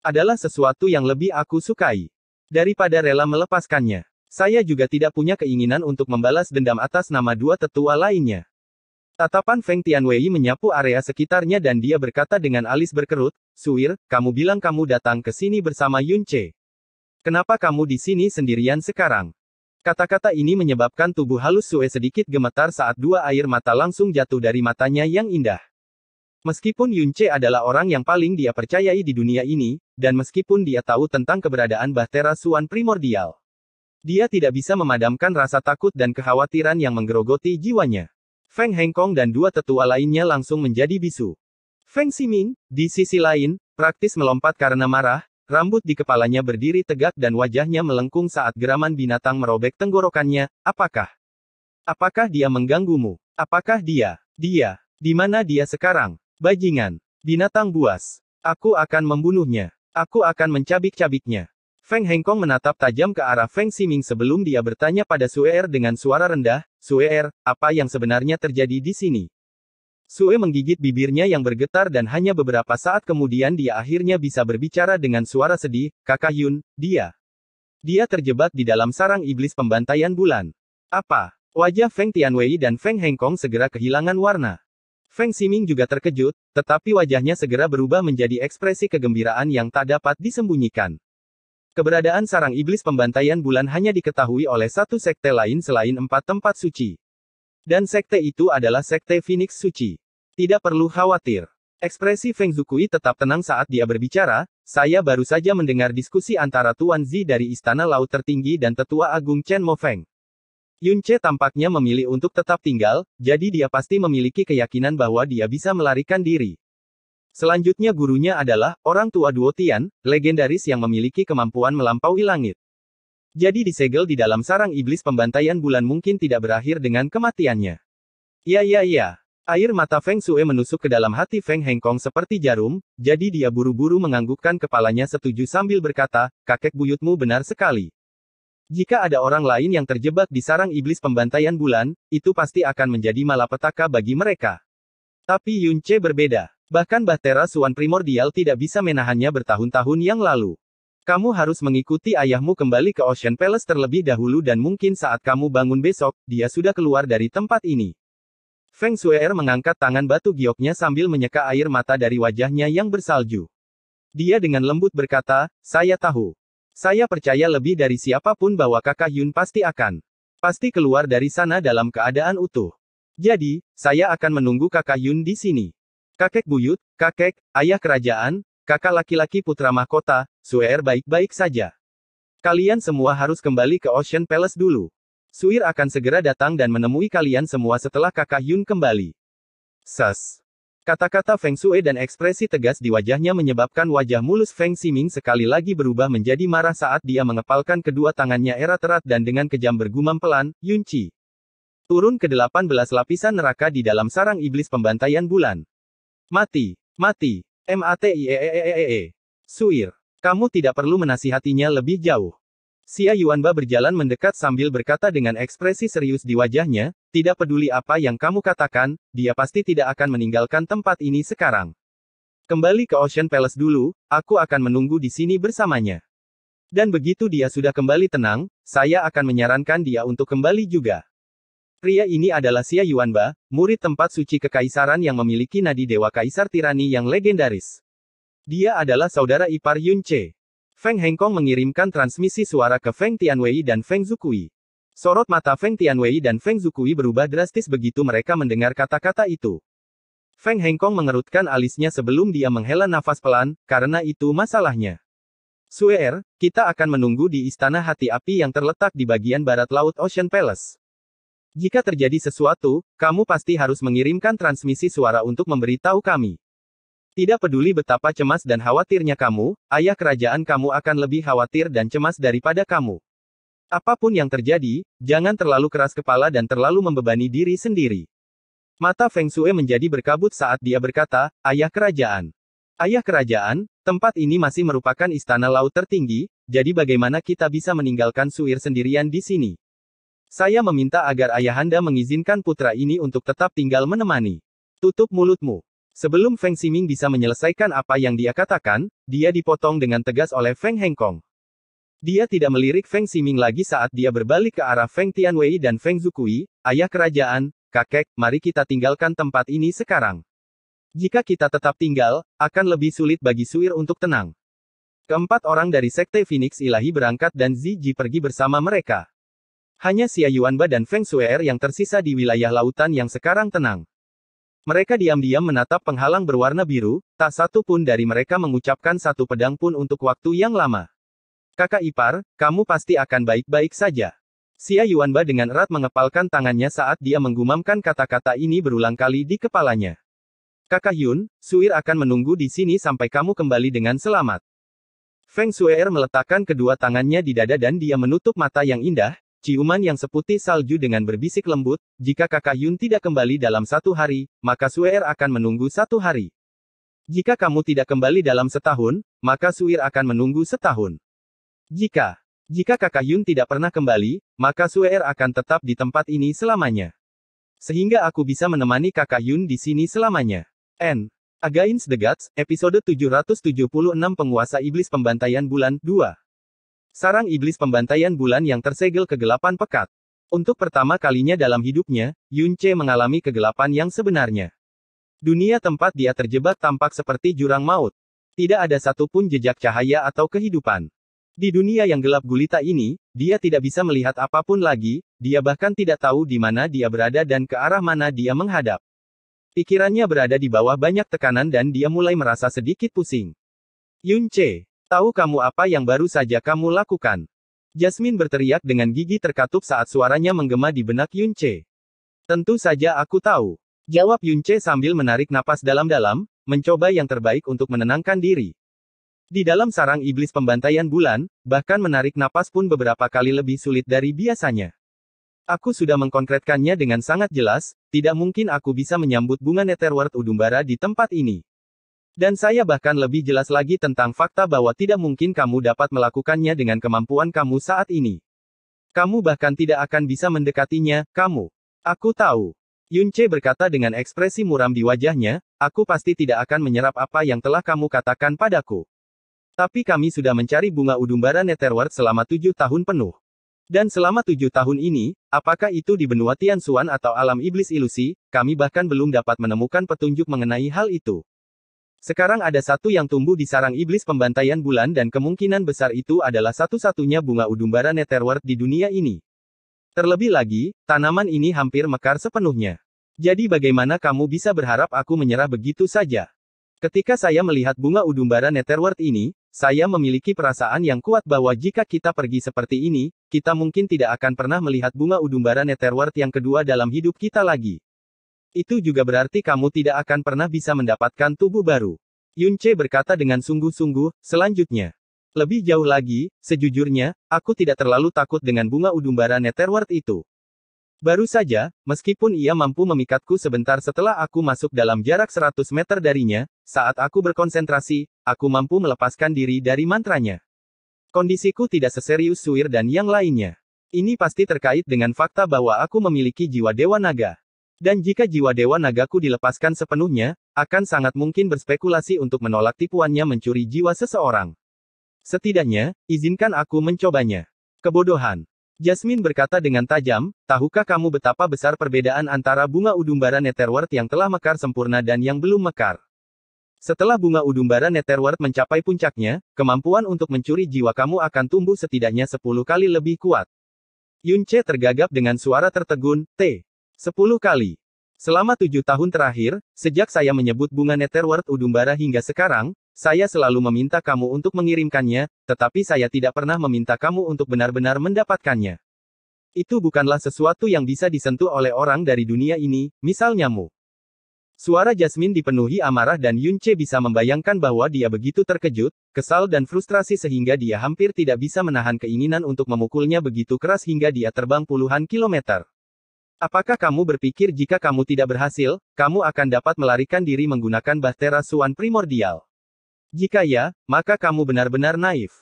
Adalah sesuatu yang lebih aku sukai. Daripada rela melepaskannya. Saya juga tidak punya keinginan untuk membalas dendam atas nama dua tetua lainnya. Tatapan Feng Tianwei menyapu area sekitarnya dan dia berkata dengan alis berkerut, Suir, kamu bilang kamu datang ke sini bersama Yun Che. Kenapa kamu di sini sendirian sekarang? Kata-kata ini menyebabkan tubuh halus Sue sedikit gemetar saat dua air mata langsung jatuh dari matanya yang indah. Meskipun Yun Che adalah orang yang paling dia percayai di dunia ini, dan meskipun dia tahu tentang keberadaan Bahtera Suan primordial, dia tidak bisa memadamkan rasa takut dan kekhawatiran yang menggerogoti jiwanya. Feng Hengkong dan dua tetua lainnya langsung menjadi bisu. Feng Siming, di sisi lain, praktis melompat karena marah, rambut di kepalanya berdiri tegak dan wajahnya melengkung saat geraman binatang merobek tenggorokannya, apakah? Apakah dia mengganggumu? Apakah dia? Dia? Di mana dia sekarang? Bajingan. Binatang buas. Aku akan membunuhnya. Aku akan mencabik-cabiknya. Feng Hengkong menatap tajam ke arah Feng Siming sebelum dia bertanya pada Sue Er dengan suara rendah, Sue Er, apa yang sebenarnya terjadi di sini? Sue menggigit bibirnya yang bergetar dan hanya beberapa saat kemudian dia akhirnya bisa berbicara dengan suara sedih, kakak Yun, dia. Dia terjebak di dalam sarang iblis pembantaian bulan. Apa? Wajah Feng Tianwei dan Feng Hengkong segera kehilangan warna. Feng Siming juga terkejut, tetapi wajahnya segera berubah menjadi ekspresi kegembiraan yang tak dapat disembunyikan. Keberadaan sarang iblis pembantaian bulan hanya diketahui oleh satu sekte lain selain empat tempat suci. Dan sekte itu adalah sekte Phoenix Suci. Tidak perlu khawatir. Ekspresi Feng Zukui tetap tenang saat dia berbicara, saya baru saja mendengar diskusi antara Tuan Zi dari Istana Laut Tertinggi dan Tetua Agung Chen Mo Feng. Yun Che tampaknya memilih untuk tetap tinggal, jadi dia pasti memiliki keyakinan bahwa dia bisa melarikan diri. Selanjutnya gurunya adalah, orang tua Duo Tian, legendaris yang memiliki kemampuan melampaui langit. Jadi disegel di dalam sarang iblis pembantaian bulan mungkin tidak berakhir dengan kematiannya. Ya ya ya. Air mata Feng Sue menusuk ke dalam hati Feng Hengkong seperti jarum, jadi dia buru-buru menganggukkan kepalanya setuju sambil berkata, kakek buyutmu benar sekali. Jika ada orang lain yang terjebak di sarang iblis pembantaian bulan, itu pasti akan menjadi malapetaka bagi mereka. Tapi Yun Che berbeda. Bahkan Bahtera Suan primordial tidak bisa menahannya bertahun-tahun yang lalu. Kamu harus mengikuti ayahmu kembali ke Ocean Palace terlebih dahulu dan mungkin saat kamu bangun besok, dia sudah keluar dari tempat ini. Feng Shui'er mengangkat tangan batu gioknya sambil menyeka air mata dari wajahnya yang bersalju. Dia dengan lembut berkata, saya tahu. Saya percaya lebih dari siapapun bahwa kakak Yun pasti akan. Pasti keluar dari sana dalam keadaan utuh. Jadi, saya akan menunggu kakak Yun di sini. Kakek buyut, kakek, ayah kerajaan, kakak laki-laki putra mahkota, Suer baik-baik saja. Kalian semua harus kembali ke Ocean Palace dulu. Suir akan segera datang dan menemui kalian semua setelah kakak Yun kembali. Sas. Kata-kata Feng Shui dan ekspresi tegas di wajahnya menyebabkan wajah mulus Feng Siming sekali lagi berubah menjadi marah saat dia mengepalkan kedua tangannya erat erat dan dengan kejam bergumam pelan, Yun Chi. Turun ke delapan belas lapisan neraka di dalam sarang iblis pembantaian bulan. Mati, mati, M-A-T-I-E-E-E-E. E e e Suir. Kamu tidak perlu menasihatinya lebih jauh. Xia Yuanba berjalan mendekat sambil berkata dengan ekspresi serius di wajahnya, tidak peduli apa yang kamu katakan, dia pasti tidak akan meninggalkan tempat ini sekarang. Kembali ke Ocean Palace dulu, aku akan menunggu di sini bersamanya. Dan begitu dia sudah kembali tenang, saya akan menyarankan dia untuk kembali juga. Pria ini adalah Xia Yuanba, murid tempat suci kekaisaran yang memiliki nadi dewa kaisar tirani yang legendaris. Dia adalah saudara ipar Yun Che. Feng Hengkong mengirimkan transmisi suara ke Feng Tianwei dan Feng Zukui. Sorot mata Feng Tianwei dan Feng Zukui berubah drastis begitu mereka mendengar kata-kata itu. Feng Hengkong mengerutkan alisnya sebelum dia menghela nafas pelan, karena itu masalahnya. Suer, er, kita akan menunggu di Istana Hati Api yang terletak di bagian barat Laut Ocean Palace. Jika terjadi sesuatu, kamu pasti harus mengirimkan transmisi suara untuk memberitahu kami. Tidak peduli betapa cemas dan khawatirnya kamu, ayah kerajaan kamu akan lebih khawatir dan cemas daripada kamu. Apapun yang terjadi, jangan terlalu keras kepala dan terlalu membebani diri sendiri. Mata Feng Shui menjadi berkabut saat dia berkata, Ayah kerajaan. Ayah kerajaan, tempat ini masih merupakan istana laut tertinggi, jadi bagaimana kita bisa meninggalkan Suir sendirian di sini? Saya meminta agar ayahanda mengizinkan putra ini untuk tetap tinggal menemani. Tutup mulutmu. Sebelum Feng Siming bisa menyelesaikan apa yang dia katakan, dia dipotong dengan tegas oleh Feng Hengkong. Dia tidak melirik Feng Siming lagi saat dia berbalik ke arah Feng Tianwei dan Feng Zukui, ayah kerajaan, kakek, mari kita tinggalkan tempat ini sekarang. Jika kita tetap tinggal, akan lebih sulit bagi Suir untuk tenang. Keempat orang dari Sekte Phoenix Ilahi berangkat dan Ziji pergi bersama mereka. Hanya Xia Yuanba dan Feng Shuer yang tersisa di wilayah lautan yang sekarang tenang. Mereka diam-diam menatap penghalang berwarna biru, tak satu pun dari mereka mengucapkan satu pedang pun untuk waktu yang lama. Kakak ipar, kamu pasti akan baik-baik saja. Xia Yuanba dengan erat mengepalkan tangannya saat dia menggumamkan kata-kata ini berulang kali di kepalanya. Kakak Yun, Suir akan menunggu di sini sampai kamu kembali dengan selamat. Feng Shuer meletakkan kedua tangannya di dada dan dia menutup mata yang indah, Ciuman yang seputih salju dengan berbisik lembut, jika kakak Yun tidak kembali dalam satu hari, maka Suer akan menunggu satu hari. Jika kamu tidak kembali dalam setahun, maka Suir akan menunggu setahun. Jika, jika kakak Yun tidak pernah kembali, maka Suer akan tetap di tempat ini selamanya. Sehingga aku bisa menemani kakak Yun di sini selamanya. N. Against the Gods, episode 776 Penguasa Iblis Pembantaian Bulan, 2. Sarang iblis pembantaian bulan yang tersegel kegelapan pekat. Untuk pertama kalinya dalam hidupnya, Yun Che mengalami kegelapan yang sebenarnya. Dunia tempat dia terjebak tampak seperti jurang maut. Tidak ada satupun jejak cahaya atau kehidupan. Di dunia yang gelap gulita ini, dia tidak bisa melihat apapun lagi, dia bahkan tidak tahu di mana dia berada dan ke arah mana dia menghadap. Pikirannya berada di bawah banyak tekanan dan dia mulai merasa sedikit pusing. Yun Che, Tahu kamu apa yang baru saja kamu lakukan? Jasmine berteriak dengan gigi terkatup saat suaranya menggema di benak Yunce. Tentu saja aku tahu. Jawab Yunce sambil menarik napas dalam-dalam, mencoba yang terbaik untuk menenangkan diri. Di dalam sarang iblis pembantaian bulan, bahkan menarik napas pun beberapa kali lebih sulit dari biasanya. Aku sudah mengkonkretkannya dengan sangat jelas, tidak mungkin aku bisa menyambut bunga Netherworld Udumbara di tempat ini. Dan saya bahkan lebih jelas lagi tentang fakta bahwa tidak mungkin kamu dapat melakukannya dengan kemampuan kamu saat ini. Kamu bahkan tidak akan bisa mendekatinya, kamu. Aku tahu. Yunche berkata dengan ekspresi muram di wajahnya, aku pasti tidak akan menyerap apa yang telah kamu katakan padaku. Tapi kami sudah mencari bunga udumbara Netherworld selama tujuh tahun penuh. Dan selama tujuh tahun ini, apakah itu di benua Tianxuan atau alam iblis ilusi, kami bahkan belum dapat menemukan petunjuk mengenai hal itu. Sekarang ada satu yang tumbuh di sarang iblis pembantaian bulan dan kemungkinan besar itu adalah satu-satunya bunga udumbara netherworld di dunia ini. Terlebih lagi, tanaman ini hampir mekar sepenuhnya. Jadi bagaimana kamu bisa berharap aku menyerah begitu saja? Ketika saya melihat bunga udumbara netherworld ini, saya memiliki perasaan yang kuat bahwa jika kita pergi seperti ini, kita mungkin tidak akan pernah melihat bunga udumbara netherworld yang kedua dalam hidup kita lagi. Itu juga berarti kamu tidak akan pernah bisa mendapatkan tubuh baru. Yun Che berkata dengan sungguh-sungguh, selanjutnya. Lebih jauh lagi, sejujurnya, aku tidak terlalu takut dengan bunga udumbara Netherworld itu. Baru saja, meskipun ia mampu memikatku sebentar setelah aku masuk dalam jarak 100 meter darinya, saat aku berkonsentrasi, aku mampu melepaskan diri dari mantranya. Kondisiku tidak seserius Suir dan yang lainnya. Ini pasti terkait dengan fakta bahwa aku memiliki jiwa dewa naga. Dan jika jiwa Dewa Nagaku dilepaskan sepenuhnya, akan sangat mungkin berspekulasi untuk menolak tipuannya mencuri jiwa seseorang. Setidaknya, izinkan aku mencobanya. Kebodohan. Jasmine berkata dengan tajam, tahukah kamu betapa besar perbedaan antara bunga udumbara Netherworld yang telah mekar sempurna dan yang belum mekar? Setelah bunga udumbara Netherworld mencapai puncaknya, kemampuan untuk mencuri jiwa kamu akan tumbuh setidaknya 10 kali lebih kuat. Yunche tergagap dengan suara tertegun, T. Sepuluh kali. Selama tujuh tahun terakhir, sejak saya menyebut bunga Netherworth Udumbara hingga sekarang, saya selalu meminta kamu untuk mengirimkannya, tetapi saya tidak pernah meminta kamu untuk benar-benar mendapatkannya. Itu bukanlah sesuatu yang bisa disentuh oleh orang dari dunia ini, misalnya mu. Suara Jasmine dipenuhi amarah dan Yunce bisa membayangkan bahwa dia begitu terkejut, kesal dan frustrasi sehingga dia hampir tidak bisa menahan keinginan untuk memukulnya begitu keras hingga dia terbang puluhan kilometer. Apakah kamu berpikir jika kamu tidak berhasil, kamu akan dapat melarikan diri menggunakan bahtera suan primordial? Jika ya, maka kamu benar-benar naif.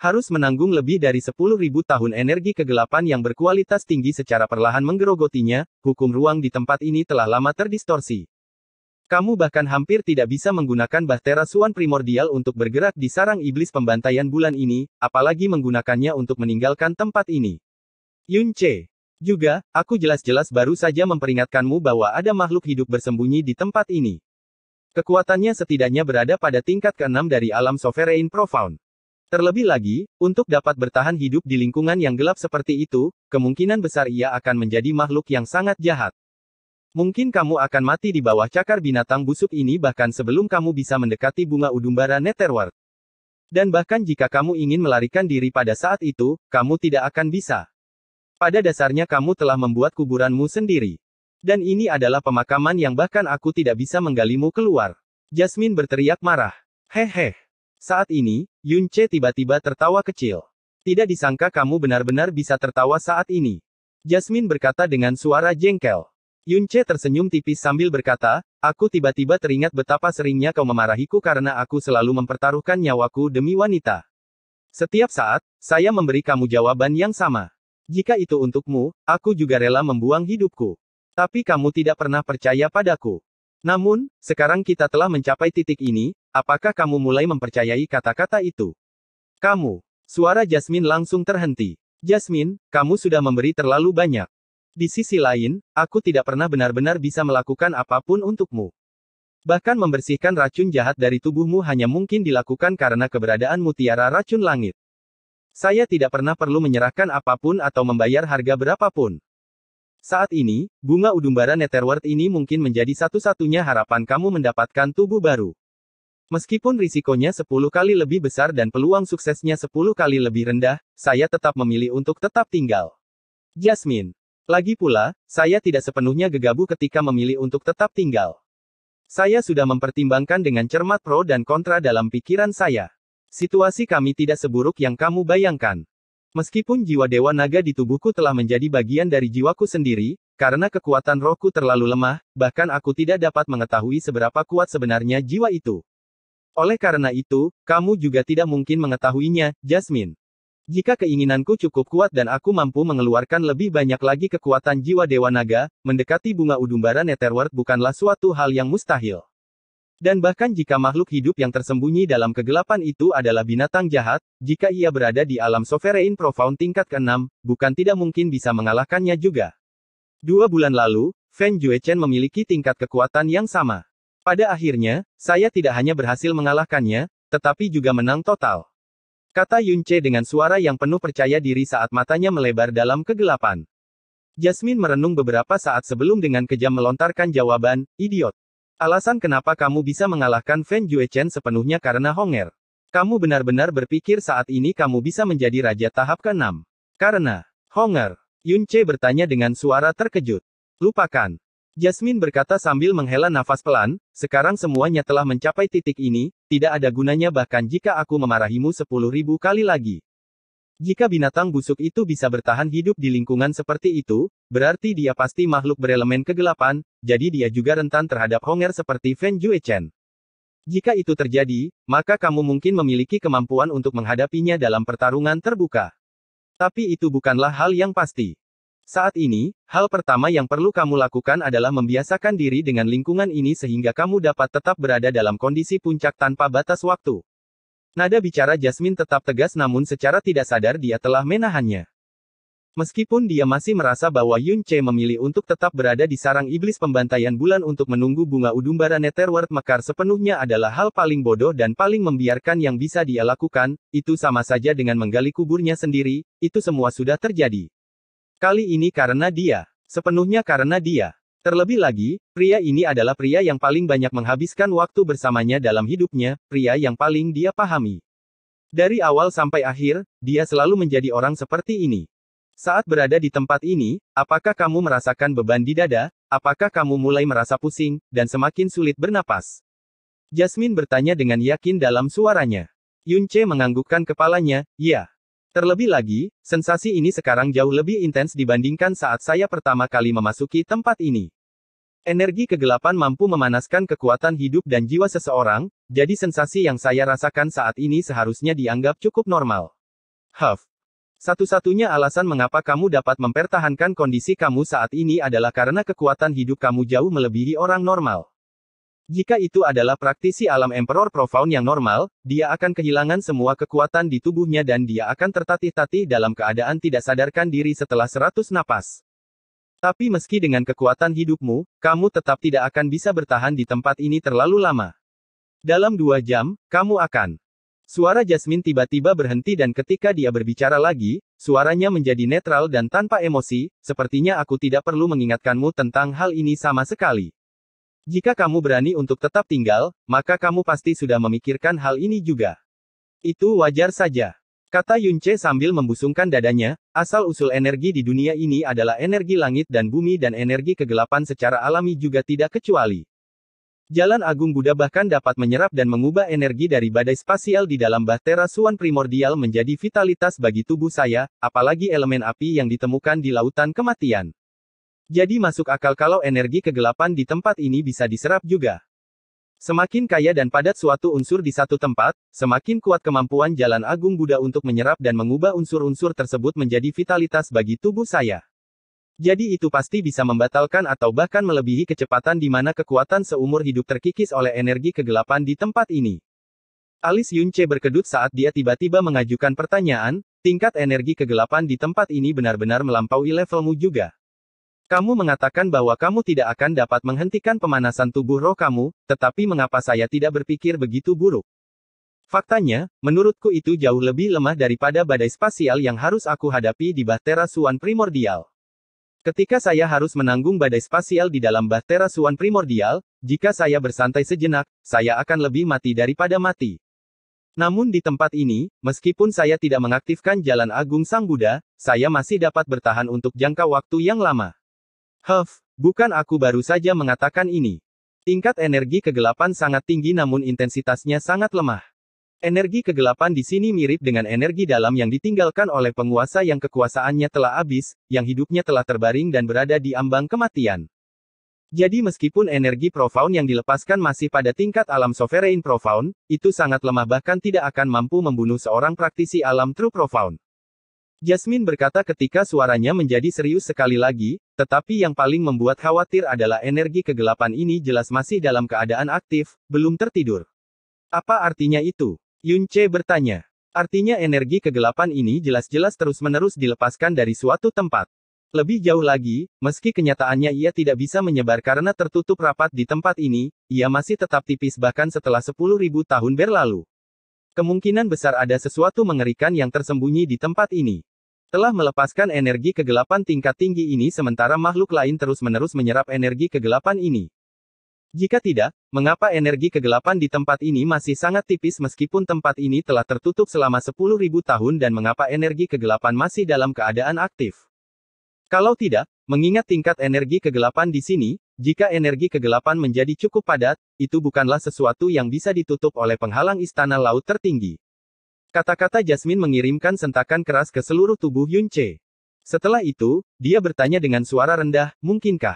Harus menanggung lebih dari 10.000 tahun energi kegelapan yang berkualitas tinggi secara perlahan menggerogotinya, hukum ruang di tempat ini telah lama terdistorsi. Kamu bahkan hampir tidak bisa menggunakan bahtera suan primordial untuk bergerak di sarang iblis pembantaian bulan ini, apalagi menggunakannya untuk meninggalkan tempat ini. Yun Che juga, aku jelas-jelas baru saja memperingatkanmu bahwa ada makhluk hidup bersembunyi di tempat ini. Kekuatannya setidaknya berada pada tingkat keenam dari alam sovereign profound. Terlebih lagi, untuk dapat bertahan hidup di lingkungan yang gelap seperti itu, kemungkinan besar ia akan menjadi makhluk yang sangat jahat. Mungkin kamu akan mati di bawah cakar binatang busuk ini bahkan sebelum kamu bisa mendekati bunga udumbara Netherworld. Dan bahkan jika kamu ingin melarikan diri pada saat itu, kamu tidak akan bisa. Pada dasarnya kamu telah membuat kuburanmu sendiri. Dan ini adalah pemakaman yang bahkan aku tidak bisa menggalimu keluar. Jasmine berteriak marah. Hehe. Saat ini, Yunce tiba-tiba tertawa kecil. Tidak disangka kamu benar-benar bisa tertawa saat ini. Jasmine berkata dengan suara jengkel. Yunce tersenyum tipis sambil berkata, aku tiba-tiba teringat betapa seringnya kau memarahiku karena aku selalu mempertaruhkan nyawaku demi wanita. Setiap saat, saya memberi kamu jawaban yang sama. Jika itu untukmu, aku juga rela membuang hidupku. Tapi kamu tidak pernah percaya padaku. Namun, sekarang kita telah mencapai titik ini, apakah kamu mulai mempercayai kata-kata itu? Kamu. Suara Jasmine langsung terhenti. Jasmine, kamu sudah memberi terlalu banyak. Di sisi lain, aku tidak pernah benar-benar bisa melakukan apapun untukmu. Bahkan membersihkan racun jahat dari tubuhmu hanya mungkin dilakukan karena keberadaan mutiara racun langit. Saya tidak pernah perlu menyerahkan apapun atau membayar harga berapapun. Saat ini, bunga udumbara Netherworld ini mungkin menjadi satu-satunya harapan kamu mendapatkan tubuh baru. Meskipun risikonya 10 kali lebih besar dan peluang suksesnya 10 kali lebih rendah, saya tetap memilih untuk tetap tinggal. Jasmine. Lagi pula, saya tidak sepenuhnya gegabah ketika memilih untuk tetap tinggal. Saya sudah mempertimbangkan dengan cermat pro dan kontra dalam pikiran saya. Situasi kami tidak seburuk yang kamu bayangkan. Meskipun jiwa Dewa Naga di tubuhku telah menjadi bagian dari jiwaku sendiri, karena kekuatan rohku terlalu lemah, bahkan aku tidak dapat mengetahui seberapa kuat sebenarnya jiwa itu. Oleh karena itu, kamu juga tidak mungkin mengetahuinya, Jasmine. Jika keinginanku cukup kuat dan aku mampu mengeluarkan lebih banyak lagi kekuatan jiwa Dewa Naga, mendekati bunga udumbara Netherworld bukanlah suatu hal yang mustahil. Dan bahkan jika makhluk hidup yang tersembunyi dalam kegelapan itu adalah binatang jahat, jika ia berada di alam sovereign profound tingkat ke-6, bukan tidak mungkin bisa mengalahkannya juga. Dua bulan lalu, Feng Juechen memiliki tingkat kekuatan yang sama. Pada akhirnya, saya tidak hanya berhasil mengalahkannya, tetapi juga menang total. Kata Yunce dengan suara yang penuh percaya diri saat matanya melebar dalam kegelapan. Jasmine merenung beberapa saat sebelum dengan kejam melontarkan jawaban, idiot. Alasan kenapa kamu bisa mengalahkan Fan Yuechen sepenuhnya karena Honger. Kamu benar-benar berpikir saat ini kamu bisa menjadi raja tahap ke-6. Karena, Honger, Che bertanya dengan suara terkejut. Lupakan. Jasmine berkata sambil menghela nafas pelan, sekarang semuanya telah mencapai titik ini, tidak ada gunanya bahkan jika aku memarahimu sepuluh ribu kali lagi. Jika binatang busuk itu bisa bertahan hidup di lingkungan seperti itu, berarti dia pasti makhluk berelemen kegelapan, jadi dia juga rentan terhadap Honger seperti Fan Juechen. Jika itu terjadi, maka kamu mungkin memiliki kemampuan untuk menghadapinya dalam pertarungan terbuka. Tapi itu bukanlah hal yang pasti. Saat ini, hal pertama yang perlu kamu lakukan adalah membiasakan diri dengan lingkungan ini sehingga kamu dapat tetap berada dalam kondisi puncak tanpa batas waktu. Nada bicara Jasmine tetap tegas namun secara tidak sadar dia telah menahannya. Meskipun dia masih merasa bahwa Yun Che memilih untuk tetap berada di sarang iblis pembantaian bulan untuk menunggu bunga udumbara Netherworld Mekar sepenuhnya adalah hal paling bodoh dan paling membiarkan yang bisa dia lakukan, itu sama saja dengan menggali kuburnya sendiri, itu semua sudah terjadi. Kali ini karena dia. Sepenuhnya karena dia. Terlebih lagi, pria ini adalah pria yang paling banyak menghabiskan waktu bersamanya dalam hidupnya, pria yang paling dia pahami. Dari awal sampai akhir, dia selalu menjadi orang seperti ini. Saat berada di tempat ini, apakah kamu merasakan beban di dada? Apakah kamu mulai merasa pusing dan semakin sulit bernapas? Jasmine bertanya dengan yakin dalam suaranya. Yunche menganggukkan kepalanya, "Ya." Terlebih lagi, sensasi ini sekarang jauh lebih intens dibandingkan saat saya pertama kali memasuki tempat ini. Energi kegelapan mampu memanaskan kekuatan hidup dan jiwa seseorang, jadi sensasi yang saya rasakan saat ini seharusnya dianggap cukup normal. Huff. Satu-satunya alasan mengapa kamu dapat mempertahankan kondisi kamu saat ini adalah karena kekuatan hidup kamu jauh melebihi orang normal. Jika itu adalah praktisi alam Emperor Profound yang normal, dia akan kehilangan semua kekuatan di tubuhnya dan dia akan tertatih-tatih dalam keadaan tidak sadarkan diri setelah seratus napas. Tapi meski dengan kekuatan hidupmu, kamu tetap tidak akan bisa bertahan di tempat ini terlalu lama. Dalam dua jam, kamu akan. Suara Jasmine tiba-tiba berhenti dan ketika dia berbicara lagi, suaranya menjadi netral dan tanpa emosi, sepertinya aku tidak perlu mengingatkanmu tentang hal ini sama sekali. Jika kamu berani untuk tetap tinggal, maka kamu pasti sudah memikirkan hal ini juga. Itu wajar saja. Kata Yunce sambil membusungkan dadanya, asal-usul energi di dunia ini adalah energi langit dan bumi dan energi kegelapan secara alami juga tidak kecuali. Jalan Agung Buddha bahkan dapat menyerap dan mengubah energi dari badai spasial di dalam bahtera suan primordial menjadi vitalitas bagi tubuh saya, apalagi elemen api yang ditemukan di lautan kematian. Jadi masuk akal kalau energi kegelapan di tempat ini bisa diserap juga. Semakin kaya dan padat suatu unsur di satu tempat, semakin kuat kemampuan jalan agung Buddha untuk menyerap dan mengubah unsur-unsur tersebut menjadi vitalitas bagi tubuh saya. Jadi itu pasti bisa membatalkan atau bahkan melebihi kecepatan di mana kekuatan seumur hidup terkikis oleh energi kegelapan di tempat ini. Alis Yunce berkedut saat dia tiba-tiba mengajukan pertanyaan, tingkat energi kegelapan di tempat ini benar-benar melampaui levelmu juga. Kamu mengatakan bahwa kamu tidak akan dapat menghentikan pemanasan tubuh roh kamu, tetapi mengapa saya tidak berpikir begitu buruk? Faktanya, menurutku itu jauh lebih lemah daripada badai spasial yang harus aku hadapi di Bahtera Suan Primordial. Ketika saya harus menanggung badai spasial di dalam bahtera suan primordial, jika saya bersantai sejenak, saya akan lebih mati daripada mati. Namun di tempat ini, meskipun saya tidak mengaktifkan jalan agung Sang Buddha, saya masih dapat bertahan untuk jangka waktu yang lama. Huff, bukan aku baru saja mengatakan ini. Tingkat energi kegelapan sangat tinggi namun intensitasnya sangat lemah. Energi kegelapan di sini mirip dengan energi dalam yang ditinggalkan oleh penguasa yang kekuasaannya telah habis, yang hidupnya telah terbaring dan berada di ambang kematian. Jadi meskipun energi profound yang dilepaskan masih pada tingkat alam sovereign profound, itu sangat lemah bahkan tidak akan mampu membunuh seorang praktisi alam true profound. Jasmine berkata ketika suaranya menjadi serius sekali lagi, tetapi yang paling membuat khawatir adalah energi kegelapan ini jelas masih dalam keadaan aktif, belum tertidur. Apa artinya itu? Yunche bertanya. Artinya energi kegelapan ini jelas-jelas terus-menerus dilepaskan dari suatu tempat. Lebih jauh lagi, meski kenyataannya ia tidak bisa menyebar karena tertutup rapat di tempat ini, ia masih tetap tipis bahkan setelah 10.000 tahun berlalu. Kemungkinan besar ada sesuatu mengerikan yang tersembunyi di tempat ini telah melepaskan energi kegelapan tingkat tinggi ini sementara makhluk lain terus-menerus menyerap energi kegelapan ini. Jika tidak, mengapa energi kegelapan di tempat ini masih sangat tipis meskipun tempat ini telah tertutup selama 10.000 tahun dan mengapa energi kegelapan masih dalam keadaan aktif? Kalau tidak, mengingat tingkat energi kegelapan di sini, jika energi kegelapan menjadi cukup padat, itu bukanlah sesuatu yang bisa ditutup oleh penghalang istana laut tertinggi. Kata-kata Jasmine mengirimkan sentakan keras ke seluruh tubuh Yun Setelah itu, dia bertanya dengan suara rendah, mungkinkah?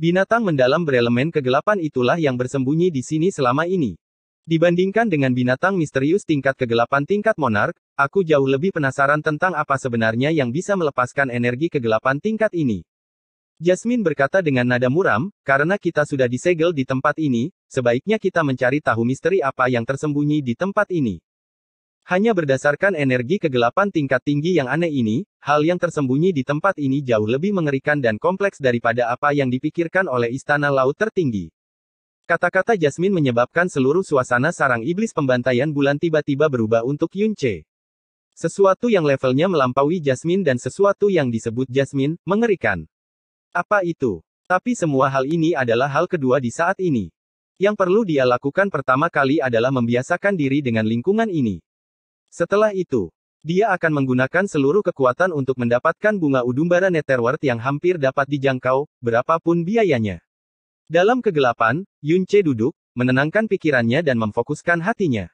Binatang mendalam berelemen kegelapan itulah yang bersembunyi di sini selama ini. Dibandingkan dengan binatang misterius tingkat kegelapan tingkat monark, aku jauh lebih penasaran tentang apa sebenarnya yang bisa melepaskan energi kegelapan tingkat ini. Jasmine berkata dengan nada muram, karena kita sudah disegel di tempat ini, sebaiknya kita mencari tahu misteri apa yang tersembunyi di tempat ini. Hanya berdasarkan energi kegelapan tingkat tinggi yang aneh ini, hal yang tersembunyi di tempat ini jauh lebih mengerikan dan kompleks daripada apa yang dipikirkan oleh istana laut tertinggi. Kata-kata Jasmine menyebabkan seluruh suasana sarang iblis pembantaian bulan tiba-tiba berubah untuk Yun Sesuatu yang levelnya melampaui Jasmine dan sesuatu yang disebut Jasmine, mengerikan. Apa itu? Tapi semua hal ini adalah hal kedua di saat ini. Yang perlu dia lakukan pertama kali adalah membiasakan diri dengan lingkungan ini. Setelah itu, dia akan menggunakan seluruh kekuatan untuk mendapatkan bunga udumbara Netherworth yang hampir dapat dijangkau, berapapun biayanya. Dalam kegelapan, Yun Che duduk, menenangkan pikirannya dan memfokuskan hatinya.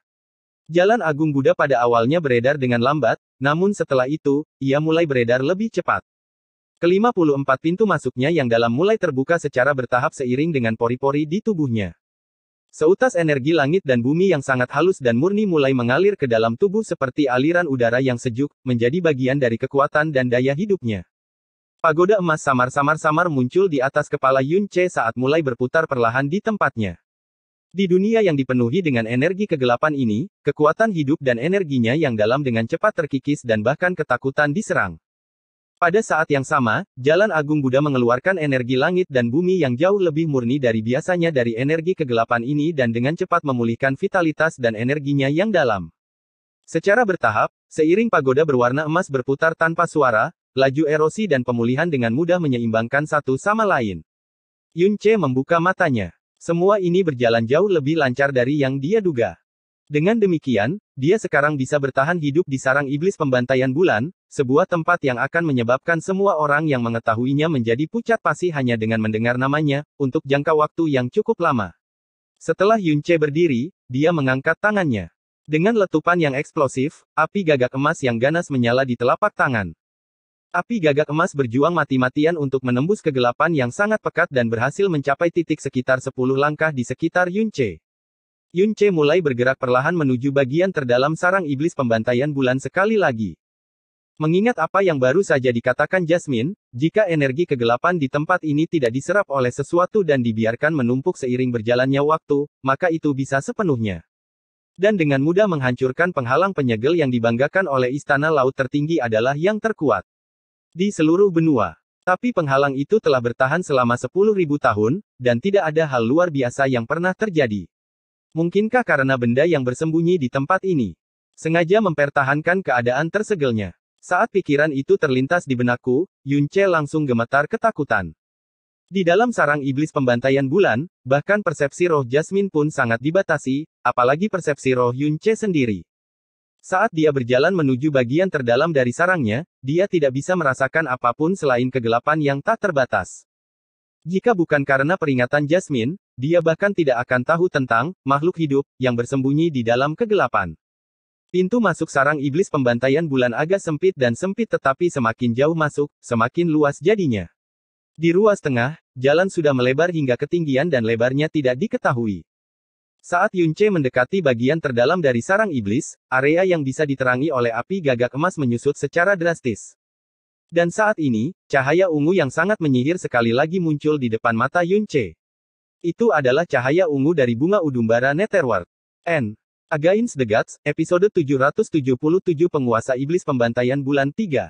Jalan Agung Buddha pada awalnya beredar dengan lambat, namun setelah itu, ia mulai beredar lebih cepat. Kelima puluh empat pintu masuknya yang dalam mulai terbuka secara bertahap seiring dengan pori-pori di tubuhnya. Seutas energi langit dan bumi yang sangat halus dan murni mulai mengalir ke dalam tubuh seperti aliran udara yang sejuk, menjadi bagian dari kekuatan dan daya hidupnya. Pagoda emas samar-samar-samar muncul di atas kepala Yun Che saat mulai berputar perlahan di tempatnya. Di dunia yang dipenuhi dengan energi kegelapan ini, kekuatan hidup dan energinya yang dalam dengan cepat terkikis dan bahkan ketakutan diserang. Pada saat yang sama, Jalan Agung Buddha mengeluarkan energi langit dan bumi yang jauh lebih murni dari biasanya dari energi kegelapan ini dan dengan cepat memulihkan vitalitas dan energinya yang dalam. Secara bertahap, seiring pagoda berwarna emas berputar tanpa suara, laju erosi dan pemulihan dengan mudah menyeimbangkan satu sama lain. Yun Che membuka matanya. Semua ini berjalan jauh lebih lancar dari yang dia duga. Dengan demikian, dia sekarang bisa bertahan hidup di sarang iblis pembantaian bulan, sebuah tempat yang akan menyebabkan semua orang yang mengetahuinya menjadi pucat pasi hanya dengan mendengar namanya, untuk jangka waktu yang cukup lama. Setelah Yunce berdiri, dia mengangkat tangannya. Dengan letupan yang eksplosif, api gagak emas yang ganas menyala di telapak tangan. Api gagak emas berjuang mati-matian untuk menembus kegelapan yang sangat pekat dan berhasil mencapai titik sekitar 10 langkah di sekitar Yunce. Yun Che mulai bergerak perlahan menuju bagian terdalam sarang iblis pembantaian bulan sekali lagi. Mengingat apa yang baru saja dikatakan Jasmine, jika energi kegelapan di tempat ini tidak diserap oleh sesuatu dan dibiarkan menumpuk seiring berjalannya waktu, maka itu bisa sepenuhnya. Dan dengan mudah menghancurkan penghalang penyegel yang dibanggakan oleh istana laut tertinggi adalah yang terkuat di seluruh benua. Tapi penghalang itu telah bertahan selama 10.000 tahun, dan tidak ada hal luar biasa yang pernah terjadi. Mungkinkah karena benda yang bersembunyi di tempat ini? Sengaja mempertahankan keadaan tersegelnya. Saat pikiran itu terlintas di benakku, Yunce langsung gemetar ketakutan. Di dalam sarang iblis pembantaian bulan, bahkan persepsi roh Jasmine pun sangat dibatasi, apalagi persepsi roh Yunce sendiri. Saat dia berjalan menuju bagian terdalam dari sarangnya, dia tidak bisa merasakan apapun selain kegelapan yang tak terbatas. Jika bukan karena peringatan Jasmine, dia bahkan tidak akan tahu tentang makhluk hidup yang bersembunyi di dalam kegelapan. Pintu masuk sarang iblis pembantaian bulan agak sempit dan sempit tetapi semakin jauh masuk, semakin luas jadinya. Di ruas tengah, jalan sudah melebar hingga ketinggian dan lebarnya tidak diketahui. Saat Yunce mendekati bagian terdalam dari sarang iblis, area yang bisa diterangi oleh api gagak emas menyusut secara drastis. Dan saat ini, cahaya ungu yang sangat menyihir sekali lagi muncul di depan mata Yun Che. Itu adalah cahaya ungu dari bunga udumbara Netherworld. N. Against the Gods, episode 777 Penguasa Iblis Pembantaian Bulan 3.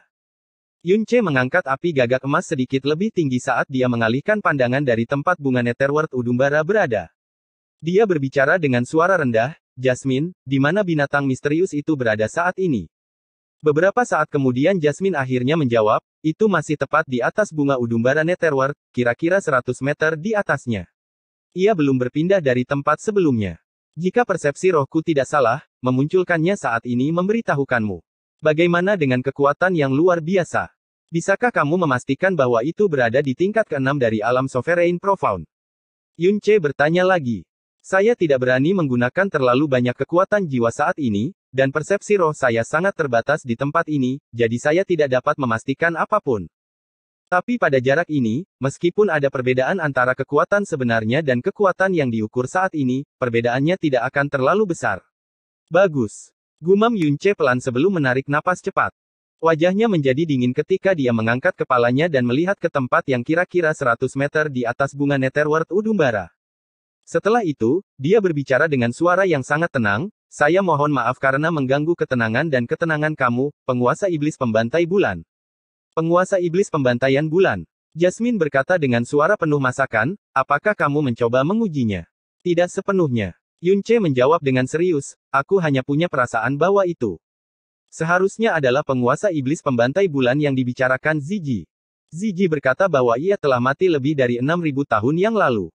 Yun Che mengangkat api gagak emas sedikit lebih tinggi saat dia mengalihkan pandangan dari tempat bunga Netherworld udumbara berada. Dia berbicara dengan suara rendah, Jasmine, di mana binatang misterius itu berada saat ini. Beberapa saat kemudian Jasmine akhirnya menjawab, itu masih tepat di atas bunga udumbara Netherwar, kira-kira 100 meter di atasnya. Ia belum berpindah dari tempat sebelumnya. Jika persepsi rohku tidak salah, memunculkannya saat ini memberitahukanmu. Bagaimana dengan kekuatan yang luar biasa? Bisakah kamu memastikan bahwa itu berada di tingkat keenam dari alam sovereign profound? Yunche bertanya lagi. Saya tidak berani menggunakan terlalu banyak kekuatan jiwa saat ini, dan persepsi roh saya sangat terbatas di tempat ini, jadi saya tidak dapat memastikan apapun. Tapi pada jarak ini, meskipun ada perbedaan antara kekuatan sebenarnya dan kekuatan yang diukur saat ini, perbedaannya tidak akan terlalu besar. Bagus. Gumam Yunce pelan sebelum menarik napas cepat. Wajahnya menjadi dingin ketika dia mengangkat kepalanya dan melihat ke tempat yang kira-kira 100 meter di atas bunga Netherworld Udumbara. Setelah itu, dia berbicara dengan suara yang sangat tenang, saya mohon maaf karena mengganggu ketenangan dan ketenangan kamu, penguasa iblis pembantai bulan. Penguasa iblis pembantaian bulan. Jasmine berkata dengan suara penuh masakan, apakah kamu mencoba mengujinya? Tidak sepenuhnya. Yunce menjawab dengan serius, aku hanya punya perasaan bahwa itu. Seharusnya adalah penguasa iblis pembantai bulan yang dibicarakan Ziji. Ziji berkata bahwa ia telah mati lebih dari 6000 tahun yang lalu.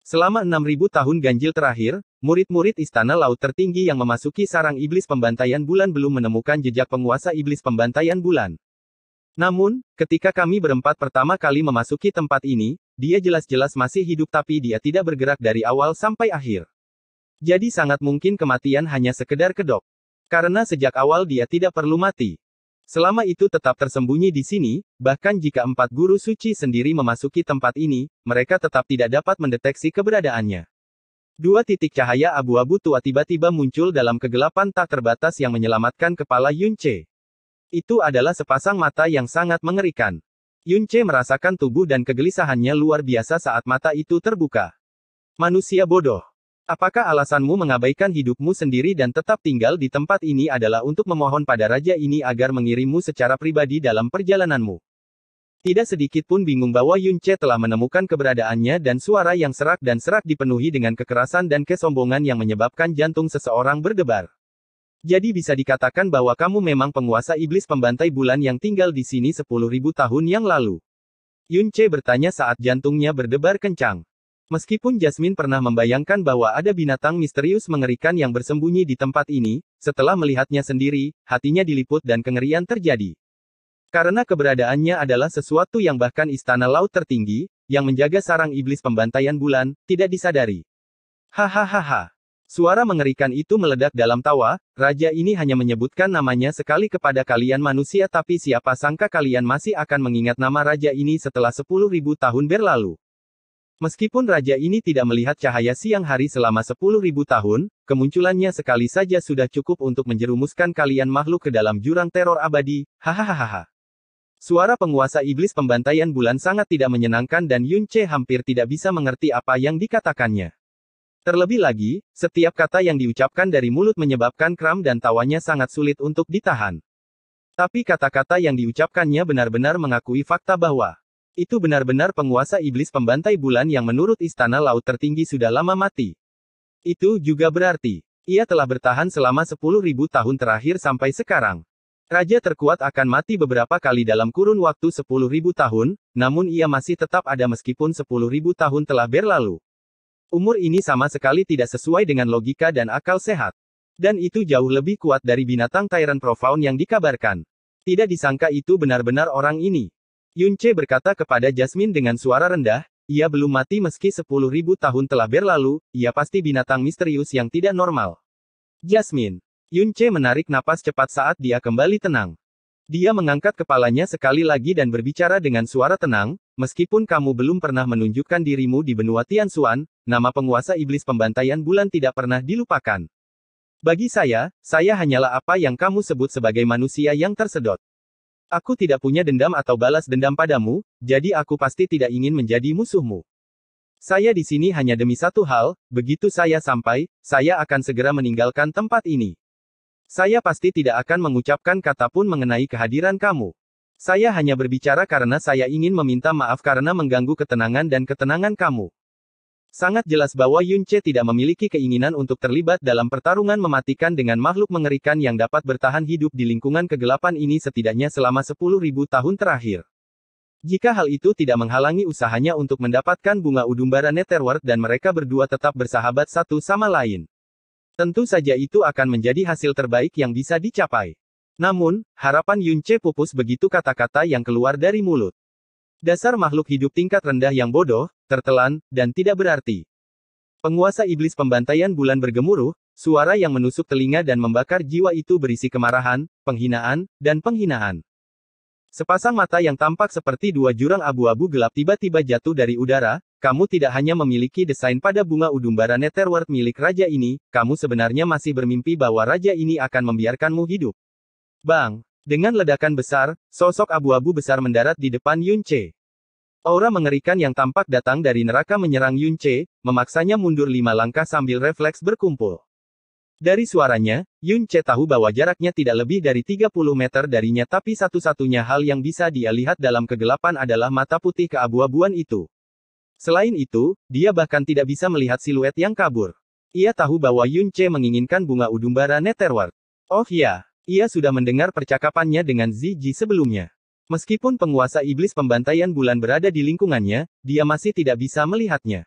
Selama 6.000 tahun ganjil terakhir, murid-murid Istana Laut Tertinggi yang memasuki sarang iblis pembantaian bulan belum menemukan jejak penguasa iblis pembantaian bulan. Namun, ketika kami berempat pertama kali memasuki tempat ini, dia jelas-jelas masih hidup tapi dia tidak bergerak dari awal sampai akhir. Jadi sangat mungkin kematian hanya sekedar kedok. Karena sejak awal dia tidak perlu mati. Selama itu tetap tersembunyi di sini, bahkan jika empat guru suci sendiri memasuki tempat ini, mereka tetap tidak dapat mendeteksi keberadaannya. Dua titik cahaya abu-abu tua tiba-tiba muncul dalam kegelapan tak terbatas yang menyelamatkan kepala Yunce. Itu adalah sepasang mata yang sangat mengerikan. Yunce merasakan tubuh dan kegelisahannya luar biasa saat mata itu terbuka. Manusia bodoh. Apakah alasanmu mengabaikan hidupmu sendiri dan tetap tinggal di tempat ini adalah untuk memohon pada raja ini agar mengirimmu secara pribadi dalam perjalananmu? Tidak sedikit pun bingung bahwa Yun Che telah menemukan keberadaannya dan suara yang serak dan serak dipenuhi dengan kekerasan dan kesombongan yang menyebabkan jantung seseorang berdebar. Jadi bisa dikatakan bahwa kamu memang penguasa iblis pembantai bulan yang tinggal di sini 10.000 tahun yang lalu. Yun Che bertanya saat jantungnya berdebar kencang. Meskipun Jasmine pernah membayangkan bahwa ada binatang misterius mengerikan yang bersembunyi di tempat ini, setelah melihatnya sendiri, hatinya diliput dan kengerian terjadi. Karena keberadaannya adalah sesuatu yang bahkan istana laut tertinggi, yang menjaga sarang iblis pembantaian bulan, tidak disadari. Hahaha. Suara mengerikan itu meledak dalam tawa, raja ini hanya menyebutkan namanya sekali kepada kalian manusia tapi siapa sangka kalian masih akan mengingat nama raja ini setelah 10.000 tahun berlalu. Meskipun raja ini tidak melihat cahaya siang hari selama 10.000 tahun, kemunculannya sekali saja sudah cukup untuk menjerumuskan kalian makhluk ke dalam jurang teror abadi, hahaha. Suara penguasa iblis pembantaian bulan sangat tidak menyenangkan dan Yun Che hampir tidak bisa mengerti apa yang dikatakannya. Terlebih lagi, setiap kata yang diucapkan dari mulut menyebabkan kram dan tawanya sangat sulit untuk ditahan. Tapi kata-kata yang diucapkannya benar-benar mengakui fakta bahwa itu benar-benar penguasa iblis pembantai bulan yang menurut istana laut tertinggi sudah lama mati. Itu juga berarti, ia telah bertahan selama 10.000 tahun terakhir sampai sekarang. Raja terkuat akan mati beberapa kali dalam kurun waktu 10.000 tahun, namun ia masih tetap ada meskipun 10.000 tahun telah berlalu. Umur ini sama sekali tidak sesuai dengan logika dan akal sehat. Dan itu jauh lebih kuat dari binatang Tyrant Profound yang dikabarkan. Tidak disangka itu benar-benar orang ini. Yunce berkata kepada Jasmine dengan suara rendah, ia belum mati meski 10.000 tahun telah berlalu, ia pasti binatang misterius yang tidak normal. Jasmine. Yunce menarik napas cepat saat dia kembali tenang. Dia mengangkat kepalanya sekali lagi dan berbicara dengan suara tenang, meskipun kamu belum pernah menunjukkan dirimu di benua Tianxuan, nama penguasa iblis pembantaian bulan tidak pernah dilupakan. Bagi saya, saya hanyalah apa yang kamu sebut sebagai manusia yang tersedot. Aku tidak punya dendam atau balas dendam padamu, jadi aku pasti tidak ingin menjadi musuhmu. Saya di sini hanya demi satu hal, begitu saya sampai, saya akan segera meninggalkan tempat ini. Saya pasti tidak akan mengucapkan kata pun mengenai kehadiran kamu. Saya hanya berbicara karena saya ingin meminta maaf karena mengganggu ketenangan dan ketenangan kamu. Sangat jelas bahwa Yun Che tidak memiliki keinginan untuk terlibat dalam pertarungan mematikan dengan makhluk mengerikan yang dapat bertahan hidup di lingkungan kegelapan ini setidaknya selama 10.000 tahun terakhir. Jika hal itu tidak menghalangi usahanya untuk mendapatkan bunga udumbara Netherworld dan mereka berdua tetap bersahabat satu sama lain. Tentu saja itu akan menjadi hasil terbaik yang bisa dicapai. Namun, harapan Yun Che pupus begitu kata-kata yang keluar dari mulut. Dasar makhluk hidup tingkat rendah yang bodoh, tertelan, dan tidak berarti. Penguasa iblis pembantaian bulan bergemuruh, suara yang menusuk telinga dan membakar jiwa itu berisi kemarahan, penghinaan, dan penghinaan. Sepasang mata yang tampak seperti dua jurang abu-abu gelap tiba-tiba jatuh dari udara, kamu tidak hanya memiliki desain pada bunga udumbara Netherworld milik raja ini, kamu sebenarnya masih bermimpi bahwa raja ini akan membiarkanmu hidup. Bang! Dengan ledakan besar, sosok abu-abu besar mendarat di depan Yun Che. Aura mengerikan yang tampak datang dari neraka menyerang Yun Che, memaksanya mundur lima langkah sambil refleks berkumpul. Dari suaranya, Yun Che tahu bahwa jaraknya tidak lebih dari 30 meter darinya tapi satu-satunya hal yang bisa dia lihat dalam kegelapan adalah mata putih keabu-abuan itu. Selain itu, dia bahkan tidak bisa melihat siluet yang kabur. Ia tahu bahwa Yun Che menginginkan bunga udumbara Netherward. Oh ya, ia sudah mendengar percakapannya dengan Ziji sebelumnya. Meskipun penguasa iblis pembantaian bulan berada di lingkungannya, dia masih tidak bisa melihatnya.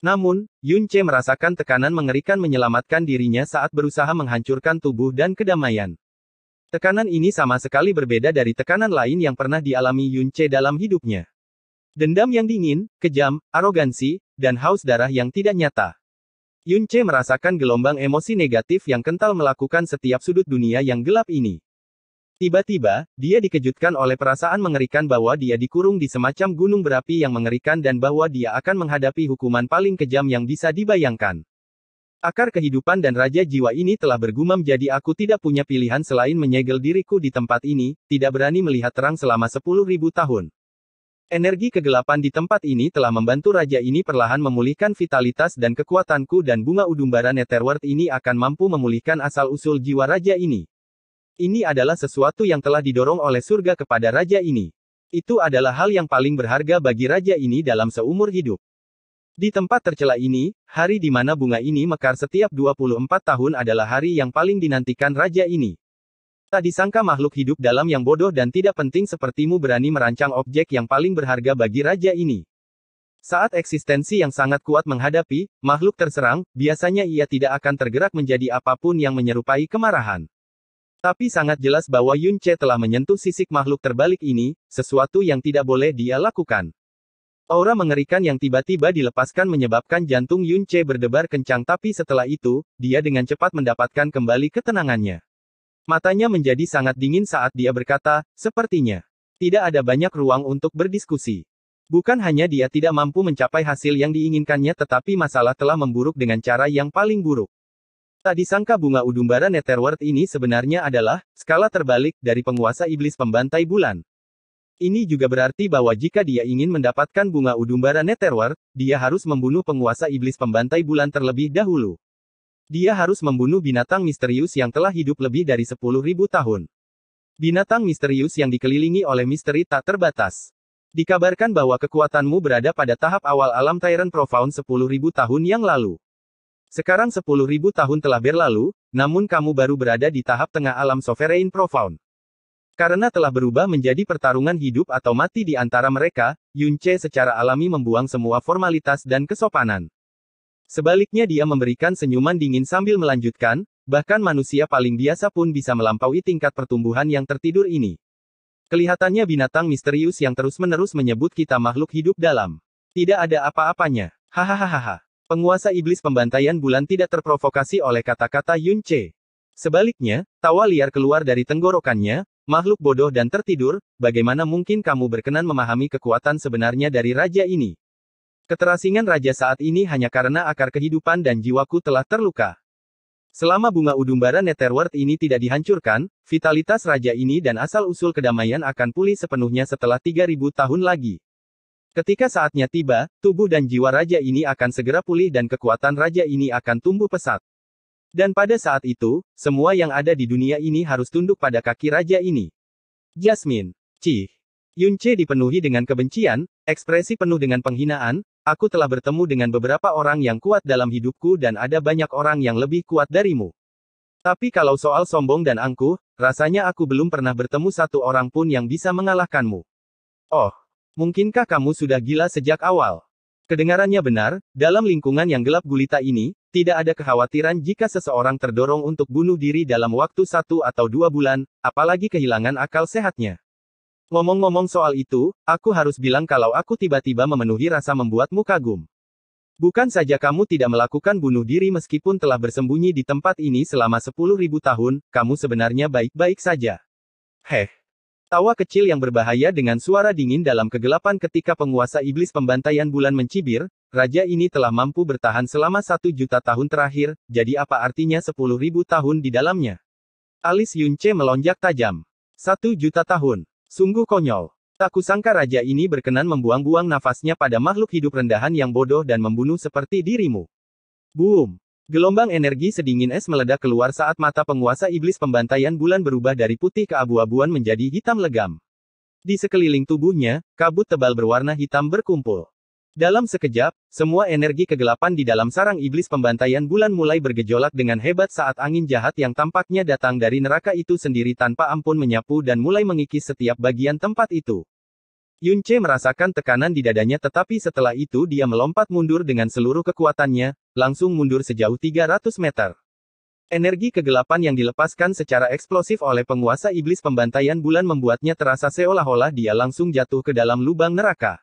Namun, Yun Che merasakan tekanan mengerikan menyelamatkan dirinya saat berusaha menghancurkan tubuh dan kedamaian. Tekanan ini sama sekali berbeda dari tekanan lain yang pernah dialami Yun Che dalam hidupnya. Dendam yang dingin, kejam, arogansi, dan haus darah yang tidak nyata. Yun Che merasakan gelombang emosi negatif yang kental melakukan setiap sudut dunia yang gelap ini. Tiba-tiba, dia dikejutkan oleh perasaan mengerikan bahwa dia dikurung di semacam gunung berapi yang mengerikan dan bahwa dia akan menghadapi hukuman paling kejam yang bisa dibayangkan. Akar kehidupan dan raja jiwa ini telah bergumam jadi aku tidak punya pilihan selain menyegel diriku di tempat ini, tidak berani melihat terang selama 10.000 tahun. Energi kegelapan di tempat ini telah membantu raja ini perlahan memulihkan vitalitas dan kekuatanku dan bunga udumbara Netherworld ini akan mampu memulihkan asal-usul jiwa raja ini. Ini adalah sesuatu yang telah didorong oleh surga kepada raja ini. Itu adalah hal yang paling berharga bagi raja ini dalam seumur hidup. Di tempat tercela ini, hari di mana bunga ini mekar setiap 24 tahun adalah hari yang paling dinantikan raja ini. Tak disangka makhluk hidup dalam yang bodoh dan tidak penting sepertimu berani merancang objek yang paling berharga bagi raja ini. Saat eksistensi yang sangat kuat menghadapi makhluk terserang, biasanya ia tidak akan tergerak menjadi apapun yang menyerupai kemarahan. Tapi sangat jelas bahwa Yun Che telah menyentuh sisik makhluk terbalik ini, sesuatu yang tidak boleh dia lakukan. Aura mengerikan yang tiba-tiba dilepaskan menyebabkan jantung Yun Che berdebar kencang tapi setelah itu, dia dengan cepat mendapatkan kembali ketenangannya. Matanya menjadi sangat dingin saat dia berkata, sepertinya. Tidak ada banyak ruang untuk berdiskusi. Bukan hanya dia tidak mampu mencapai hasil yang diinginkannya tetapi masalah telah memburuk dengan cara yang paling buruk. Tak disangka bunga udumbara Netherworld ini sebenarnya adalah, skala terbalik, dari penguasa iblis pembantai bulan. Ini juga berarti bahwa jika dia ingin mendapatkan bunga udumbara Netherworld, dia harus membunuh penguasa iblis pembantai bulan terlebih dahulu. Dia harus membunuh binatang misterius yang telah hidup lebih dari 10.000 tahun. Binatang misterius yang dikelilingi oleh misteri tak terbatas. Dikabarkan bahwa kekuatanmu berada pada tahap awal alam Tyrant Profound 10.000 tahun yang lalu. Sekarang 10.000 tahun telah berlalu, namun kamu baru berada di tahap tengah alam Sovereign Profound. Karena telah berubah menjadi pertarungan hidup atau mati di antara mereka, Yunche secara alami membuang semua formalitas dan kesopanan. Sebaliknya dia memberikan senyuman dingin sambil melanjutkan, bahkan manusia paling biasa pun bisa melampaui tingkat pertumbuhan yang tertidur ini. Kelihatannya binatang misterius yang terus-menerus menyebut kita makhluk hidup dalam. Tidak ada apa-apanya. Hahaha. Penguasa iblis pembantaian bulan tidak terprovokasi oleh kata-kata Yun Che. Sebaliknya, tawa liar keluar dari tenggorokannya, makhluk bodoh dan tertidur, bagaimana mungkin kamu berkenan memahami kekuatan sebenarnya dari raja ini? Keterasingan raja saat ini hanya karena akar kehidupan dan jiwaku telah terluka. Selama bunga udumbara Netherworld ini tidak dihancurkan, vitalitas raja ini dan asal-usul kedamaian akan pulih sepenuhnya setelah 3000 tahun lagi. Ketika saatnya tiba, tubuh dan jiwa raja ini akan segera pulih dan kekuatan raja ini akan tumbuh pesat. Dan pada saat itu, semua yang ada di dunia ini harus tunduk pada kaki raja ini. Jasmine. Cih. Yunche dipenuhi dengan kebencian, ekspresi penuh dengan penghinaan, Aku telah bertemu dengan beberapa orang yang kuat dalam hidupku dan ada banyak orang yang lebih kuat darimu. Tapi kalau soal sombong dan angkuh, rasanya aku belum pernah bertemu satu orang pun yang bisa mengalahkanmu. Oh, mungkinkah kamu sudah gila sejak awal? Kedengarannya benar, dalam lingkungan yang gelap gulita ini, tidak ada kekhawatiran jika seseorang terdorong untuk bunuh diri dalam waktu satu atau dua bulan, apalagi kehilangan akal sehatnya. Ngomong-ngomong soal itu, aku harus bilang kalau aku tiba-tiba memenuhi rasa membuatmu kagum. Bukan saja kamu tidak melakukan bunuh diri meskipun telah bersembunyi di tempat ini selama sepuluh ribu tahun, kamu sebenarnya baik-baik saja. Heh. Tawa kecil yang berbahaya dengan suara dingin dalam kegelapan ketika penguasa iblis pembantaian bulan mencibir, raja ini telah mampu bertahan selama satu juta tahun terakhir, jadi apa artinya sepuluh ribu tahun di dalamnya? Alis Yunce melonjak tajam. Satu juta tahun. Sungguh konyol. Tak kusangka raja ini berkenan membuang-buang nafasnya pada makhluk hidup rendahan yang bodoh dan membunuh seperti dirimu. Boom. Gelombang energi sedingin es meledak keluar saat mata penguasa iblis pembantaian bulan berubah dari putih ke abu-abuan menjadi hitam legam. Di sekeliling tubuhnya, kabut tebal berwarna hitam berkumpul. Dalam sekejap, semua energi kegelapan di dalam sarang iblis pembantaian bulan mulai bergejolak dengan hebat saat angin jahat yang tampaknya datang dari neraka itu sendiri tanpa ampun menyapu dan mulai mengikis setiap bagian tempat itu. Yunche merasakan tekanan di dadanya tetapi setelah itu dia melompat mundur dengan seluruh kekuatannya, langsung mundur sejauh 300 meter. Energi kegelapan yang dilepaskan secara eksplosif oleh penguasa iblis pembantaian bulan membuatnya terasa seolah-olah dia langsung jatuh ke dalam lubang neraka.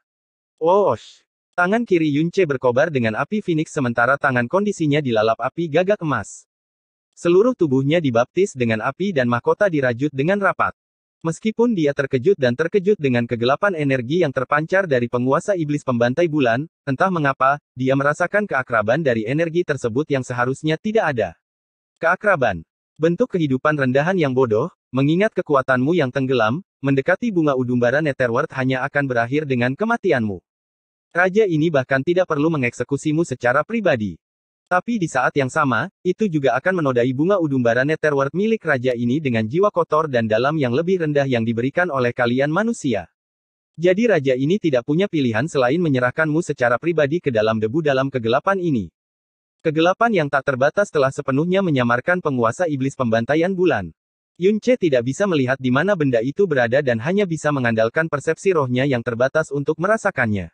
Woosh! Tangan kiri Yunce berkobar dengan api Phoenix sementara tangan kondisinya dilalap api gagak emas. Seluruh tubuhnya dibaptis dengan api dan mahkota dirajut dengan rapat. Meskipun dia terkejut dan terkejut dengan kegelapan energi yang terpancar dari penguasa iblis pembantai bulan, entah mengapa, dia merasakan keakraban dari energi tersebut yang seharusnya tidak ada. Keakraban. Bentuk kehidupan rendahan yang bodoh, mengingat kekuatanmu yang tenggelam, mendekati bunga udumbara Netherworld hanya akan berakhir dengan kematianmu. Raja ini bahkan tidak perlu mengeksekusimu secara pribadi. Tapi di saat yang sama, itu juga akan menodai bunga udumbara netherworld milik raja ini dengan jiwa kotor dan dalam yang lebih rendah yang diberikan oleh kalian manusia. Jadi raja ini tidak punya pilihan selain menyerahkanmu secara pribadi ke dalam debu dalam kegelapan ini. Kegelapan yang tak terbatas telah sepenuhnya menyamarkan penguasa iblis pembantaian bulan. Yunche tidak bisa melihat di mana benda itu berada dan hanya bisa mengandalkan persepsi rohnya yang terbatas untuk merasakannya.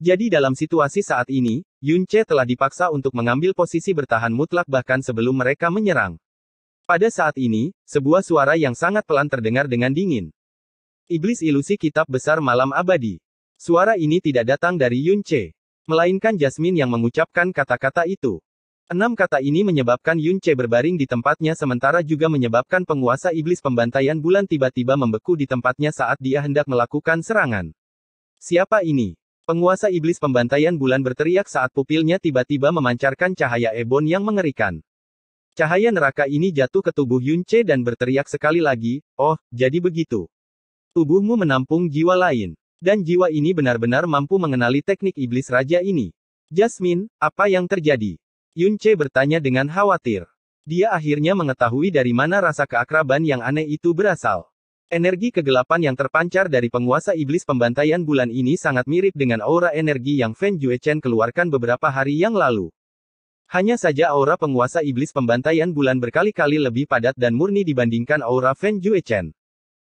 Jadi dalam situasi saat ini, Yun Yunche telah dipaksa untuk mengambil posisi bertahan mutlak bahkan sebelum mereka menyerang. Pada saat ini, sebuah suara yang sangat pelan terdengar dengan dingin. Iblis ilusi kitab besar malam abadi. Suara ini tidak datang dari Yun Yunche, melainkan Jasmine yang mengucapkan kata-kata itu. Enam kata ini menyebabkan Yun Yunche berbaring di tempatnya sementara juga menyebabkan penguasa iblis pembantaian bulan tiba-tiba membeku di tempatnya saat dia hendak melakukan serangan. Siapa ini? Penguasa iblis pembantaian bulan berteriak saat pupilnya tiba-tiba memancarkan cahaya ebon yang mengerikan. Cahaya neraka ini jatuh ke tubuh Yunce dan berteriak sekali lagi, oh, jadi begitu. Tubuhmu menampung jiwa lain. Dan jiwa ini benar-benar mampu mengenali teknik iblis raja ini. Jasmine, apa yang terjadi? Yunce bertanya dengan khawatir. Dia akhirnya mengetahui dari mana rasa keakraban yang aneh itu berasal. Energi kegelapan yang terpancar dari penguasa iblis pembantaian bulan ini sangat mirip dengan aura energi yang Fan Yuechen keluarkan beberapa hari yang lalu. Hanya saja aura penguasa iblis pembantaian bulan berkali-kali lebih padat dan murni dibandingkan aura Fan Yuechen.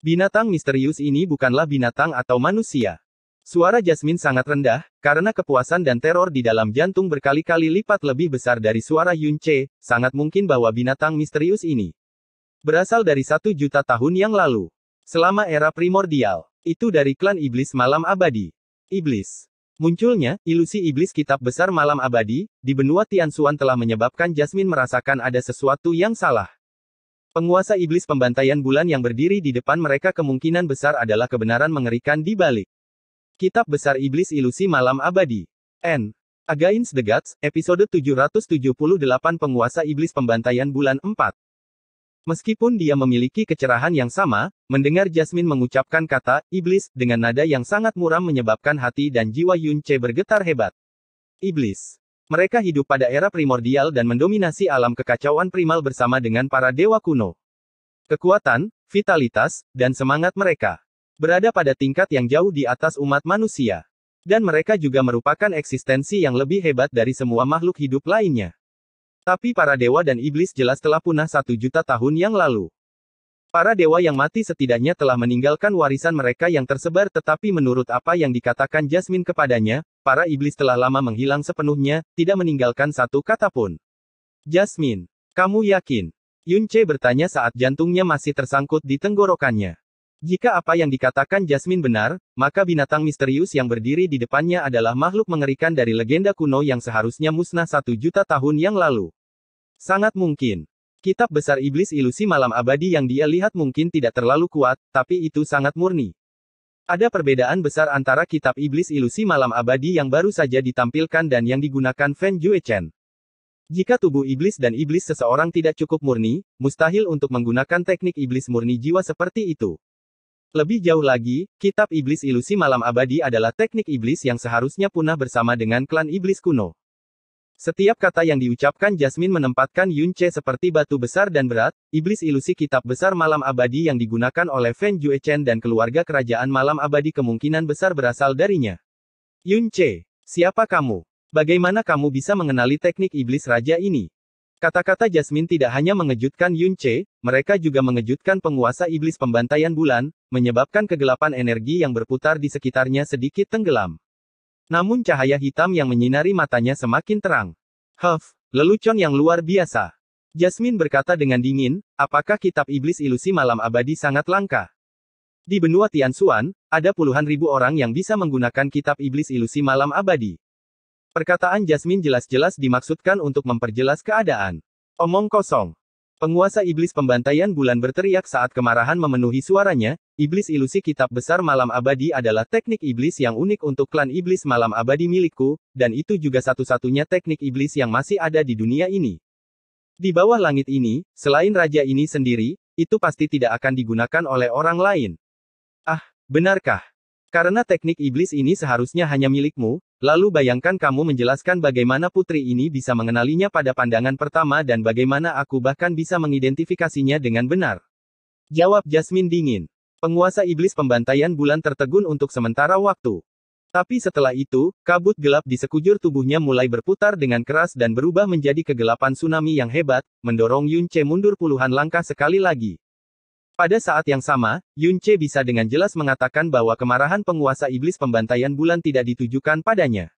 Binatang misterius ini bukanlah binatang atau manusia. Suara Jasmine sangat rendah, karena kepuasan dan teror di dalam jantung berkali-kali lipat lebih besar dari suara Yun Che, sangat mungkin bahwa binatang misterius ini berasal dari satu juta tahun yang lalu selama era primordial. Itu dari klan iblis malam abadi. Iblis. Munculnya, ilusi iblis kitab besar malam abadi, di benua Tianxuan telah menyebabkan Jasmine merasakan ada sesuatu yang salah. Penguasa iblis pembantaian bulan yang berdiri di depan mereka kemungkinan besar adalah kebenaran mengerikan di balik. Kitab Besar Iblis Ilusi Malam Abadi. N. Against the Gods, episode 778 Penguasa Iblis Pembantaian Bulan 4. Meskipun dia memiliki kecerahan yang sama, mendengar Jasmine mengucapkan kata "iblis" dengan nada yang sangat muram menyebabkan hati dan jiwa Yun Che bergetar hebat. Iblis. Mereka hidup pada era primordial dan mendominasi alam kekacauan primal bersama dengan para dewa kuno. Kekuatan, vitalitas, dan semangat mereka berada pada tingkat yang jauh di atas umat manusia. Dan mereka juga merupakan eksistensi yang lebih hebat dari semua makhluk hidup lainnya. Tapi para dewa dan iblis jelas telah punah satu juta tahun yang lalu. Para dewa yang mati setidaknya telah meninggalkan warisan mereka yang tersebar tetapi menurut apa yang dikatakan Jasmine kepadanya, para iblis telah lama menghilang sepenuhnya, tidak meninggalkan satu kata pun. Jasmine, kamu yakin? Yunce bertanya saat jantungnya masih tersangkut di tenggorokannya. Jika apa yang dikatakan Jasmine benar, maka binatang misterius yang berdiri di depannya adalah makhluk mengerikan dari legenda kuno yang seharusnya musnah satu juta tahun yang lalu. Sangat mungkin. Kitab besar iblis ilusi malam abadi yang dia lihat mungkin tidak terlalu kuat, tapi itu sangat murni. Ada perbedaan besar antara kitab iblis ilusi malam abadi yang baru saja ditampilkan dan yang digunakan Feng Fan Chen. Jika tubuh iblis dan iblis seseorang tidak cukup murni, mustahil untuk menggunakan teknik iblis murni jiwa seperti itu. Lebih jauh lagi, kitab iblis ilusi malam abadi adalah teknik iblis yang seharusnya punah bersama dengan klan iblis kuno. Setiap kata yang diucapkan Jasmine menempatkan Yunce seperti batu besar dan berat, iblis ilusi kitab besar malam abadi yang digunakan oleh Fan Juechen dan keluarga kerajaan malam abadi kemungkinan besar berasal darinya. Yunce, siapa kamu? Bagaimana kamu bisa mengenali teknik iblis raja ini? Kata-kata Jasmine tidak hanya mengejutkan Yun Che, mereka juga mengejutkan penguasa iblis pembantaian bulan, menyebabkan kegelapan energi yang berputar di sekitarnya sedikit tenggelam. Namun cahaya hitam yang menyinari matanya semakin terang. Huff, lelucon yang luar biasa. Jasmine berkata dengan dingin, apakah kitab iblis ilusi malam abadi sangat langka? Di benua Tianxuan, ada puluhan ribu orang yang bisa menggunakan kitab iblis ilusi malam abadi. Perkataan Jasmine jelas-jelas dimaksudkan untuk memperjelas keadaan. Omong kosong. Penguasa iblis pembantaian bulan berteriak saat kemarahan memenuhi suaranya, iblis ilusi kitab besar malam abadi adalah teknik iblis yang unik untuk klan iblis malam abadi milikku, dan itu juga satu-satunya teknik iblis yang masih ada di dunia ini. Di bawah langit ini, selain raja ini sendiri, itu pasti tidak akan digunakan oleh orang lain. Ah, benarkah? Karena teknik iblis ini seharusnya hanya milikmu, Lalu bayangkan kamu menjelaskan bagaimana putri ini bisa mengenalinya pada pandangan pertama dan bagaimana aku bahkan bisa mengidentifikasinya dengan benar. Jawab Jasmine dingin. Penguasa iblis pembantaian bulan tertegun untuk sementara waktu. Tapi setelah itu, kabut gelap di sekujur tubuhnya mulai berputar dengan keras dan berubah menjadi kegelapan tsunami yang hebat, mendorong Yun Che mundur puluhan langkah sekali lagi. Pada saat yang sama, Yunce bisa dengan jelas mengatakan bahwa kemarahan penguasa iblis pembantaian bulan tidak ditujukan padanya.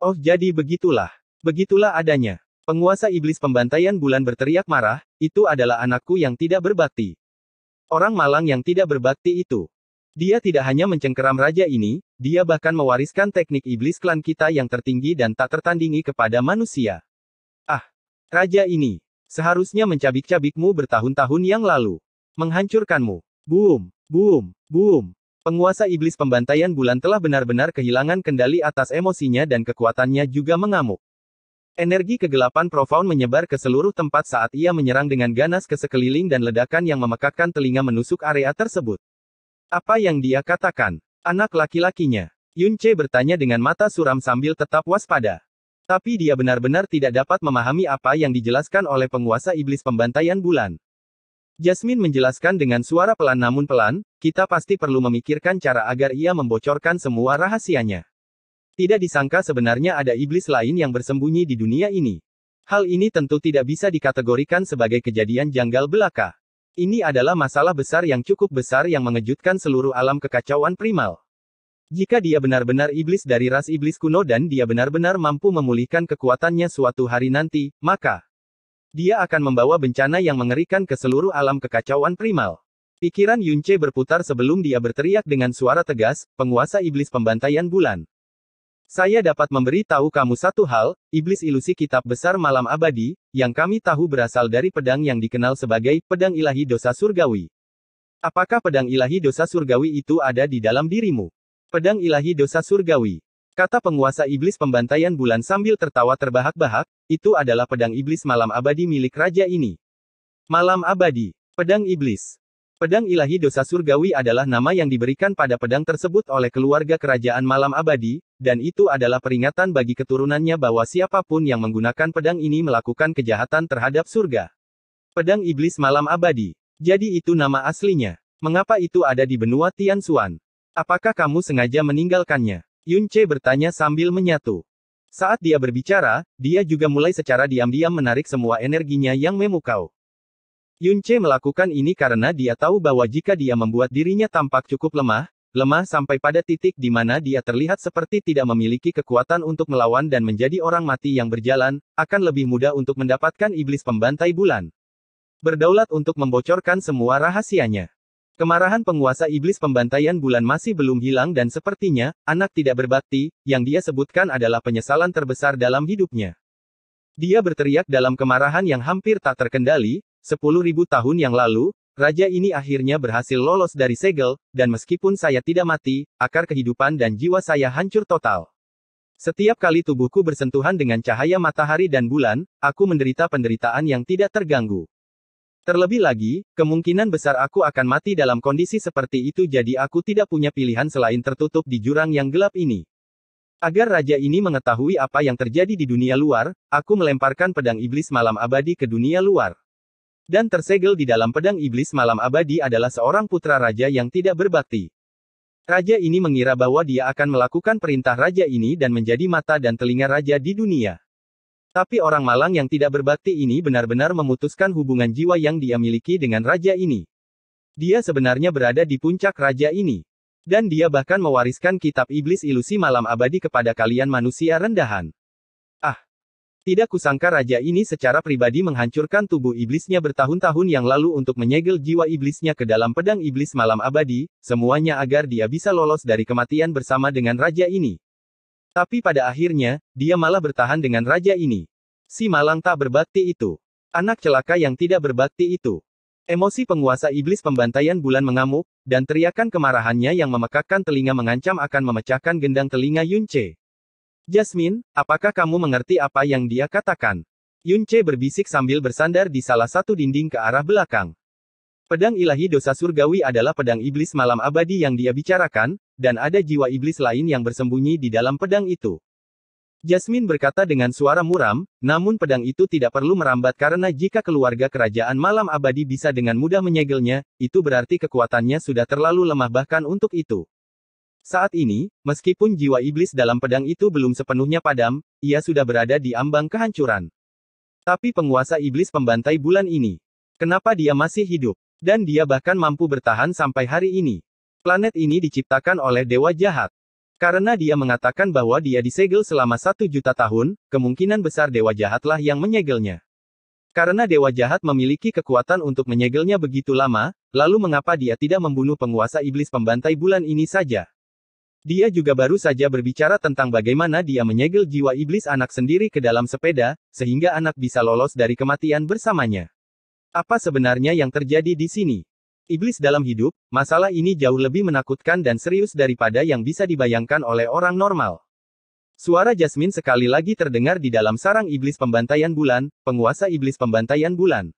Oh jadi begitulah. Begitulah adanya. Penguasa iblis pembantaian bulan berteriak marah, itu adalah anakku yang tidak berbakti. Orang malang yang tidak berbakti itu. Dia tidak hanya mencengkeram raja ini, dia bahkan mewariskan teknik iblis klan kita yang tertinggi dan tak tertandingi kepada manusia. Ah, raja ini, seharusnya mencabik-cabikmu bertahun-tahun yang lalu. Menghancurkanmu. Boom, boom, boom. Penguasa iblis pembantaian bulan telah benar-benar kehilangan kendali atas emosinya dan kekuatannya juga mengamuk. Energi kegelapan profound menyebar ke seluruh tempat saat ia menyerang dengan ganas ke sekeliling dan ledakan yang memekakkan telinga menusuk area tersebut. Apa yang dia katakan? Anak laki-lakinya. Yun Che bertanya dengan mata suram sambil tetap waspada. Tapi dia benar-benar tidak dapat memahami apa yang dijelaskan oleh penguasa iblis pembantaian bulan. Jasmine menjelaskan dengan suara pelan namun pelan, kita pasti perlu memikirkan cara agar ia membocorkan semua rahasianya. Tidak disangka sebenarnya ada iblis lain yang bersembunyi di dunia ini. Hal ini tentu tidak bisa dikategorikan sebagai kejadian janggal belaka. Ini adalah masalah besar yang cukup besar yang mengejutkan seluruh alam kekacauan primal. Jika dia benar-benar iblis dari ras iblis kuno dan dia benar-benar mampu memulihkan kekuatannya suatu hari nanti, maka dia akan membawa bencana yang mengerikan ke seluruh alam kekacauan primal. Pikiran Yunce berputar sebelum dia berteriak dengan suara tegas, penguasa iblis pembantaian bulan. Saya dapat memberi tahu kamu satu hal, iblis ilusi kitab besar malam abadi, yang kami tahu berasal dari pedang yang dikenal sebagai pedang ilahi dosa surgawi. Apakah pedang ilahi dosa surgawi itu ada di dalam dirimu? Pedang ilahi dosa surgawi. Kata penguasa iblis pembantaian bulan sambil tertawa terbahak-bahak, itu adalah pedang iblis malam abadi milik raja ini. Malam abadi, pedang iblis. Pedang ilahi dosa surgawi adalah nama yang diberikan pada pedang tersebut oleh keluarga kerajaan malam abadi, dan itu adalah peringatan bagi keturunannya bahwa siapapun yang menggunakan pedang ini melakukan kejahatan terhadap surga. Pedang iblis malam abadi. Jadi itu nama aslinya. Mengapa itu ada di benua Tian Xuan? Apakah kamu sengaja meninggalkannya? Yunce bertanya sambil menyatu. Saat dia berbicara, dia juga mulai secara diam-diam menarik semua energinya yang memukau. Yunce melakukan ini karena dia tahu bahwa jika dia membuat dirinya tampak cukup lemah, lemah sampai pada titik di mana dia terlihat seperti tidak memiliki kekuatan untuk melawan dan menjadi orang mati yang berjalan, akan lebih mudah untuk mendapatkan iblis pembantai bulan. Berdaulat untuk membocorkan semua rahasianya. Kemarahan penguasa iblis pembantaian bulan masih belum hilang dan sepertinya, anak tidak berbakti, yang dia sebutkan adalah penyesalan terbesar dalam hidupnya. Dia berteriak dalam kemarahan yang hampir tak terkendali, 10.000 tahun yang lalu, raja ini akhirnya berhasil lolos dari segel, dan meskipun saya tidak mati, akar kehidupan dan jiwa saya hancur total. Setiap kali tubuhku bersentuhan dengan cahaya matahari dan bulan, aku menderita penderitaan yang tidak terganggu. Terlebih lagi, kemungkinan besar aku akan mati dalam kondisi seperti itu jadi aku tidak punya pilihan selain tertutup di jurang yang gelap ini. Agar raja ini mengetahui apa yang terjadi di dunia luar, aku melemparkan pedang iblis malam abadi ke dunia luar. Dan tersegel di dalam pedang iblis malam abadi adalah seorang putra raja yang tidak berbakti. Raja ini mengira bahwa dia akan melakukan perintah raja ini dan menjadi mata dan telinga raja di dunia. Tapi orang malang yang tidak berbakti ini benar-benar memutuskan hubungan jiwa yang dia miliki dengan raja ini. Dia sebenarnya berada di puncak raja ini. Dan dia bahkan mewariskan kitab iblis ilusi malam abadi kepada kalian manusia rendahan. Ah! Tidak kusangka raja ini secara pribadi menghancurkan tubuh iblisnya bertahun-tahun yang lalu untuk menyegel jiwa iblisnya ke dalam pedang iblis malam abadi, semuanya agar dia bisa lolos dari kematian bersama dengan raja ini. Tapi pada akhirnya, dia malah bertahan dengan raja ini. Si malang tak berbakti itu. Anak celaka yang tidak berbakti itu. Emosi penguasa iblis pembantaian bulan mengamuk, dan teriakan kemarahannya yang memekakkan telinga mengancam akan memecahkan gendang telinga Yunce. Jasmine, apakah kamu mengerti apa yang dia katakan? Yunce berbisik sambil bersandar di salah satu dinding ke arah belakang. Pedang ilahi dosa surgawi adalah pedang iblis malam abadi yang dia bicarakan, dan ada jiwa iblis lain yang bersembunyi di dalam pedang itu. Jasmine berkata dengan suara muram, namun pedang itu tidak perlu merambat karena jika keluarga kerajaan malam abadi bisa dengan mudah menyegelnya, itu berarti kekuatannya sudah terlalu lemah bahkan untuk itu. Saat ini, meskipun jiwa iblis dalam pedang itu belum sepenuhnya padam, ia sudah berada di ambang kehancuran. Tapi penguasa iblis pembantai bulan ini. Kenapa dia masih hidup? Dan dia bahkan mampu bertahan sampai hari ini. Planet ini diciptakan oleh dewa jahat. Karena dia mengatakan bahwa dia disegel selama satu juta tahun, kemungkinan besar dewa jahatlah yang menyegelnya. Karena dewa jahat memiliki kekuatan untuk menyegelnya begitu lama, lalu mengapa dia tidak membunuh penguasa iblis pembantai bulan ini saja? Dia juga baru saja berbicara tentang bagaimana dia menyegel jiwa iblis anak sendiri ke dalam sepeda, sehingga anak bisa lolos dari kematian bersamanya. Apa sebenarnya yang terjadi di sini? Iblis dalam hidup, masalah ini jauh lebih menakutkan dan serius daripada yang bisa dibayangkan oleh orang normal. Suara Jasmine sekali lagi terdengar di dalam sarang iblis pembantaian bulan, penguasa iblis pembantaian bulan.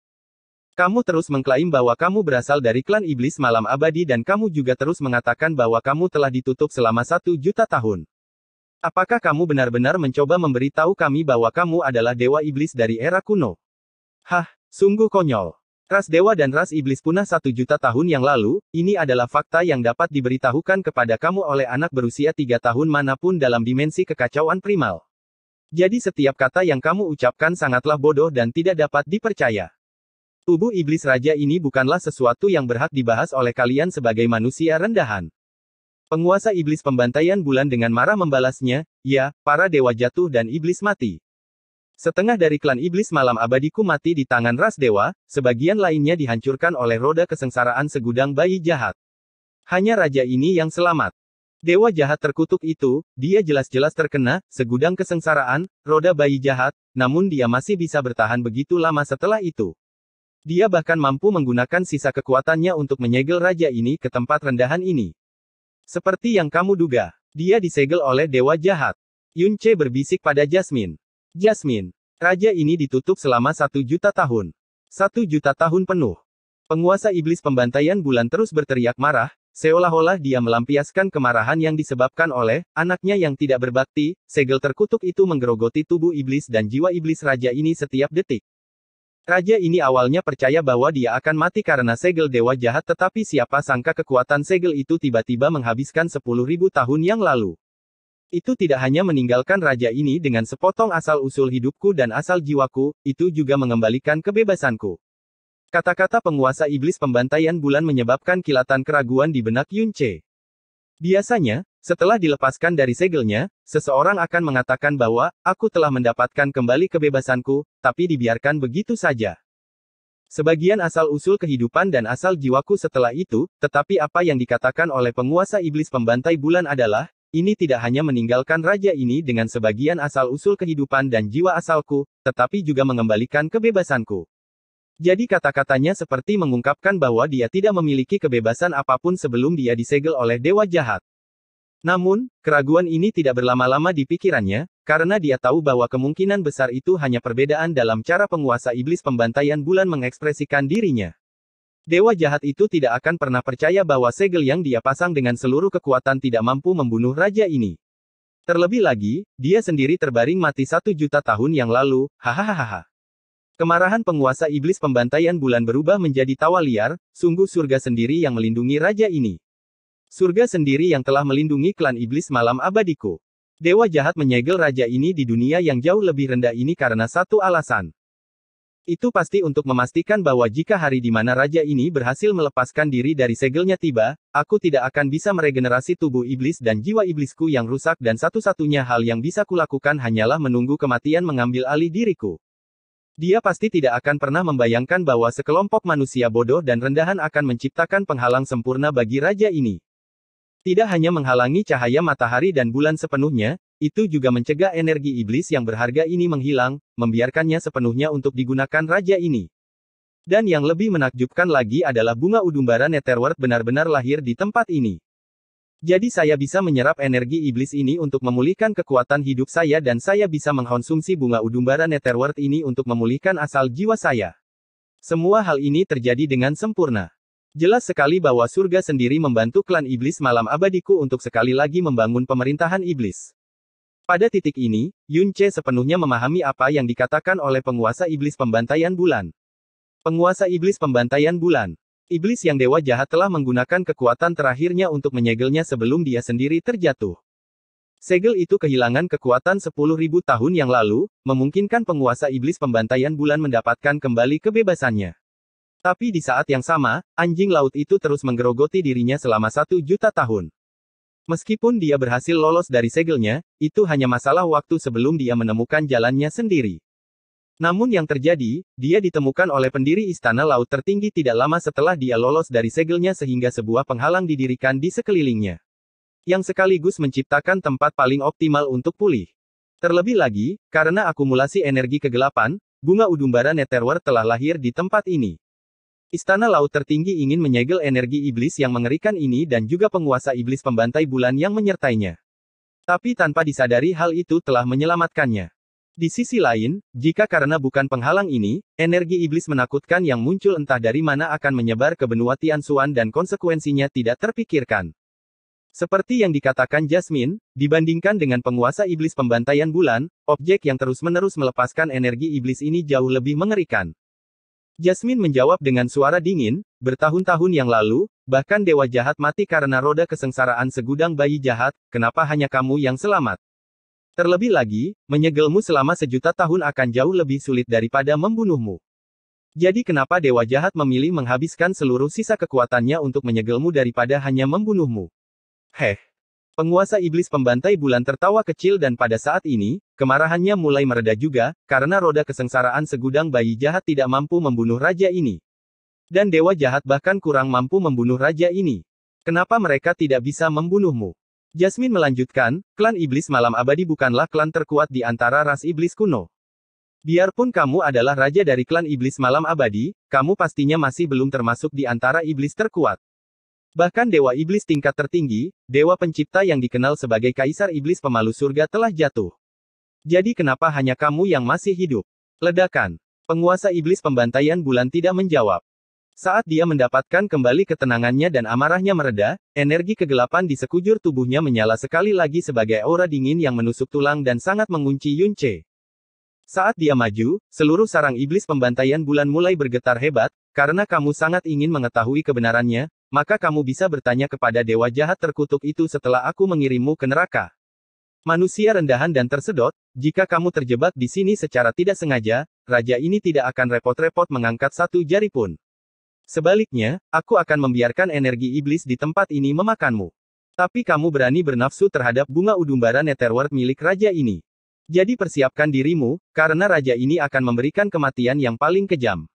Kamu terus mengklaim bahwa kamu berasal dari klan iblis malam abadi dan kamu juga terus mengatakan bahwa kamu telah ditutup selama satu juta tahun. Apakah kamu benar-benar mencoba memberitahu kami bahwa kamu adalah dewa iblis dari era kuno? Hah, sungguh konyol. Ras dewa dan ras iblis punah satu juta tahun yang lalu, ini adalah fakta yang dapat diberitahukan kepada kamu oleh anak berusia tiga tahun manapun dalam dimensi kekacauan primal. Jadi setiap kata yang kamu ucapkan sangatlah bodoh dan tidak dapat dipercaya. Tubuh iblis raja ini bukanlah sesuatu yang berhak dibahas oleh kalian sebagai manusia rendahan. Penguasa iblis pembantaian bulan dengan marah membalasnya, ya, para dewa jatuh dan iblis mati. Setengah dari klan iblis malam abadiku mati di tangan ras dewa, sebagian lainnya dihancurkan oleh roda kesengsaraan segudang bayi jahat. Hanya raja ini yang selamat. Dewa jahat terkutuk itu, dia jelas-jelas terkena, segudang kesengsaraan, roda bayi jahat, namun dia masih bisa bertahan begitu lama setelah itu. Dia bahkan mampu menggunakan sisa kekuatannya untuk menyegel raja ini ke tempat rendahan ini. Seperti yang kamu duga, dia disegel oleh dewa jahat. Yunce berbisik pada Jasmine. Jasmine. Raja ini ditutup selama satu juta tahun. Satu juta tahun penuh. Penguasa iblis pembantaian bulan terus berteriak marah, seolah-olah dia melampiaskan kemarahan yang disebabkan oleh anaknya yang tidak berbakti, segel terkutuk itu menggerogoti tubuh iblis dan jiwa iblis raja ini setiap detik. Raja ini awalnya percaya bahwa dia akan mati karena segel dewa jahat tetapi siapa sangka kekuatan segel itu tiba-tiba menghabiskan 10.000 tahun yang lalu. Itu tidak hanya meninggalkan raja ini dengan sepotong asal-usul hidupku dan asal jiwaku, itu juga mengembalikan kebebasanku. Kata-kata penguasa iblis pembantaian bulan menyebabkan kilatan keraguan di benak Yun Che. Biasanya, setelah dilepaskan dari segelnya, seseorang akan mengatakan bahwa, aku telah mendapatkan kembali kebebasanku, tapi dibiarkan begitu saja. Sebagian asal-usul kehidupan dan asal jiwaku setelah itu, tetapi apa yang dikatakan oleh penguasa iblis pembantai bulan adalah, ini tidak hanya meninggalkan raja ini dengan sebagian asal-usul kehidupan dan jiwa asalku, tetapi juga mengembalikan kebebasanku. Jadi kata-katanya seperti mengungkapkan bahwa dia tidak memiliki kebebasan apapun sebelum dia disegel oleh dewa jahat. Namun, keraguan ini tidak berlama-lama di pikirannya, karena dia tahu bahwa kemungkinan besar itu hanya perbedaan dalam cara penguasa iblis pembantaian bulan mengekspresikan dirinya. Dewa jahat itu tidak akan pernah percaya bahwa segel yang dia pasang dengan seluruh kekuatan tidak mampu membunuh raja ini. Terlebih lagi, dia sendiri terbaring mati satu juta tahun yang lalu, hahaha. Kemarahan penguasa iblis pembantaian bulan berubah menjadi tawa liar, sungguh surga sendiri yang melindungi raja ini. Surga sendiri yang telah melindungi klan iblis malam abadiku. Dewa jahat menyegel raja ini di dunia yang jauh lebih rendah ini karena satu alasan. Itu pasti untuk memastikan bahwa jika hari di mana raja ini berhasil melepaskan diri dari segelnya tiba, aku tidak akan bisa meregenerasi tubuh iblis dan jiwa iblisku yang rusak dan satu-satunya hal yang bisa kulakukan hanyalah menunggu kematian mengambil alih diriku. Dia pasti tidak akan pernah membayangkan bahwa sekelompok manusia bodoh dan rendahan akan menciptakan penghalang sempurna bagi raja ini. Tidak hanya menghalangi cahaya matahari dan bulan sepenuhnya, itu juga mencegah energi iblis yang berharga ini menghilang, membiarkannya sepenuhnya untuk digunakan raja ini. Dan yang lebih menakjubkan lagi adalah bunga udumbara Netherworld benar-benar lahir di tempat ini. Jadi saya bisa menyerap energi iblis ini untuk memulihkan kekuatan hidup saya dan saya bisa mengkonsumsi bunga udumbara Netherworld ini untuk memulihkan asal jiwa saya. Semua hal ini terjadi dengan sempurna. Jelas sekali bahwa surga sendiri membantu klan iblis malam abadiku untuk sekali lagi membangun pemerintahan iblis. Pada titik ini, Yun Che sepenuhnya memahami apa yang dikatakan oleh penguasa iblis pembantaian bulan. Penguasa iblis pembantaian bulan. Iblis yang dewa jahat telah menggunakan kekuatan terakhirnya untuk menyegelnya sebelum dia sendiri terjatuh. Segel itu kehilangan kekuatan 10.000 tahun yang lalu, memungkinkan penguasa iblis pembantaian bulan mendapatkan kembali kebebasannya. Tapi di saat yang sama, anjing laut itu terus menggerogoti dirinya selama satu juta tahun. Meskipun dia berhasil lolos dari segelnya, itu hanya masalah waktu sebelum dia menemukan jalannya sendiri. Namun yang terjadi, dia ditemukan oleh pendiri istana laut tertinggi tidak lama setelah dia lolos dari segelnya sehingga sebuah penghalang didirikan di sekelilingnya. Yang sekaligus menciptakan tempat paling optimal untuk pulih. Terlebih lagi, karena akumulasi energi kegelapan, bunga udumbara Netherworld telah lahir di tempat ini. Istana Laut Tertinggi ingin menyegel energi iblis yang mengerikan ini dan juga penguasa iblis pembantai bulan yang menyertainya. Tapi tanpa disadari hal itu telah menyelamatkannya. Di sisi lain, jika karena bukan penghalang ini, energi iblis menakutkan yang muncul entah dari mana akan menyebar ke benua Tiansuan dan konsekuensinya tidak terpikirkan. Seperti yang dikatakan Jasmine, dibandingkan dengan penguasa iblis pembantaian bulan, objek yang terus-menerus melepaskan energi iblis ini jauh lebih mengerikan. Jasmine menjawab dengan suara dingin, bertahun-tahun yang lalu, bahkan dewa jahat mati karena roda kesengsaraan segudang bayi jahat, kenapa hanya kamu yang selamat? Terlebih lagi, menyegelmu selama sejuta tahun akan jauh lebih sulit daripada membunuhmu. Jadi kenapa dewa jahat memilih menghabiskan seluruh sisa kekuatannya untuk menyegelmu daripada hanya membunuhmu? Heh. Penguasa iblis pembantai bulan tertawa kecil dan pada saat ini, kemarahannya mulai mereda juga, karena roda kesengsaraan segudang bayi jahat tidak mampu membunuh raja ini. Dan dewa jahat bahkan kurang mampu membunuh raja ini. Kenapa mereka tidak bisa membunuhmu? Jasmine melanjutkan, klan iblis malam abadi bukanlah klan terkuat di antara ras iblis kuno. Biarpun kamu adalah raja dari klan iblis malam abadi, kamu pastinya masih belum termasuk di antara iblis terkuat. Bahkan dewa iblis tingkat tertinggi, dewa pencipta yang dikenal sebagai kaisar iblis pemalu surga telah jatuh. Jadi kenapa hanya kamu yang masih hidup? Ledakan. Penguasa iblis pembantaian bulan tidak menjawab. Saat dia mendapatkan kembali ketenangannya dan amarahnya mereda, energi kegelapan di sekujur tubuhnya menyala sekali lagi sebagai aura dingin yang menusuk tulang dan sangat mengunci Yun Saat dia maju, seluruh sarang iblis pembantaian bulan mulai bergetar hebat, karena kamu sangat ingin mengetahui kebenarannya, maka kamu bisa bertanya kepada dewa jahat terkutuk itu setelah aku mengirimmu ke neraka. Manusia rendahan dan tersedot, jika kamu terjebak di sini secara tidak sengaja, raja ini tidak akan repot-repot mengangkat satu jari pun. Sebaliknya, aku akan membiarkan energi iblis di tempat ini memakanmu. Tapi kamu berani bernafsu terhadap bunga udumbara netherworld milik raja ini. Jadi persiapkan dirimu, karena raja ini akan memberikan kematian yang paling kejam.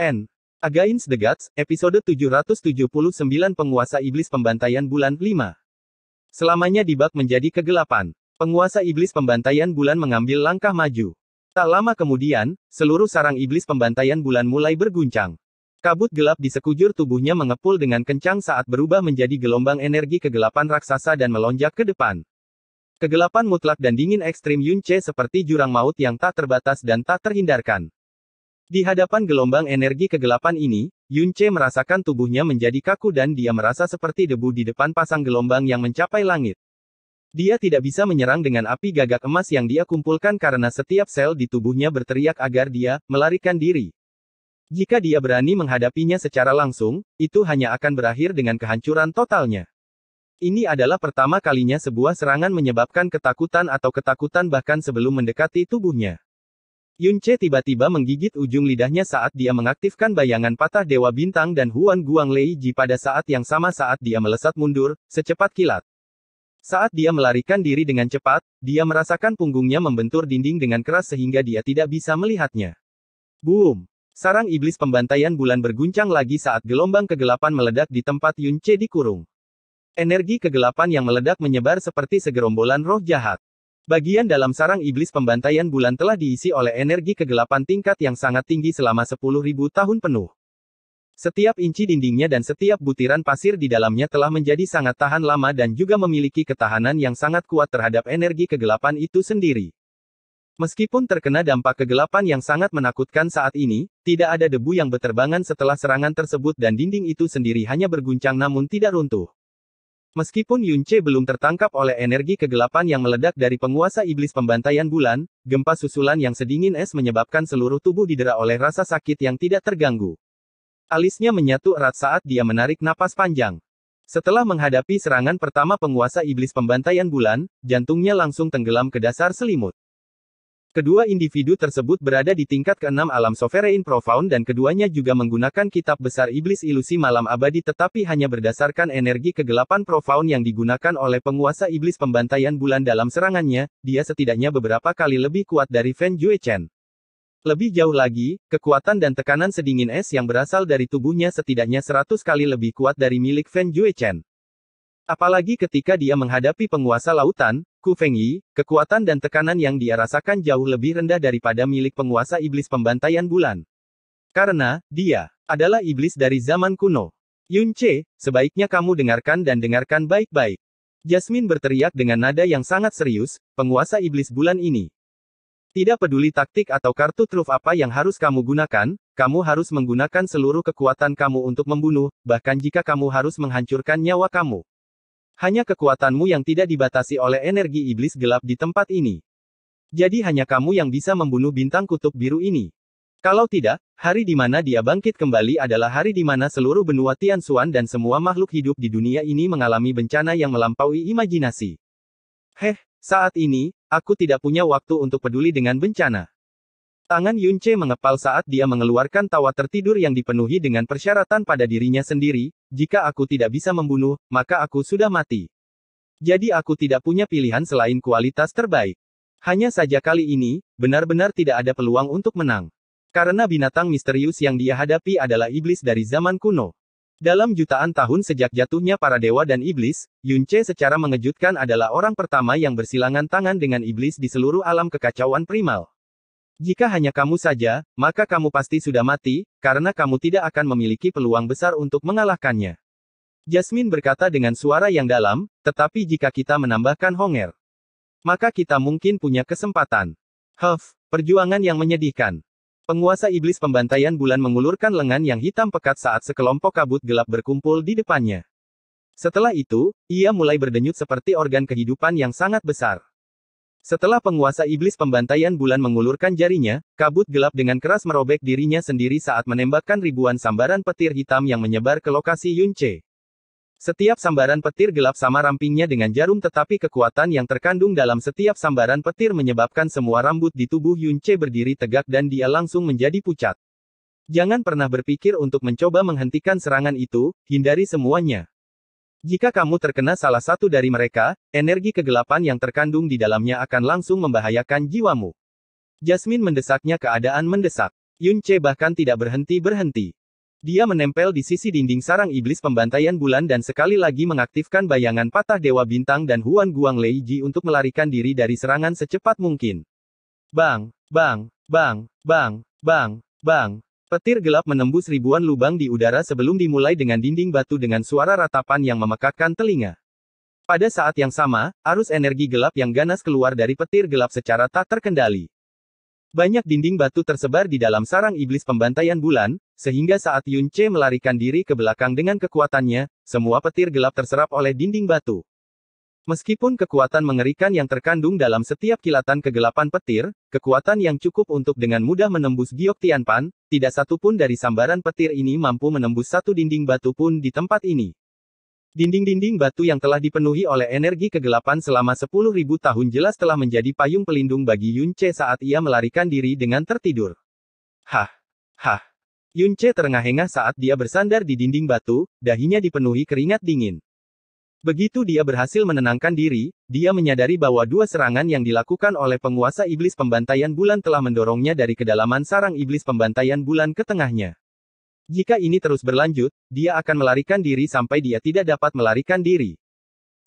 N. Against the Gods, episode 779 Penguasa Iblis Pembantaian Bulan, 5. Selamanya dibak menjadi kegelapan. Penguasa Iblis Pembantaian Bulan mengambil langkah maju. Tak lama kemudian, seluruh sarang Iblis Pembantaian Bulan mulai berguncang. Kabut gelap di sekujur tubuhnya mengepul dengan kencang saat berubah menjadi gelombang energi kegelapan raksasa dan melonjak ke depan. Kegelapan mutlak dan dingin ekstrim Yunce seperti jurang maut yang tak terbatas dan tak terhindarkan. Di hadapan gelombang energi kegelapan ini, Yun Che merasakan tubuhnya menjadi kaku dan dia merasa seperti debu di depan pasang gelombang yang mencapai langit. Dia tidak bisa menyerang dengan api gagak emas yang dia kumpulkan karena setiap sel di tubuhnya berteriak agar dia melarikan diri. Jika dia berani menghadapinya secara langsung, itu hanya akan berakhir dengan kehancuran totalnya. Ini adalah pertama kalinya sebuah serangan menyebabkan ketakutan atau ketakutan bahkan sebelum mendekati tubuhnya. Yun Che tiba-tiba menggigit ujung lidahnya saat dia mengaktifkan bayangan patah Dewa Bintang dan Huan Guang Lei Ji pada saat yang sama saat dia melesat mundur, secepat kilat. Saat dia melarikan diri dengan cepat, dia merasakan punggungnya membentur dinding dengan keras sehingga dia tidak bisa melihatnya. Boom! Sarang iblis pembantaian bulan berguncang lagi saat gelombang kegelapan meledak di tempat Yun Che dikurung. Energi kegelapan yang meledak menyebar seperti segerombolan roh jahat. Bagian dalam sarang iblis pembantaian bulan telah diisi oleh energi kegelapan tingkat yang sangat tinggi selama 10.000 tahun penuh. Setiap inci dindingnya dan setiap butiran pasir di dalamnya telah menjadi sangat tahan lama dan juga memiliki ketahanan yang sangat kuat terhadap energi kegelapan itu sendiri. Meskipun terkena dampak kegelapan yang sangat menakutkan saat ini, tidak ada debu yang beterbangan setelah serangan tersebut dan dinding itu sendiri hanya berguncang namun tidak runtuh. Meskipun Yunce belum tertangkap oleh energi kegelapan yang meledak dari penguasa iblis pembantaian bulan, gempa susulan yang sedingin es menyebabkan seluruh tubuh didera oleh rasa sakit yang tidak terganggu. Alisnya menyatu erat saat dia menarik napas panjang. Setelah menghadapi serangan pertama penguasa iblis pembantaian bulan, jantungnya langsung tenggelam ke dasar selimut. Kedua individu tersebut berada di tingkat keenam alam sovereign profound dan keduanya juga menggunakan kitab besar iblis ilusi malam abadi tetapi hanya berdasarkan energi kegelapan profound yang digunakan oleh penguasa iblis pembantaian bulan dalam serangannya, dia setidaknya beberapa kali lebih kuat dari Fan Yuechen. Lebih jauh lagi, kekuatan dan tekanan sedingin es yang berasal dari tubuhnya setidaknya 100 kali lebih kuat dari milik Fan Yuechen. Apalagi ketika dia menghadapi penguasa lautan, Ku Feng Yi, kekuatan dan tekanan yang dia rasakan jauh lebih rendah daripada milik penguasa iblis pembantaian bulan. Karena, dia adalah iblis dari zaman kuno. Yun Che, sebaiknya kamu dengarkan dan dengarkan baik-baik. Jasmine berteriak dengan nada yang sangat serius, penguasa iblis bulan ini. Tidak peduli taktik atau kartu truf apa yang harus kamu gunakan, kamu harus menggunakan seluruh kekuatan kamu untuk membunuh, bahkan jika kamu harus menghancurkan nyawa kamu. Hanya kekuatanmu yang tidak dibatasi oleh energi iblis gelap di tempat ini. Jadi hanya kamu yang bisa membunuh bintang kutub biru ini. Kalau tidak, hari di mana dia bangkit kembali adalah hari di mana seluruh benua Tianxuan dan semua makhluk hidup di dunia ini mengalami bencana yang melampaui imajinasi. Heh, saat ini, aku tidak punya waktu untuk peduli dengan bencana. Tangan Yunce mengepal saat dia mengeluarkan tawa tertidur yang dipenuhi dengan persyaratan pada dirinya sendiri, jika aku tidak bisa membunuh, maka aku sudah mati. Jadi aku tidak punya pilihan selain kualitas terbaik. Hanya saja kali ini, benar-benar tidak ada peluang untuk menang. Karena binatang misterius yang dia hadapi adalah iblis dari zaman kuno. Dalam jutaan tahun sejak jatuhnya para dewa dan iblis, Yunce secara mengejutkan adalah orang pertama yang bersilangan tangan dengan iblis di seluruh alam kekacauan primal. Jika hanya kamu saja, maka kamu pasti sudah mati, karena kamu tidak akan memiliki peluang besar untuk mengalahkannya. Jasmine berkata dengan suara yang dalam, tetapi jika kita menambahkan Honger, maka kita mungkin punya kesempatan. Huff, perjuangan yang menyedihkan. Penguasa iblis pembantaian bulan mengulurkan lengan yang hitam pekat saat sekelompok kabut gelap berkumpul di depannya. Setelah itu, ia mulai berdenyut seperti organ kehidupan yang sangat besar. Setelah penguasa iblis pembantaian bulan mengulurkan jarinya, kabut gelap dengan keras merobek dirinya sendiri saat menembakkan ribuan sambaran petir hitam yang menyebar ke lokasi Yunche. Setiap sambaran petir gelap sama rampingnya dengan jarum tetapi kekuatan yang terkandung dalam setiap sambaran petir menyebabkan semua rambut di tubuh Yunche berdiri tegak dan dia langsung menjadi pucat. Jangan pernah berpikir untuk mencoba menghentikan serangan itu, hindari semuanya. Jika kamu terkena salah satu dari mereka, energi kegelapan yang terkandung di dalamnya akan langsung membahayakan jiwamu. Jasmine mendesaknya keadaan mendesak. Yunce bahkan tidak berhenti-berhenti. Dia menempel di sisi dinding sarang iblis pembantaian bulan dan sekali lagi mengaktifkan bayangan patah Dewa Bintang dan Huan Guang Lei Ji untuk melarikan diri dari serangan secepat mungkin. Bang, bang, bang, bang, bang, bang, Petir gelap menembus ribuan lubang di udara sebelum dimulai dengan dinding batu dengan suara ratapan yang memekakkan telinga. Pada saat yang sama, arus energi gelap yang ganas keluar dari petir gelap secara tak terkendali. Banyak dinding batu tersebar di dalam sarang iblis pembantaian bulan, sehingga saat Yun Che melarikan diri ke belakang dengan kekuatannya, semua petir gelap terserap oleh dinding batu. Meskipun kekuatan mengerikan yang terkandung dalam setiap kilatan kegelapan petir, kekuatan yang cukup untuk dengan mudah menembus Giok Tianpan, tidak satu pun dari sambaran petir ini mampu menembus satu dinding batu pun di tempat ini. Dinding-dinding batu yang telah dipenuhi oleh energi kegelapan selama 10.000 tahun jelas telah menjadi payung pelindung bagi Yun Che saat ia melarikan diri dengan tertidur. Hah! Hah! Yun Che terengah-engah saat dia bersandar di dinding batu, dahinya dipenuhi keringat dingin. Begitu dia berhasil menenangkan diri, dia menyadari bahwa dua serangan yang dilakukan oleh penguasa iblis pembantaian bulan telah mendorongnya dari kedalaman sarang iblis pembantaian bulan ke tengahnya. Jika ini terus berlanjut, dia akan melarikan diri sampai dia tidak dapat melarikan diri.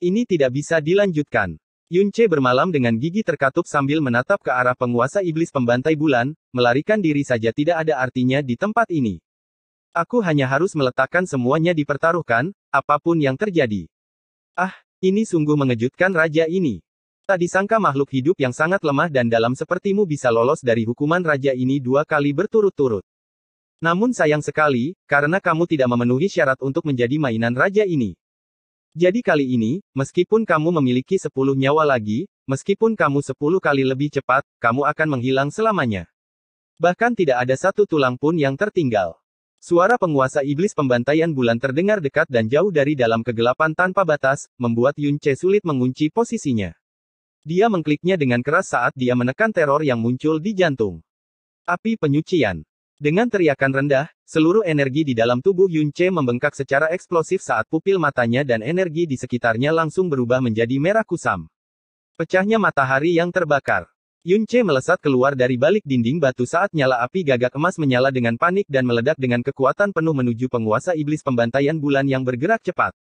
Ini tidak bisa dilanjutkan. Yunche bermalam dengan gigi terkatup sambil menatap ke arah penguasa iblis pembantai bulan, melarikan diri saja tidak ada artinya di tempat ini. Aku hanya harus meletakkan semuanya dipertaruhkan, apapun yang terjadi. Ah, ini sungguh mengejutkan raja ini. Tak disangka makhluk hidup yang sangat lemah dan dalam sepertimu bisa lolos dari hukuman raja ini dua kali berturut-turut. Namun sayang sekali, karena kamu tidak memenuhi syarat untuk menjadi mainan raja ini. Jadi kali ini, meskipun kamu memiliki sepuluh nyawa lagi, meskipun kamu sepuluh kali lebih cepat, kamu akan menghilang selamanya. Bahkan tidak ada satu tulang pun yang tertinggal. Suara penguasa iblis pembantaian bulan terdengar dekat dan jauh dari dalam kegelapan tanpa batas, membuat Yun Che sulit mengunci posisinya. Dia mengkliknya dengan keras saat dia menekan teror yang muncul di jantung. Api penyucian. Dengan teriakan rendah, seluruh energi di dalam tubuh Yun Che membengkak secara eksplosif saat pupil matanya dan energi di sekitarnya langsung berubah menjadi merah kusam. Pecahnya matahari yang terbakar. Yunche melesat keluar dari balik dinding batu saat nyala api gagak emas menyala dengan panik dan meledak dengan kekuatan penuh menuju penguasa iblis pembantaian bulan yang bergerak cepat.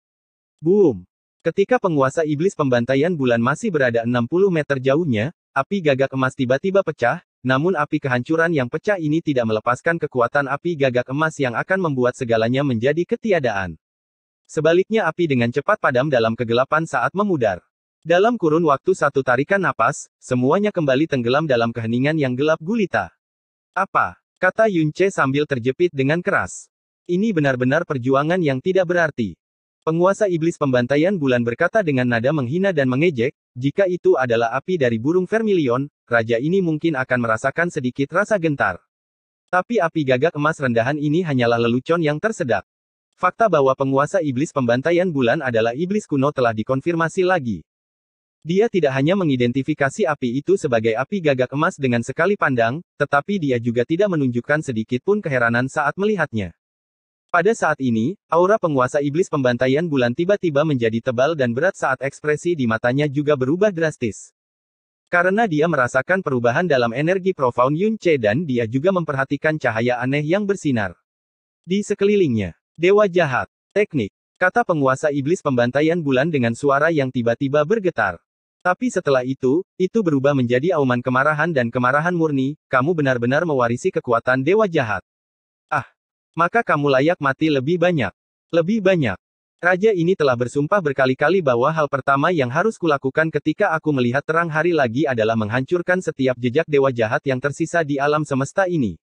Boom! Ketika penguasa iblis pembantaian bulan masih berada 60 meter jauhnya, api gagak emas tiba-tiba pecah, namun api kehancuran yang pecah ini tidak melepaskan kekuatan api gagak emas yang akan membuat segalanya menjadi ketiadaan. Sebaliknya api dengan cepat padam dalam kegelapan saat memudar. Dalam kurun waktu satu tarikan napas, semuanya kembali tenggelam dalam keheningan yang gelap gulita. Apa? Kata Yun Che sambil terjepit dengan keras. Ini benar-benar perjuangan yang tidak berarti. Penguasa iblis pembantaian bulan berkata dengan nada menghina dan mengejek, jika itu adalah api dari burung vermilion, raja ini mungkin akan merasakan sedikit rasa gentar. Tapi api gagak emas rendahan ini hanyalah lelucon yang tersedak. Fakta bahwa penguasa iblis pembantaian bulan adalah iblis kuno telah dikonfirmasi lagi. Dia tidak hanya mengidentifikasi api itu sebagai api gagak emas dengan sekali pandang, tetapi dia juga tidak menunjukkan sedikit pun keheranan saat melihatnya. Pada saat ini, aura penguasa iblis pembantaian bulan tiba-tiba menjadi tebal dan berat saat ekspresi di matanya juga berubah drastis. Karena dia merasakan perubahan dalam energi profound Yun Che dan dia juga memperhatikan cahaya aneh yang bersinar. Di sekelilingnya, Dewa Jahat, Teknik, kata penguasa iblis pembantaian bulan dengan suara yang tiba-tiba bergetar. Tapi setelah itu, itu berubah menjadi auman kemarahan dan kemarahan murni, kamu benar-benar mewarisi kekuatan dewa jahat. Ah! Maka kamu layak mati lebih banyak. Lebih banyak. Raja ini telah bersumpah berkali-kali bahwa hal pertama yang harus kulakukan ketika aku melihat terang hari lagi adalah menghancurkan setiap jejak dewa jahat yang tersisa di alam semesta ini.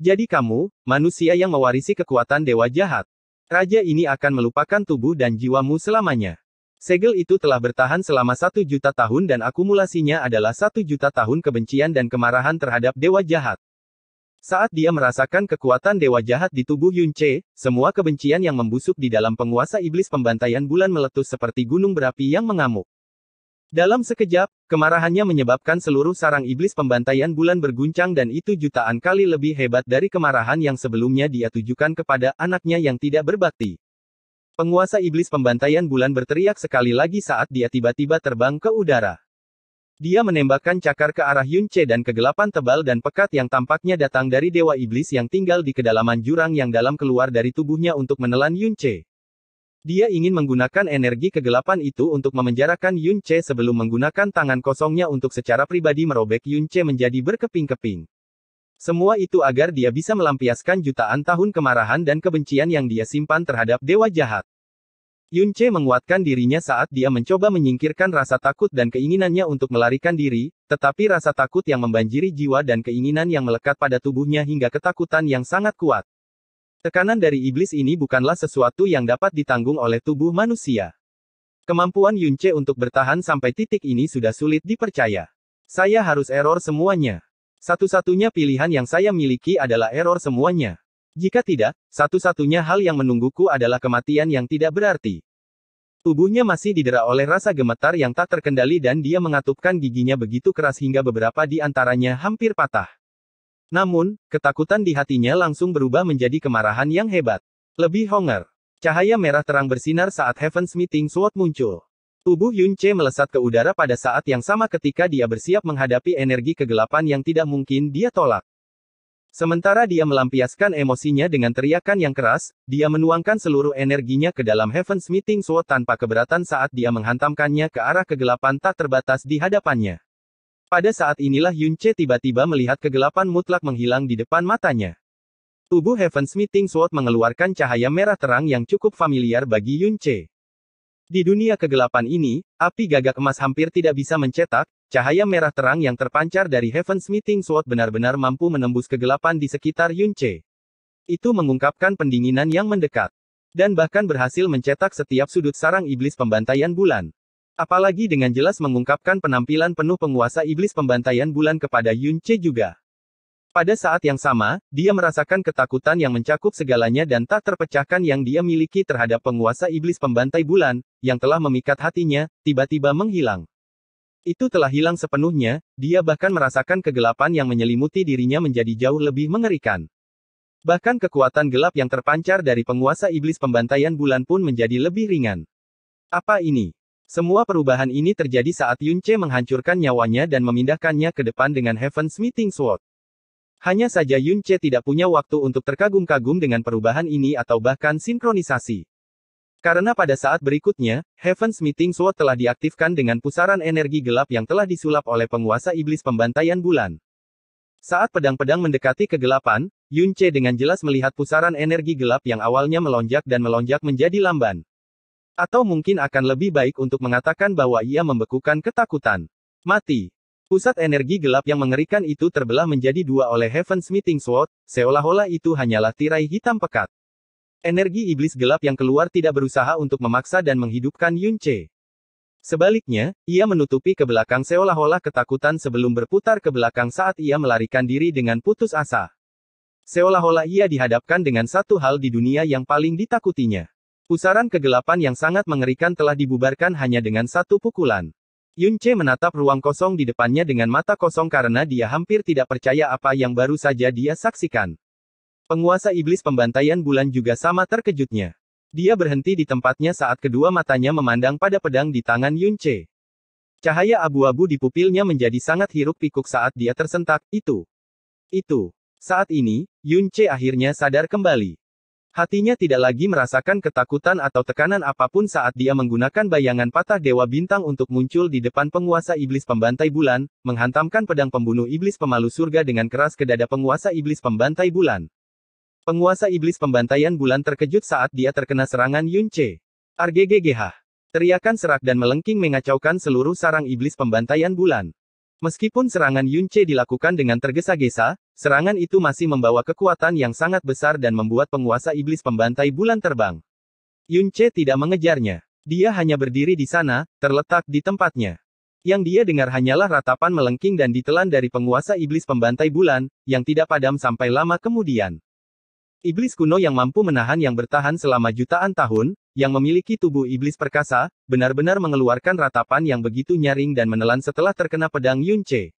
Jadi kamu, manusia yang mewarisi kekuatan dewa jahat. Raja ini akan melupakan tubuh dan jiwamu selamanya. Segel itu telah bertahan selama satu juta tahun dan akumulasinya adalah satu juta tahun kebencian dan kemarahan terhadap Dewa Jahat. Saat dia merasakan kekuatan Dewa Jahat di tubuh Yun Che, semua kebencian yang membusuk di dalam penguasa iblis pembantaian bulan meletus seperti gunung berapi yang mengamuk. Dalam sekejap, kemarahannya menyebabkan seluruh sarang iblis pembantaian bulan berguncang dan itu jutaan kali lebih hebat dari kemarahan yang sebelumnya dia tujukan kepada anaknya yang tidak berbakti. Penguasa iblis pembantaian bulan berteriak sekali lagi saat dia tiba-tiba terbang ke udara. Dia menembakkan cakar ke arah Yunche dan kegelapan tebal dan pekat yang tampaknya datang dari dewa iblis yang tinggal di kedalaman jurang yang dalam keluar dari tubuhnya untuk menelan Yunche. Dia ingin menggunakan energi kegelapan itu untuk memenjarakan Yunche sebelum menggunakan tangan kosongnya untuk secara pribadi merobek Yunche menjadi berkeping-keping. Semua itu agar dia bisa melampiaskan jutaan tahun kemarahan dan kebencian yang dia simpan terhadap dewa jahat. Yun Che menguatkan dirinya saat dia mencoba menyingkirkan rasa takut dan keinginannya untuk melarikan diri, tetapi rasa takut yang membanjiri jiwa dan keinginan yang melekat pada tubuhnya hingga ketakutan yang sangat kuat. Tekanan dari iblis ini bukanlah sesuatu yang dapat ditanggung oleh tubuh manusia. Kemampuan Yun Che untuk bertahan sampai titik ini sudah sulit dipercaya. Saya harus error semuanya. Satu-satunya pilihan yang saya miliki adalah error semuanya. Jika tidak, satu-satunya hal yang menungguku adalah kematian yang tidak berarti. Tubuhnya masih didera oleh rasa gemetar yang tak terkendali dan dia mengatupkan giginya begitu keras hingga beberapa di antaranya hampir patah. Namun, ketakutan di hatinya langsung berubah menjadi kemarahan yang hebat. Lebih honger. Cahaya merah terang bersinar saat Heaven's Meeting Sword muncul. Tubuh Yun Che melesat ke udara pada saat yang sama ketika dia bersiap menghadapi energi kegelapan yang tidak mungkin dia tolak. Sementara dia melampiaskan emosinya dengan teriakan yang keras, dia menuangkan seluruh energinya ke dalam Heaven Meeting Sword tanpa keberatan saat dia menghantamkannya ke arah kegelapan tak terbatas di hadapannya. Pada saat inilah Yun Che tiba-tiba melihat kegelapan mutlak menghilang di depan matanya. Tubuh Heaven Meeting Sword mengeluarkan cahaya merah terang yang cukup familiar bagi Yun Che. Di dunia kegelapan ini, api gagak emas hampir tidak bisa mencetak, cahaya merah terang yang terpancar dari Heaven's Meeting Sword benar-benar mampu menembus kegelapan di sekitar Yunche. Itu mengungkapkan pendinginan yang mendekat. Dan bahkan berhasil mencetak setiap sudut sarang iblis pembantaian bulan. Apalagi dengan jelas mengungkapkan penampilan penuh penguasa iblis pembantaian bulan kepada Yunche juga. Pada saat yang sama, dia merasakan ketakutan yang mencakup segalanya dan tak terpecahkan yang dia miliki terhadap penguasa iblis pembantai bulan, yang telah memikat hatinya, tiba-tiba menghilang. Itu telah hilang sepenuhnya, dia bahkan merasakan kegelapan yang menyelimuti dirinya menjadi jauh lebih mengerikan. Bahkan kekuatan gelap yang terpancar dari penguasa iblis pembantaian bulan pun menjadi lebih ringan. Apa ini? Semua perubahan ini terjadi saat Yunce menghancurkan nyawanya dan memindahkannya ke depan dengan Heaven's Meeting Sword. Hanya saja Yun Che tidak punya waktu untuk terkagum-kagum dengan perubahan ini atau bahkan sinkronisasi. Karena pada saat berikutnya, Heaven's Meeting Sword telah diaktifkan dengan pusaran energi gelap yang telah disulap oleh penguasa iblis pembantaian bulan. Saat pedang-pedang mendekati kegelapan, Yun Che dengan jelas melihat pusaran energi gelap yang awalnya melonjak dan melonjak menjadi lamban. Atau mungkin akan lebih baik untuk mengatakan bahwa ia membekukan ketakutan. Mati. Pusat energi gelap yang mengerikan itu terbelah menjadi dua oleh Heaven's Meeting Sword, seolah-olah itu hanyalah tirai hitam pekat. Energi iblis gelap yang keluar tidak berusaha untuk memaksa dan menghidupkan Yun Che. Sebaliknya, ia menutupi ke belakang seolah-olah ketakutan sebelum berputar ke belakang saat ia melarikan diri dengan putus asa. Seolah-olah ia dihadapkan dengan satu hal di dunia yang paling ditakutinya. Pusaran kegelapan yang sangat mengerikan telah dibubarkan hanya dengan satu pukulan. Yun Che menatap ruang kosong di depannya dengan mata kosong karena dia hampir tidak percaya apa yang baru saja dia saksikan. Penguasa iblis pembantaian bulan juga sama terkejutnya. Dia berhenti di tempatnya saat kedua matanya memandang pada pedang di tangan Yun Che. Cahaya abu-abu di pupilnya menjadi sangat hiruk pikuk saat dia tersentak, itu. Itu. Saat ini, Yun Che akhirnya sadar kembali. Hatinya tidak lagi merasakan ketakutan atau tekanan apapun saat dia menggunakan bayangan patah Dewa Bintang untuk muncul di depan penguasa iblis pembantai bulan, menghantamkan pedang pembunuh iblis pemalu surga dengan keras ke dada penguasa iblis pembantai bulan. Penguasa iblis pembantaian bulan terkejut saat dia terkena serangan Yun Che. RGGGH. Teriakan serak dan melengking mengacaukan seluruh sarang iblis pembantaian bulan. Meskipun serangan Yunche dilakukan dengan tergesa-gesa, serangan itu masih membawa kekuatan yang sangat besar dan membuat penguasa iblis pembantai bulan terbang. Yunche tidak mengejarnya. Dia hanya berdiri di sana, terletak di tempatnya. Yang dia dengar hanyalah ratapan melengking dan ditelan dari penguasa iblis pembantai bulan, yang tidak padam sampai lama kemudian. Iblis kuno yang mampu menahan yang bertahan selama jutaan tahun, yang memiliki tubuh iblis perkasa, benar-benar mengeluarkan ratapan yang begitu nyaring dan menelan setelah terkena pedang Yun Che.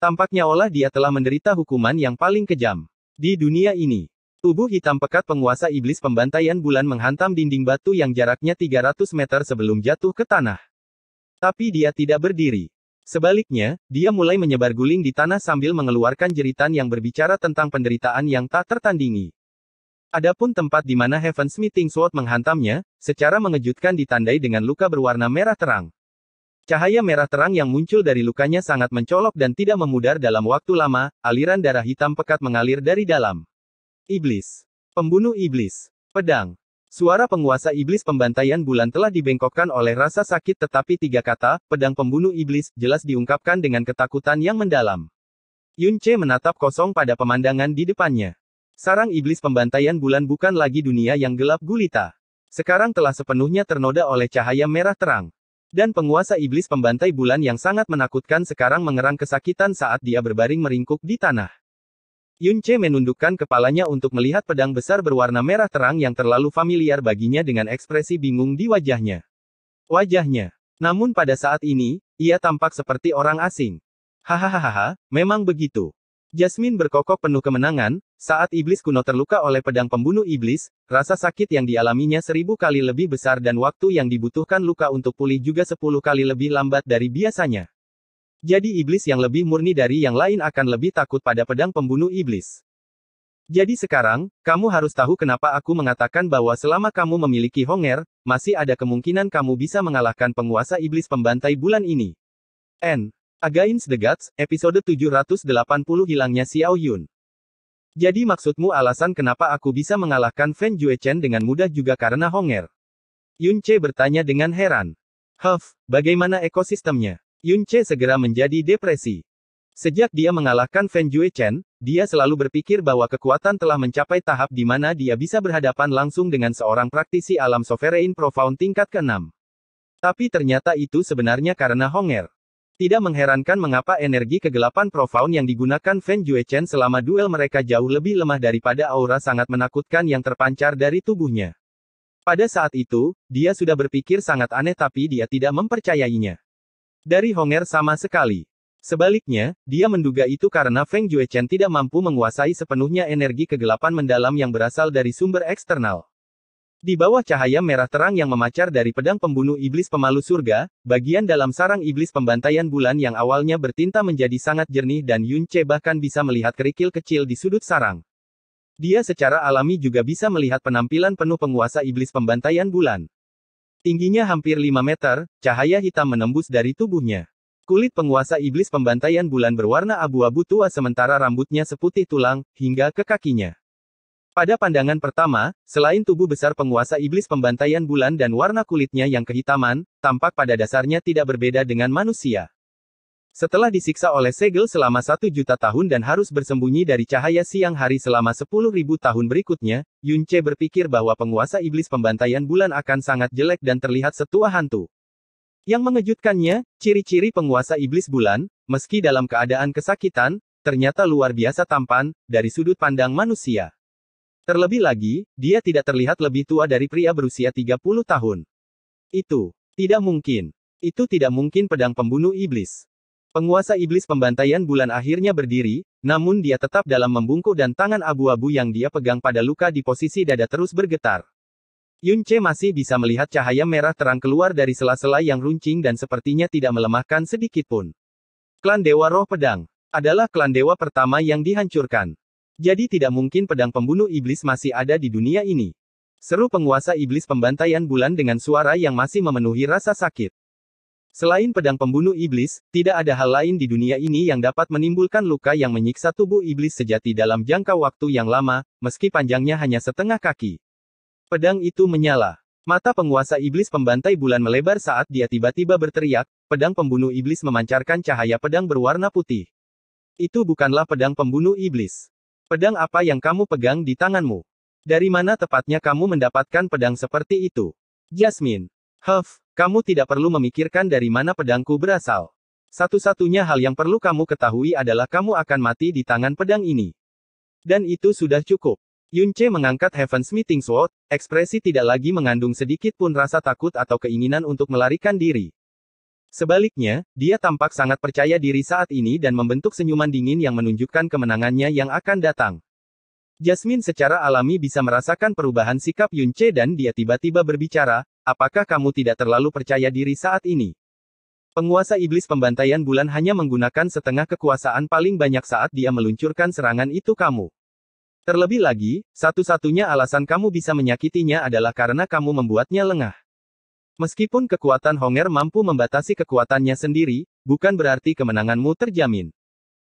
Tampaknya olah dia telah menderita hukuman yang paling kejam di dunia ini. Tubuh hitam pekat penguasa iblis pembantaian bulan menghantam dinding batu yang jaraknya 300 meter sebelum jatuh ke tanah. Tapi dia tidak berdiri. Sebaliknya, dia mulai menyebar guling di tanah sambil mengeluarkan jeritan yang berbicara tentang penderitaan yang tak tertandingi. Adapun tempat di mana Heaven Smithing Sword menghantamnya, secara mengejutkan ditandai dengan luka berwarna merah terang. Cahaya merah terang yang muncul dari lukanya sangat mencolok dan tidak memudar dalam waktu lama, aliran darah hitam pekat mengalir dari dalam. Iblis. Pembunuh iblis. Pedang. Suara penguasa iblis pembantaian bulan telah dibengkokkan oleh rasa sakit tetapi tiga kata, pedang pembunuh iblis, jelas diungkapkan dengan ketakutan yang mendalam. Yun Che menatap kosong pada pemandangan di depannya. Sarang iblis pembantaian bulan bukan lagi dunia yang gelap gulita. Sekarang telah sepenuhnya ternoda oleh cahaya merah terang. Dan penguasa iblis pembantai bulan yang sangat menakutkan sekarang mengerang kesakitan saat dia berbaring meringkuk di tanah. Yun Che menundukkan kepalanya untuk melihat pedang besar berwarna merah terang yang terlalu familiar baginya dengan ekspresi bingung di wajahnya. Wajahnya. Namun pada saat ini, ia tampak seperti orang asing. Hahaha, memang begitu. Jasmine berkokok penuh kemenangan, saat iblis kuno terluka oleh pedang pembunuh iblis, rasa sakit yang dialaminya seribu kali lebih besar dan waktu yang dibutuhkan luka untuk pulih juga sepuluh kali lebih lambat dari biasanya. Jadi iblis yang lebih murni dari yang lain akan lebih takut pada pedang pembunuh iblis. Jadi sekarang, kamu harus tahu kenapa aku mengatakan bahwa selama kamu memiliki Honger, masih ada kemungkinan kamu bisa mengalahkan penguasa iblis pembantai bulan ini. N. Against the Gods, episode 780 hilangnya Xiao Yun. Jadi maksudmu alasan kenapa aku bisa mengalahkan Fan Jue Chen dengan mudah juga karena Honger? Yun Che bertanya dengan heran. Huff, bagaimana ekosistemnya? Yun Che segera menjadi depresi. Sejak dia mengalahkan Fan Jue Chen, dia selalu berpikir bahwa kekuatan telah mencapai tahap di mana dia bisa berhadapan langsung dengan seorang praktisi alam sovereign profound tingkat ke-6. Tapi ternyata itu sebenarnya karena Honger. Tidak mengherankan mengapa energi kegelapan profound yang digunakan Feng Juechen selama duel mereka jauh lebih lemah daripada aura sangat menakutkan yang terpancar dari tubuhnya. Pada saat itu, dia sudah berpikir sangat aneh tapi dia tidak mempercayainya. Dari Honger sama sekali. Sebaliknya, dia menduga itu karena Feng Juechen tidak mampu menguasai sepenuhnya energi kegelapan mendalam yang berasal dari sumber eksternal. Di bawah cahaya merah terang yang memacar dari pedang pembunuh iblis pemalu surga, bagian dalam sarang iblis pembantaian bulan yang awalnya bertinta menjadi sangat jernih dan Yun bahkan bisa melihat kerikil kecil di sudut sarang. Dia secara alami juga bisa melihat penampilan penuh penguasa iblis pembantaian bulan. Tingginya hampir 5 meter, cahaya hitam menembus dari tubuhnya. Kulit penguasa iblis pembantaian bulan berwarna abu-abu tua sementara rambutnya seputih tulang, hingga ke kakinya. Pada pandangan pertama, selain tubuh besar penguasa iblis pembantaian bulan dan warna kulitnya yang kehitaman, tampak pada dasarnya tidak berbeda dengan manusia. Setelah disiksa oleh segel selama satu juta tahun dan harus bersembunyi dari cahaya siang hari selama sepuluh ribu tahun berikutnya, Yunce berpikir bahwa penguasa iblis pembantaian bulan akan sangat jelek dan terlihat setua hantu. Yang mengejutkannya, ciri-ciri penguasa iblis bulan, meski dalam keadaan kesakitan, ternyata luar biasa tampan, dari sudut pandang manusia. Terlebih lagi, dia tidak terlihat lebih tua dari pria berusia 30 tahun. Itu tidak mungkin. Itu tidak mungkin pedang pembunuh iblis. Penguasa iblis pembantaian bulan akhirnya berdiri, namun dia tetap dalam membungkuk dan tangan abu-abu yang dia pegang pada luka di posisi dada terus bergetar. Yun Che masih bisa melihat cahaya merah terang keluar dari sela-sela yang runcing dan sepertinya tidak melemahkan sedikitpun. Klan Dewa Roh Pedang adalah klan dewa pertama yang dihancurkan. Jadi tidak mungkin pedang pembunuh iblis masih ada di dunia ini. Seru penguasa iblis pembantaian bulan dengan suara yang masih memenuhi rasa sakit. Selain pedang pembunuh iblis, tidak ada hal lain di dunia ini yang dapat menimbulkan luka yang menyiksa tubuh iblis sejati dalam jangka waktu yang lama, meski panjangnya hanya setengah kaki. Pedang itu menyala. Mata penguasa iblis pembantai bulan melebar saat dia tiba-tiba berteriak, pedang pembunuh iblis memancarkan cahaya pedang berwarna putih. Itu bukanlah pedang pembunuh iblis. Pedang apa yang kamu pegang di tanganmu? Dari mana tepatnya kamu mendapatkan pedang seperti itu? Jasmine. Huff, kamu tidak perlu memikirkan dari mana pedangku berasal. Satu-satunya hal yang perlu kamu ketahui adalah kamu akan mati di tangan pedang ini. Dan itu sudah cukup. Yunche mengangkat Heaven's Meeting Sword, ekspresi tidak lagi mengandung sedikit pun rasa takut atau keinginan untuk melarikan diri. Sebaliknya, dia tampak sangat percaya diri saat ini dan membentuk senyuman dingin yang menunjukkan kemenangannya yang akan datang. Jasmine secara alami bisa merasakan perubahan sikap Yunce dan dia tiba-tiba berbicara, apakah kamu tidak terlalu percaya diri saat ini? Penguasa iblis pembantaian bulan hanya menggunakan setengah kekuasaan paling banyak saat dia meluncurkan serangan itu kamu. Terlebih lagi, satu-satunya alasan kamu bisa menyakitinya adalah karena kamu membuatnya lengah. Meskipun kekuatan Honger mampu membatasi kekuatannya sendiri, bukan berarti kemenanganmu terjamin.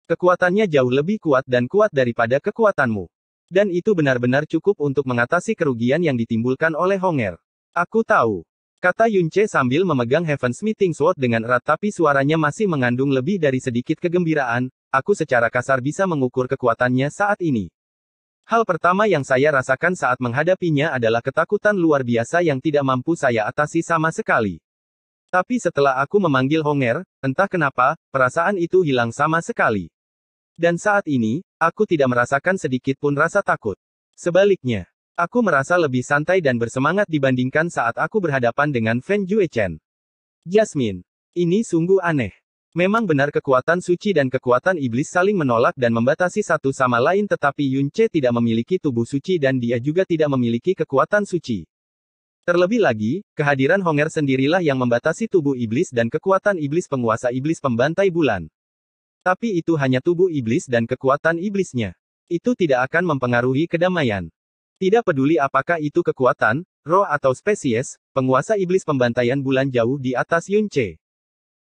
Kekuatannya jauh lebih kuat dan kuat daripada kekuatanmu. Dan itu benar-benar cukup untuk mengatasi kerugian yang ditimbulkan oleh Honger. Aku tahu. Kata Yunche sambil memegang Heaven's Meeting Sword dengan erat tapi suaranya masih mengandung lebih dari sedikit kegembiraan, aku secara kasar bisa mengukur kekuatannya saat ini. Hal pertama yang saya rasakan saat menghadapinya adalah ketakutan luar biasa yang tidak mampu saya atasi sama sekali. Tapi setelah aku memanggil Honger, entah kenapa, perasaan itu hilang sama sekali. Dan saat ini, aku tidak merasakan sedikit pun rasa takut. Sebaliknya, aku merasa lebih santai dan bersemangat dibandingkan saat aku berhadapan dengan Fan Jue Chen. Jasmine, ini sungguh aneh. Memang benar kekuatan suci dan kekuatan iblis saling menolak dan membatasi satu sama lain tetapi Yun Che tidak memiliki tubuh suci dan dia juga tidak memiliki kekuatan suci. Terlebih lagi, kehadiran Honger sendirilah yang membatasi tubuh iblis dan kekuatan iblis penguasa iblis pembantai bulan. Tapi itu hanya tubuh iblis dan kekuatan iblisnya. Itu tidak akan mempengaruhi kedamaian. Tidak peduli apakah itu kekuatan, roh atau spesies, penguasa iblis pembantaian bulan jauh di atas Yun Che.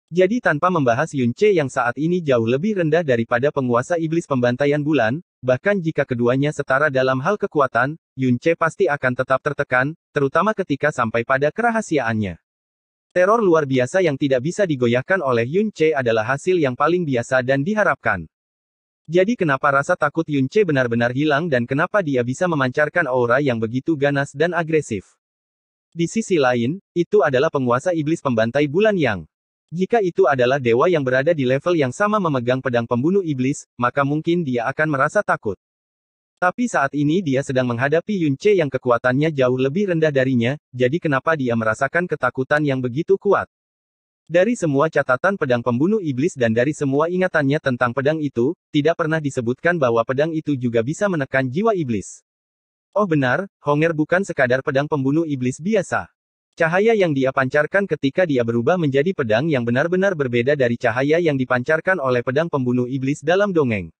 Jadi tanpa membahas Yun Che yang saat ini jauh lebih rendah daripada penguasa iblis pembantaian bulan, bahkan jika keduanya setara dalam hal kekuatan, Yun Che pasti akan tetap tertekan, terutama ketika sampai pada kerahasiaannya. Teror luar biasa yang tidak bisa digoyahkan oleh Yun Che adalah hasil yang paling biasa dan diharapkan. Jadi kenapa rasa takut Yun Che benar-benar hilang dan kenapa dia bisa memancarkan aura yang begitu ganas dan agresif. Di sisi lain, itu adalah penguasa iblis pembantai bulan yang jika itu adalah dewa yang berada di level yang sama memegang pedang pembunuh iblis, maka mungkin dia akan merasa takut. Tapi saat ini dia sedang menghadapi Yun Che yang kekuatannya jauh lebih rendah darinya, jadi kenapa dia merasakan ketakutan yang begitu kuat? Dari semua catatan pedang pembunuh iblis dan dari semua ingatannya tentang pedang itu, tidak pernah disebutkan bahwa pedang itu juga bisa menekan jiwa iblis. Oh benar, Honger bukan sekadar pedang pembunuh iblis biasa. Cahaya yang dia pancarkan ketika dia berubah menjadi pedang yang benar-benar berbeda dari cahaya yang dipancarkan oleh pedang pembunuh iblis dalam dongeng.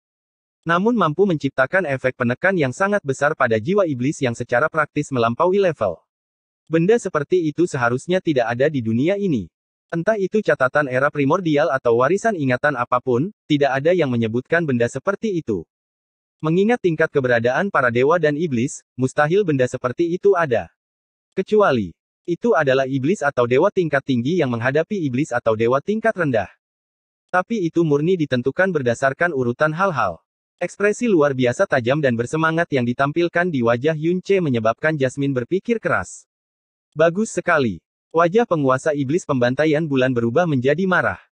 Namun mampu menciptakan efek penekan yang sangat besar pada jiwa iblis yang secara praktis melampaui level. Benda seperti itu seharusnya tidak ada di dunia ini. Entah itu catatan era primordial atau warisan ingatan apapun, tidak ada yang menyebutkan benda seperti itu. Mengingat tingkat keberadaan para dewa dan iblis, mustahil benda seperti itu ada. Kecuali, itu adalah iblis atau dewa tingkat tinggi yang menghadapi iblis atau dewa tingkat rendah. Tapi itu murni ditentukan berdasarkan urutan hal-hal. Ekspresi luar biasa tajam dan bersemangat yang ditampilkan di wajah Yun menyebabkan Jasmine berpikir keras. Bagus sekali. Wajah penguasa iblis pembantaian bulan berubah menjadi marah.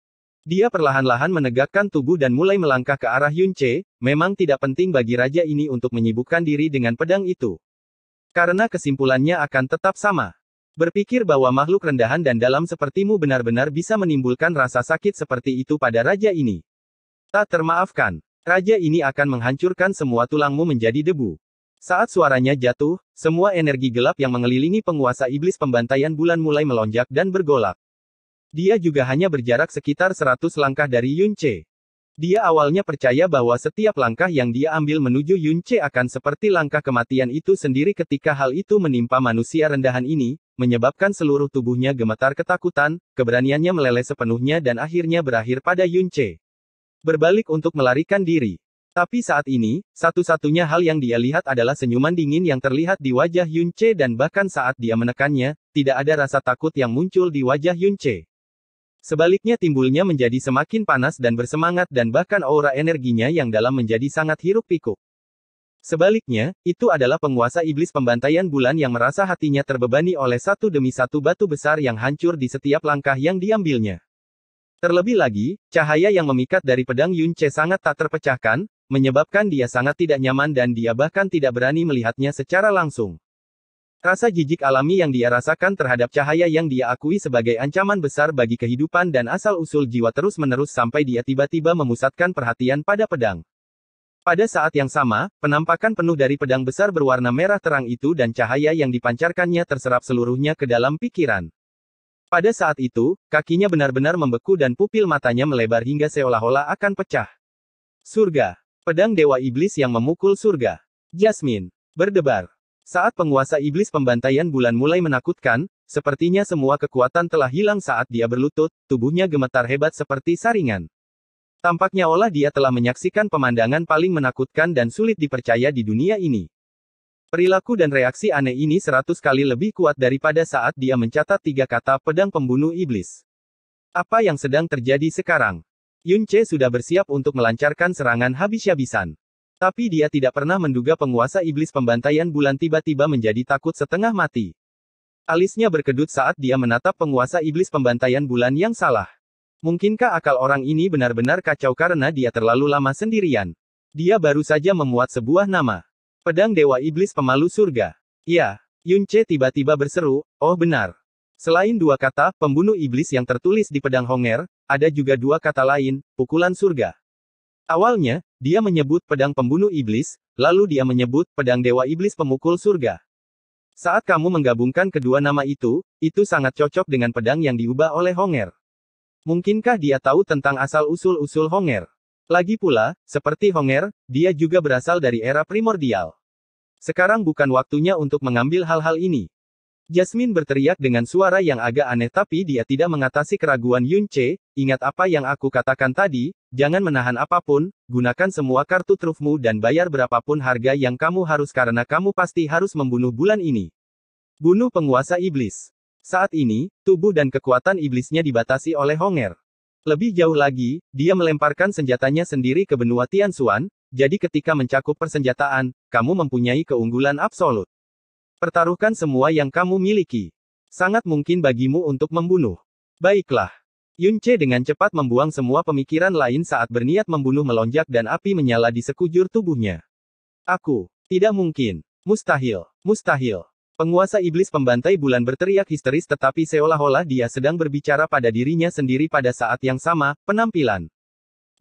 Dia perlahan-lahan menegakkan tubuh dan mulai melangkah ke arah Yun memang tidak penting bagi raja ini untuk menyibukkan diri dengan pedang itu. Karena kesimpulannya akan tetap sama. Berpikir bahwa makhluk rendahan dan dalam sepertimu benar-benar bisa menimbulkan rasa sakit seperti itu pada raja ini. Tak termaafkan, raja ini akan menghancurkan semua tulangmu menjadi debu. Saat suaranya jatuh, semua energi gelap yang mengelilingi penguasa iblis pembantaian bulan mulai melonjak dan bergolak. Dia juga hanya berjarak sekitar 100 langkah dari Yun dia awalnya percaya bahwa setiap langkah yang dia ambil menuju Yunce akan seperti langkah kematian itu sendiri ketika hal itu menimpa manusia rendahan ini, menyebabkan seluruh tubuhnya gemetar ketakutan, keberaniannya meleleh sepenuhnya dan akhirnya berakhir pada Yunce. Berbalik untuk melarikan diri. Tapi saat ini, satu-satunya hal yang dia lihat adalah senyuman dingin yang terlihat di wajah Yunce dan bahkan saat dia menekannya, tidak ada rasa takut yang muncul di wajah Yunce. Sebaliknya timbulnya menjadi semakin panas dan bersemangat dan bahkan aura energinya yang dalam menjadi sangat hiruk pikuk. Sebaliknya, itu adalah penguasa iblis pembantaian bulan yang merasa hatinya terbebani oleh satu demi satu batu besar yang hancur di setiap langkah yang diambilnya. Terlebih lagi, cahaya yang memikat dari pedang Yunce sangat tak terpecahkan, menyebabkan dia sangat tidak nyaman dan dia bahkan tidak berani melihatnya secara langsung. Rasa jijik alami yang dia rasakan terhadap cahaya yang dia akui sebagai ancaman besar bagi kehidupan dan asal-usul jiwa terus-menerus sampai dia tiba-tiba memusatkan perhatian pada pedang. Pada saat yang sama, penampakan penuh dari pedang besar berwarna merah terang itu dan cahaya yang dipancarkannya terserap seluruhnya ke dalam pikiran. Pada saat itu, kakinya benar-benar membeku dan pupil matanya melebar hingga seolah-olah akan pecah. Surga. Pedang Dewa Iblis yang memukul surga. Jasmine. Berdebar. Saat penguasa iblis pembantaian bulan mulai menakutkan, sepertinya semua kekuatan telah hilang saat dia berlutut, tubuhnya gemetar hebat seperti saringan. Tampaknya olah dia telah menyaksikan pemandangan paling menakutkan dan sulit dipercaya di dunia ini. Perilaku dan reaksi aneh ini seratus kali lebih kuat daripada saat dia mencatat tiga kata pedang pembunuh iblis. Apa yang sedang terjadi sekarang? Yun Che sudah bersiap untuk melancarkan serangan habis-habisan. Tapi dia tidak pernah menduga penguasa iblis pembantaian bulan tiba-tiba menjadi takut setengah mati. Alisnya berkedut saat dia menatap penguasa iblis pembantaian bulan yang salah. Mungkinkah akal orang ini benar-benar kacau karena dia terlalu lama sendirian? Dia baru saja memuat sebuah nama. Pedang Dewa Iblis Pemalu Surga. Ya, Yunce tiba-tiba berseru, oh benar. Selain dua kata, pembunuh iblis yang tertulis di pedang Honger, ada juga dua kata lain, pukulan surga. Awalnya, dia menyebut pedang pembunuh iblis, lalu dia menyebut pedang dewa iblis pemukul surga. Saat kamu menggabungkan kedua nama itu, itu sangat cocok dengan pedang yang diubah oleh Honger. Mungkinkah dia tahu tentang asal-usul-usul Honger? Lagi pula, seperti Honger, dia juga berasal dari era primordial. Sekarang bukan waktunya untuk mengambil hal-hal ini. Jasmine berteriak dengan suara yang agak aneh tapi dia tidak mengatasi keraguan Yun Che, ingat apa yang aku katakan tadi, jangan menahan apapun, gunakan semua kartu trufmu dan bayar berapapun harga yang kamu harus karena kamu pasti harus membunuh bulan ini. Bunuh penguasa iblis. Saat ini, tubuh dan kekuatan iblisnya dibatasi oleh Honger. Lebih jauh lagi, dia melemparkan senjatanya sendiri ke benua Tian Tianxuan, jadi ketika mencakup persenjataan, kamu mempunyai keunggulan absolut. Pertaruhkan semua yang kamu miliki. Sangat mungkin bagimu untuk membunuh. Baiklah. Yunce dengan cepat membuang semua pemikiran lain saat berniat membunuh melonjak dan api menyala di sekujur tubuhnya. Aku. Tidak mungkin. Mustahil. Mustahil. Penguasa iblis pembantai bulan berteriak histeris tetapi seolah-olah dia sedang berbicara pada dirinya sendiri pada saat yang sama, penampilan.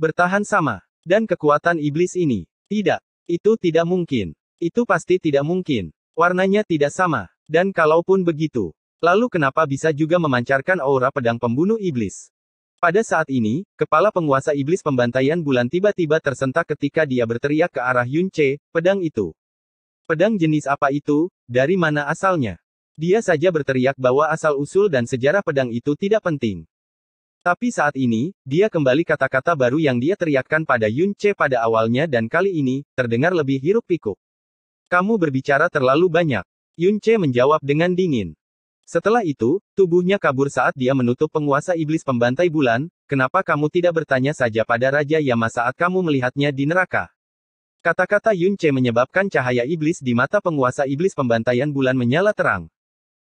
Bertahan sama. Dan kekuatan iblis ini. Tidak. Itu tidak mungkin. Itu pasti tidak mungkin. Warnanya tidak sama. Dan kalaupun begitu, lalu kenapa bisa juga memancarkan aura pedang pembunuh iblis? Pada saat ini, kepala penguasa iblis pembantaian bulan tiba-tiba tersentak ketika dia berteriak ke arah Yun Che, pedang itu. Pedang jenis apa itu, dari mana asalnya? Dia saja berteriak bahwa asal-usul dan sejarah pedang itu tidak penting. Tapi saat ini, dia kembali kata-kata baru yang dia teriakkan pada Yun Che pada awalnya dan kali ini, terdengar lebih hiruk pikuk. Kamu berbicara terlalu banyak. Yun Che menjawab dengan dingin. Setelah itu, tubuhnya kabur saat dia menutup penguasa iblis pembantai bulan, kenapa kamu tidak bertanya saja pada Raja Yama saat kamu melihatnya di neraka? Kata-kata Yun Che menyebabkan cahaya iblis di mata penguasa iblis pembantaian bulan menyala terang.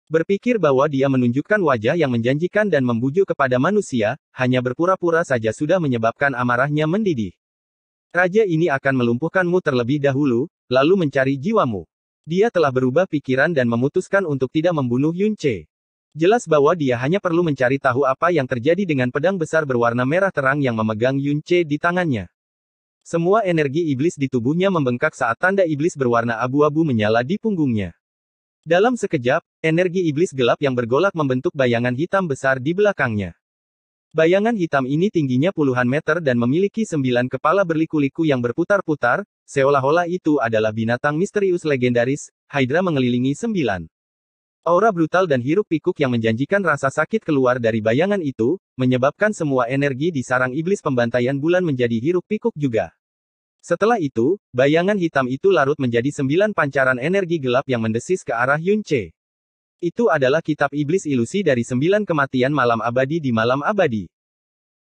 Berpikir bahwa dia menunjukkan wajah yang menjanjikan dan membujuk kepada manusia, hanya berpura-pura saja sudah menyebabkan amarahnya mendidih. Raja ini akan melumpuhkanmu terlebih dahulu, lalu mencari jiwamu. Dia telah berubah pikiran dan memutuskan untuk tidak membunuh Yun Che. Jelas bahwa dia hanya perlu mencari tahu apa yang terjadi dengan pedang besar berwarna merah terang yang memegang Yun Che di tangannya. Semua energi iblis di tubuhnya membengkak saat tanda iblis berwarna abu-abu menyala di punggungnya. Dalam sekejap, energi iblis gelap yang bergolak membentuk bayangan hitam besar di belakangnya. Bayangan hitam ini tingginya puluhan meter dan memiliki sembilan kepala berliku-liku yang berputar-putar, Seolah-olah itu adalah binatang misterius legendaris, Hydra mengelilingi sembilan. Aura brutal dan hiruk pikuk yang menjanjikan rasa sakit keluar dari bayangan itu, menyebabkan semua energi di sarang iblis pembantaian bulan menjadi hiruk pikuk juga. Setelah itu, bayangan hitam itu larut menjadi sembilan pancaran energi gelap yang mendesis ke arah Yunce. Itu adalah kitab iblis ilusi dari sembilan kematian malam abadi di malam abadi.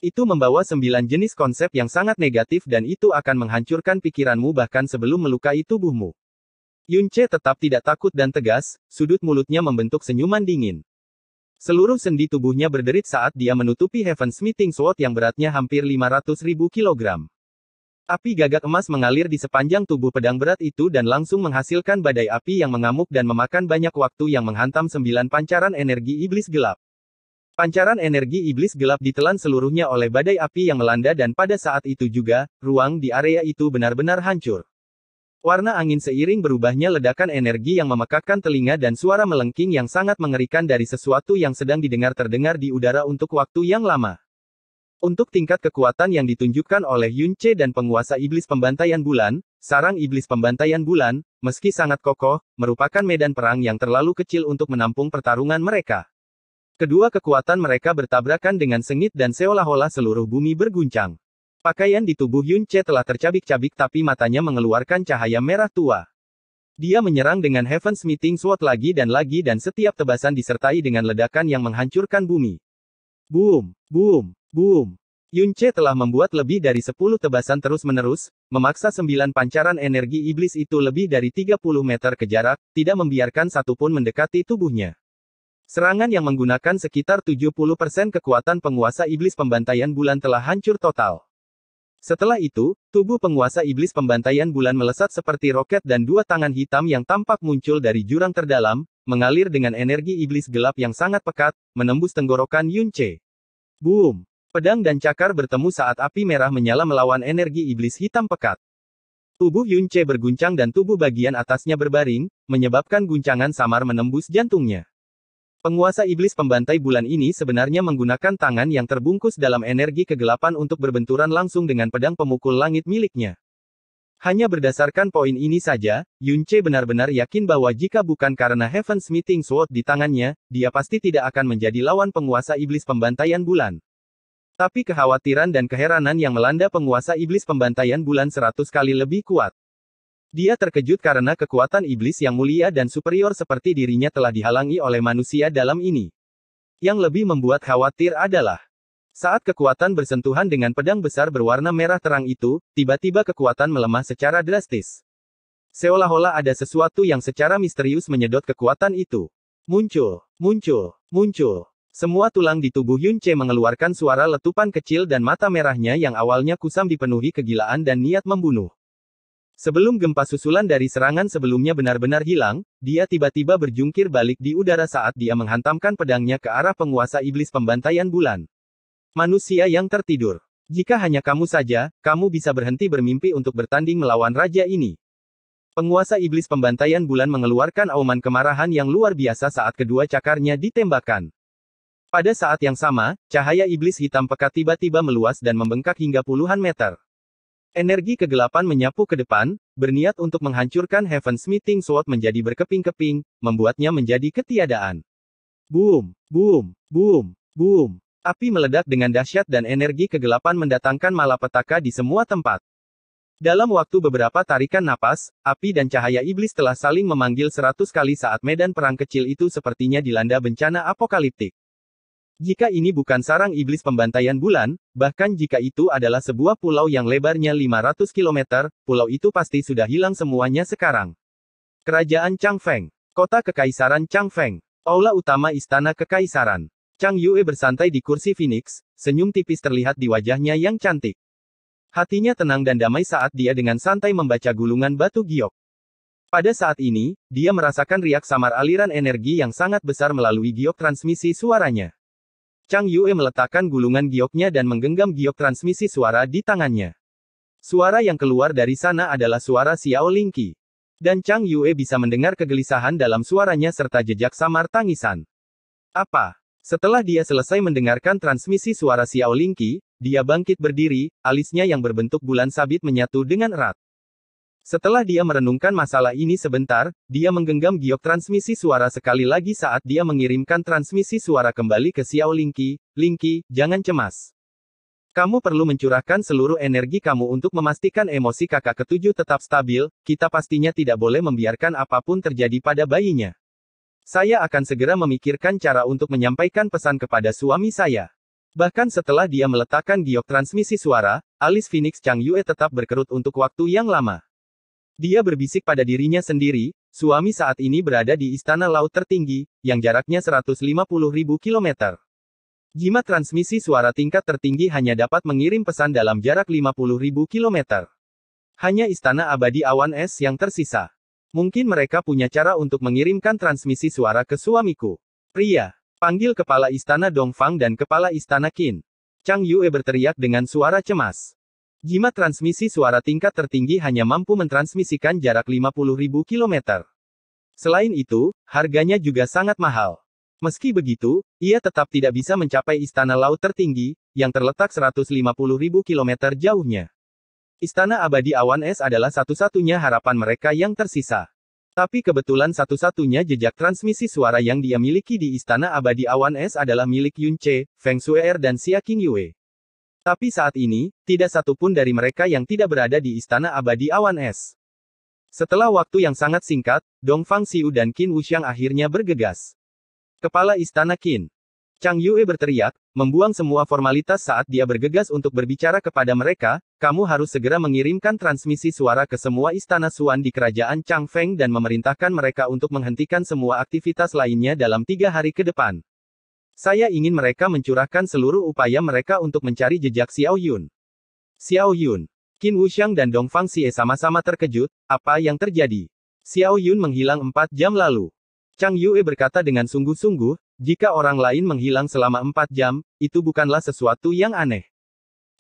Itu membawa sembilan jenis konsep yang sangat negatif dan itu akan menghancurkan pikiranmu bahkan sebelum melukai tubuhmu. Yunche tetap tidak takut dan tegas, sudut mulutnya membentuk senyuman dingin. Seluruh sendi tubuhnya berderit saat dia menutupi Heaven Smithing Sword yang beratnya hampir 500 ribu kilogram. Api gagak emas mengalir di sepanjang tubuh pedang berat itu dan langsung menghasilkan badai api yang mengamuk dan memakan banyak waktu yang menghantam sembilan pancaran energi iblis gelap. Pancaran energi iblis gelap ditelan seluruhnya oleh badai api yang melanda dan pada saat itu juga, ruang di area itu benar-benar hancur. Warna angin seiring berubahnya ledakan energi yang memekakkan telinga dan suara melengking yang sangat mengerikan dari sesuatu yang sedang didengar terdengar di udara untuk waktu yang lama. Untuk tingkat kekuatan yang ditunjukkan oleh Yun Che dan penguasa iblis pembantaian bulan, sarang iblis pembantaian bulan, meski sangat kokoh, merupakan medan perang yang terlalu kecil untuk menampung pertarungan mereka. Kedua kekuatan mereka bertabrakan dengan sengit dan seolah-olah seluruh bumi berguncang. Pakaian di tubuh Yun Che telah tercabik-cabik tapi matanya mengeluarkan cahaya merah tua. Dia menyerang dengan Heaven's Meeting Sword lagi dan lagi dan setiap tebasan disertai dengan ledakan yang menghancurkan bumi. Boom, boom, boom. Yun Che telah membuat lebih dari 10 tebasan terus-menerus, memaksa sembilan pancaran energi iblis itu lebih dari 30 meter ke jarak, tidak membiarkan satupun mendekati tubuhnya. Serangan yang menggunakan sekitar 70% kekuatan penguasa iblis pembantaian bulan telah hancur total. Setelah itu, tubuh penguasa iblis pembantaian bulan melesat seperti roket dan dua tangan hitam yang tampak muncul dari jurang terdalam, mengalir dengan energi iblis gelap yang sangat pekat, menembus tenggorokan Yun Che. Boom! Pedang dan cakar bertemu saat api merah menyala melawan energi iblis hitam pekat. Tubuh Yun berguncang dan tubuh bagian atasnya berbaring, menyebabkan guncangan samar menembus jantungnya. Penguasa iblis pembantai bulan ini sebenarnya menggunakan tangan yang terbungkus dalam energi kegelapan untuk berbenturan langsung dengan pedang pemukul langit miliknya. Hanya berdasarkan poin ini saja, Yun Che benar-benar yakin bahwa jika bukan karena Heaven's Meeting Sword di tangannya, dia pasti tidak akan menjadi lawan penguasa iblis pembantaian bulan. Tapi kekhawatiran dan keheranan yang melanda penguasa iblis pembantaian bulan seratus kali lebih kuat. Dia terkejut karena kekuatan iblis yang mulia dan superior seperti dirinya telah dihalangi oleh manusia dalam ini. Yang lebih membuat khawatir adalah, saat kekuatan bersentuhan dengan pedang besar berwarna merah terang itu, tiba-tiba kekuatan melemah secara drastis. Seolah-olah ada sesuatu yang secara misterius menyedot kekuatan itu. Muncul, muncul, muncul. Semua tulang di tubuh Yun Che mengeluarkan suara letupan kecil dan mata merahnya yang awalnya kusam dipenuhi kegilaan dan niat membunuh. Sebelum gempa susulan dari serangan sebelumnya benar-benar hilang, dia tiba-tiba berjungkir balik di udara saat dia menghantamkan pedangnya ke arah penguasa iblis pembantaian bulan. Manusia yang tertidur. Jika hanya kamu saja, kamu bisa berhenti bermimpi untuk bertanding melawan raja ini. Penguasa iblis pembantaian bulan mengeluarkan auman kemarahan yang luar biasa saat kedua cakarnya ditembakkan. Pada saat yang sama, cahaya iblis hitam pekat tiba-tiba meluas dan membengkak hingga puluhan meter. Energi kegelapan menyapu ke depan, berniat untuk menghancurkan Heaven's Meeting Sword menjadi berkeping-keping, membuatnya menjadi ketiadaan. Boom, boom, boom, boom. Api meledak dengan dahsyat dan energi kegelapan mendatangkan malapetaka di semua tempat. Dalam waktu beberapa tarikan napas, api dan cahaya iblis telah saling memanggil seratus kali saat medan perang kecil itu sepertinya dilanda bencana apokaliptik. Jika ini bukan sarang iblis pembantaian bulan, bahkan jika itu adalah sebuah pulau yang lebarnya 500 km, pulau itu pasti sudah hilang semuanya sekarang. Kerajaan Changfeng, kota kekaisaran Changfeng, aula utama istana kekaisaran. Chang Yue bersantai di kursi Phoenix, senyum tipis terlihat di wajahnya yang cantik. Hatinya tenang dan damai saat dia dengan santai membaca gulungan batu giok. Pada saat ini, dia merasakan riak samar aliran energi yang sangat besar melalui giok transmisi suaranya. Chang Yue meletakkan gulungan gioknya dan menggenggam giok transmisi suara di tangannya. Suara yang keluar dari sana adalah suara Xiao Lingqi. Dan Chang Yue bisa mendengar kegelisahan dalam suaranya serta jejak samar tangisan. Apa? Setelah dia selesai mendengarkan transmisi suara Xiao Lingqi, dia bangkit berdiri, alisnya yang berbentuk bulan sabit menyatu dengan erat. Setelah dia merenungkan masalah ini sebentar, dia menggenggam giok transmisi suara sekali lagi saat dia mengirimkan transmisi suara kembali ke Xiao Lingqi, Lingqi, jangan cemas. Kamu perlu mencurahkan seluruh energi kamu untuk memastikan emosi kakak ketujuh tetap stabil, kita pastinya tidak boleh membiarkan apapun terjadi pada bayinya. Saya akan segera memikirkan cara untuk menyampaikan pesan kepada suami saya. Bahkan setelah dia meletakkan giok transmisi suara, alis Phoenix Chang Yue tetap berkerut untuk waktu yang lama. Dia berbisik pada dirinya sendiri, suami saat ini berada di istana laut tertinggi, yang jaraknya 150 ribu kilometer. Jimat transmisi suara tingkat tertinggi hanya dapat mengirim pesan dalam jarak 50 ribu kilometer. Hanya istana abadi awan es yang tersisa. Mungkin mereka punya cara untuk mengirimkan transmisi suara ke suamiku. Pria, panggil kepala istana Dongfang dan kepala istana Qin. Chang Yue berteriak dengan suara cemas. Jima transmisi suara tingkat tertinggi hanya mampu mentransmisikan jarak 50.000 km. Selain itu, harganya juga sangat mahal. Meski begitu, ia tetap tidak bisa mencapai istana laut tertinggi, yang terletak 150.000 km jauhnya. Istana abadi awan es adalah satu-satunya harapan mereka yang tersisa. Tapi kebetulan satu-satunya jejak transmisi suara yang dia miliki di istana abadi awan es adalah milik Yun Che, Feng Shuer dan Xia Yue. Tapi saat ini, tidak satupun dari mereka yang tidak berada di Istana Abadi Awan Es. Setelah waktu yang sangat singkat, Dongfang Siu dan Qin Wuxiang akhirnya bergegas. Kepala Istana Qin. Chang Yue berteriak, membuang semua formalitas saat dia bergegas untuk berbicara kepada mereka, kamu harus segera mengirimkan transmisi suara ke semua istana Suan di kerajaan Chang Feng dan memerintahkan mereka untuk menghentikan semua aktivitas lainnya dalam tiga hari ke depan. Saya ingin mereka mencurahkan seluruh upaya mereka untuk mencari jejak Xiao Yun. Xiao Yun, Qin Wuxiang dan Dong Fang Xie sama-sama terkejut, apa yang terjadi? Xiao Yun menghilang empat jam lalu. Chang Yue berkata dengan sungguh-sungguh, jika orang lain menghilang selama empat jam, itu bukanlah sesuatu yang aneh.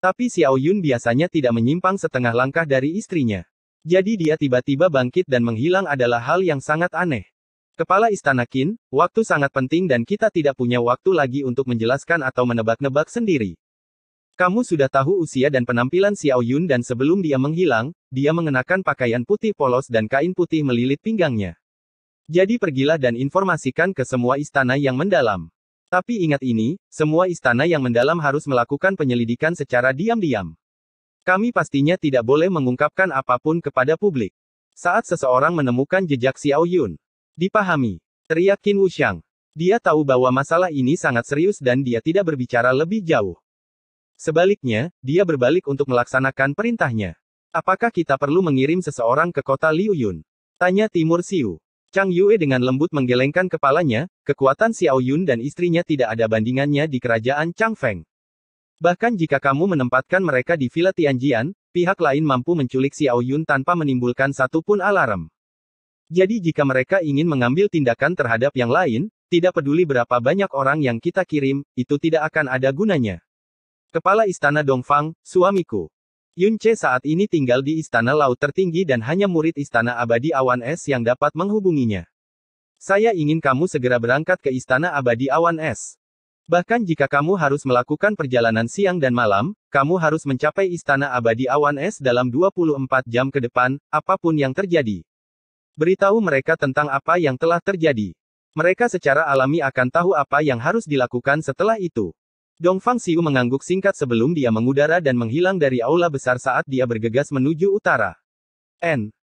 Tapi Xiao Yun biasanya tidak menyimpang setengah langkah dari istrinya. Jadi dia tiba-tiba bangkit dan menghilang adalah hal yang sangat aneh. Kepala Istana Qin, waktu sangat penting dan kita tidak punya waktu lagi untuk menjelaskan atau menebak-nebak sendiri. Kamu sudah tahu usia dan penampilan Xiao Yun dan sebelum dia menghilang, dia mengenakan pakaian putih polos dan kain putih melilit pinggangnya. Jadi pergilah dan informasikan ke semua istana yang mendalam. Tapi ingat ini, semua istana yang mendalam harus melakukan penyelidikan secara diam-diam. Kami pastinya tidak boleh mengungkapkan apapun kepada publik. Saat seseorang menemukan jejak Xiao Yun, Dipahami. Teriak Qin Wuxiang. Dia tahu bahwa masalah ini sangat serius dan dia tidak berbicara lebih jauh. Sebaliknya, dia berbalik untuk melaksanakan perintahnya. Apakah kita perlu mengirim seseorang ke kota Liu Yun? Tanya Timur Siu. Chang Yue dengan lembut menggelengkan kepalanya, kekuatan Xiao Yun dan istrinya tidak ada bandingannya di kerajaan Chang Feng. Bahkan jika kamu menempatkan mereka di Villa Tianjian, pihak lain mampu menculik Xiao Yun tanpa menimbulkan satupun alarm. Jadi jika mereka ingin mengambil tindakan terhadap yang lain, tidak peduli berapa banyak orang yang kita kirim, itu tidak akan ada gunanya. Kepala Istana Dongfang, suamiku. Yun Che saat ini tinggal di Istana Laut Tertinggi dan hanya murid Istana Abadi Awan Es yang dapat menghubunginya. Saya ingin kamu segera berangkat ke Istana Abadi Awan Es. Bahkan jika kamu harus melakukan perjalanan siang dan malam, kamu harus mencapai Istana Abadi Awan Es dalam 24 jam ke depan, apapun yang terjadi. Beritahu mereka tentang apa yang telah terjadi. Mereka secara alami akan tahu apa yang harus dilakukan setelah itu. Dong Fang Xiu mengangguk singkat sebelum dia mengudara dan menghilang dari aula besar saat dia bergegas menuju utara. N.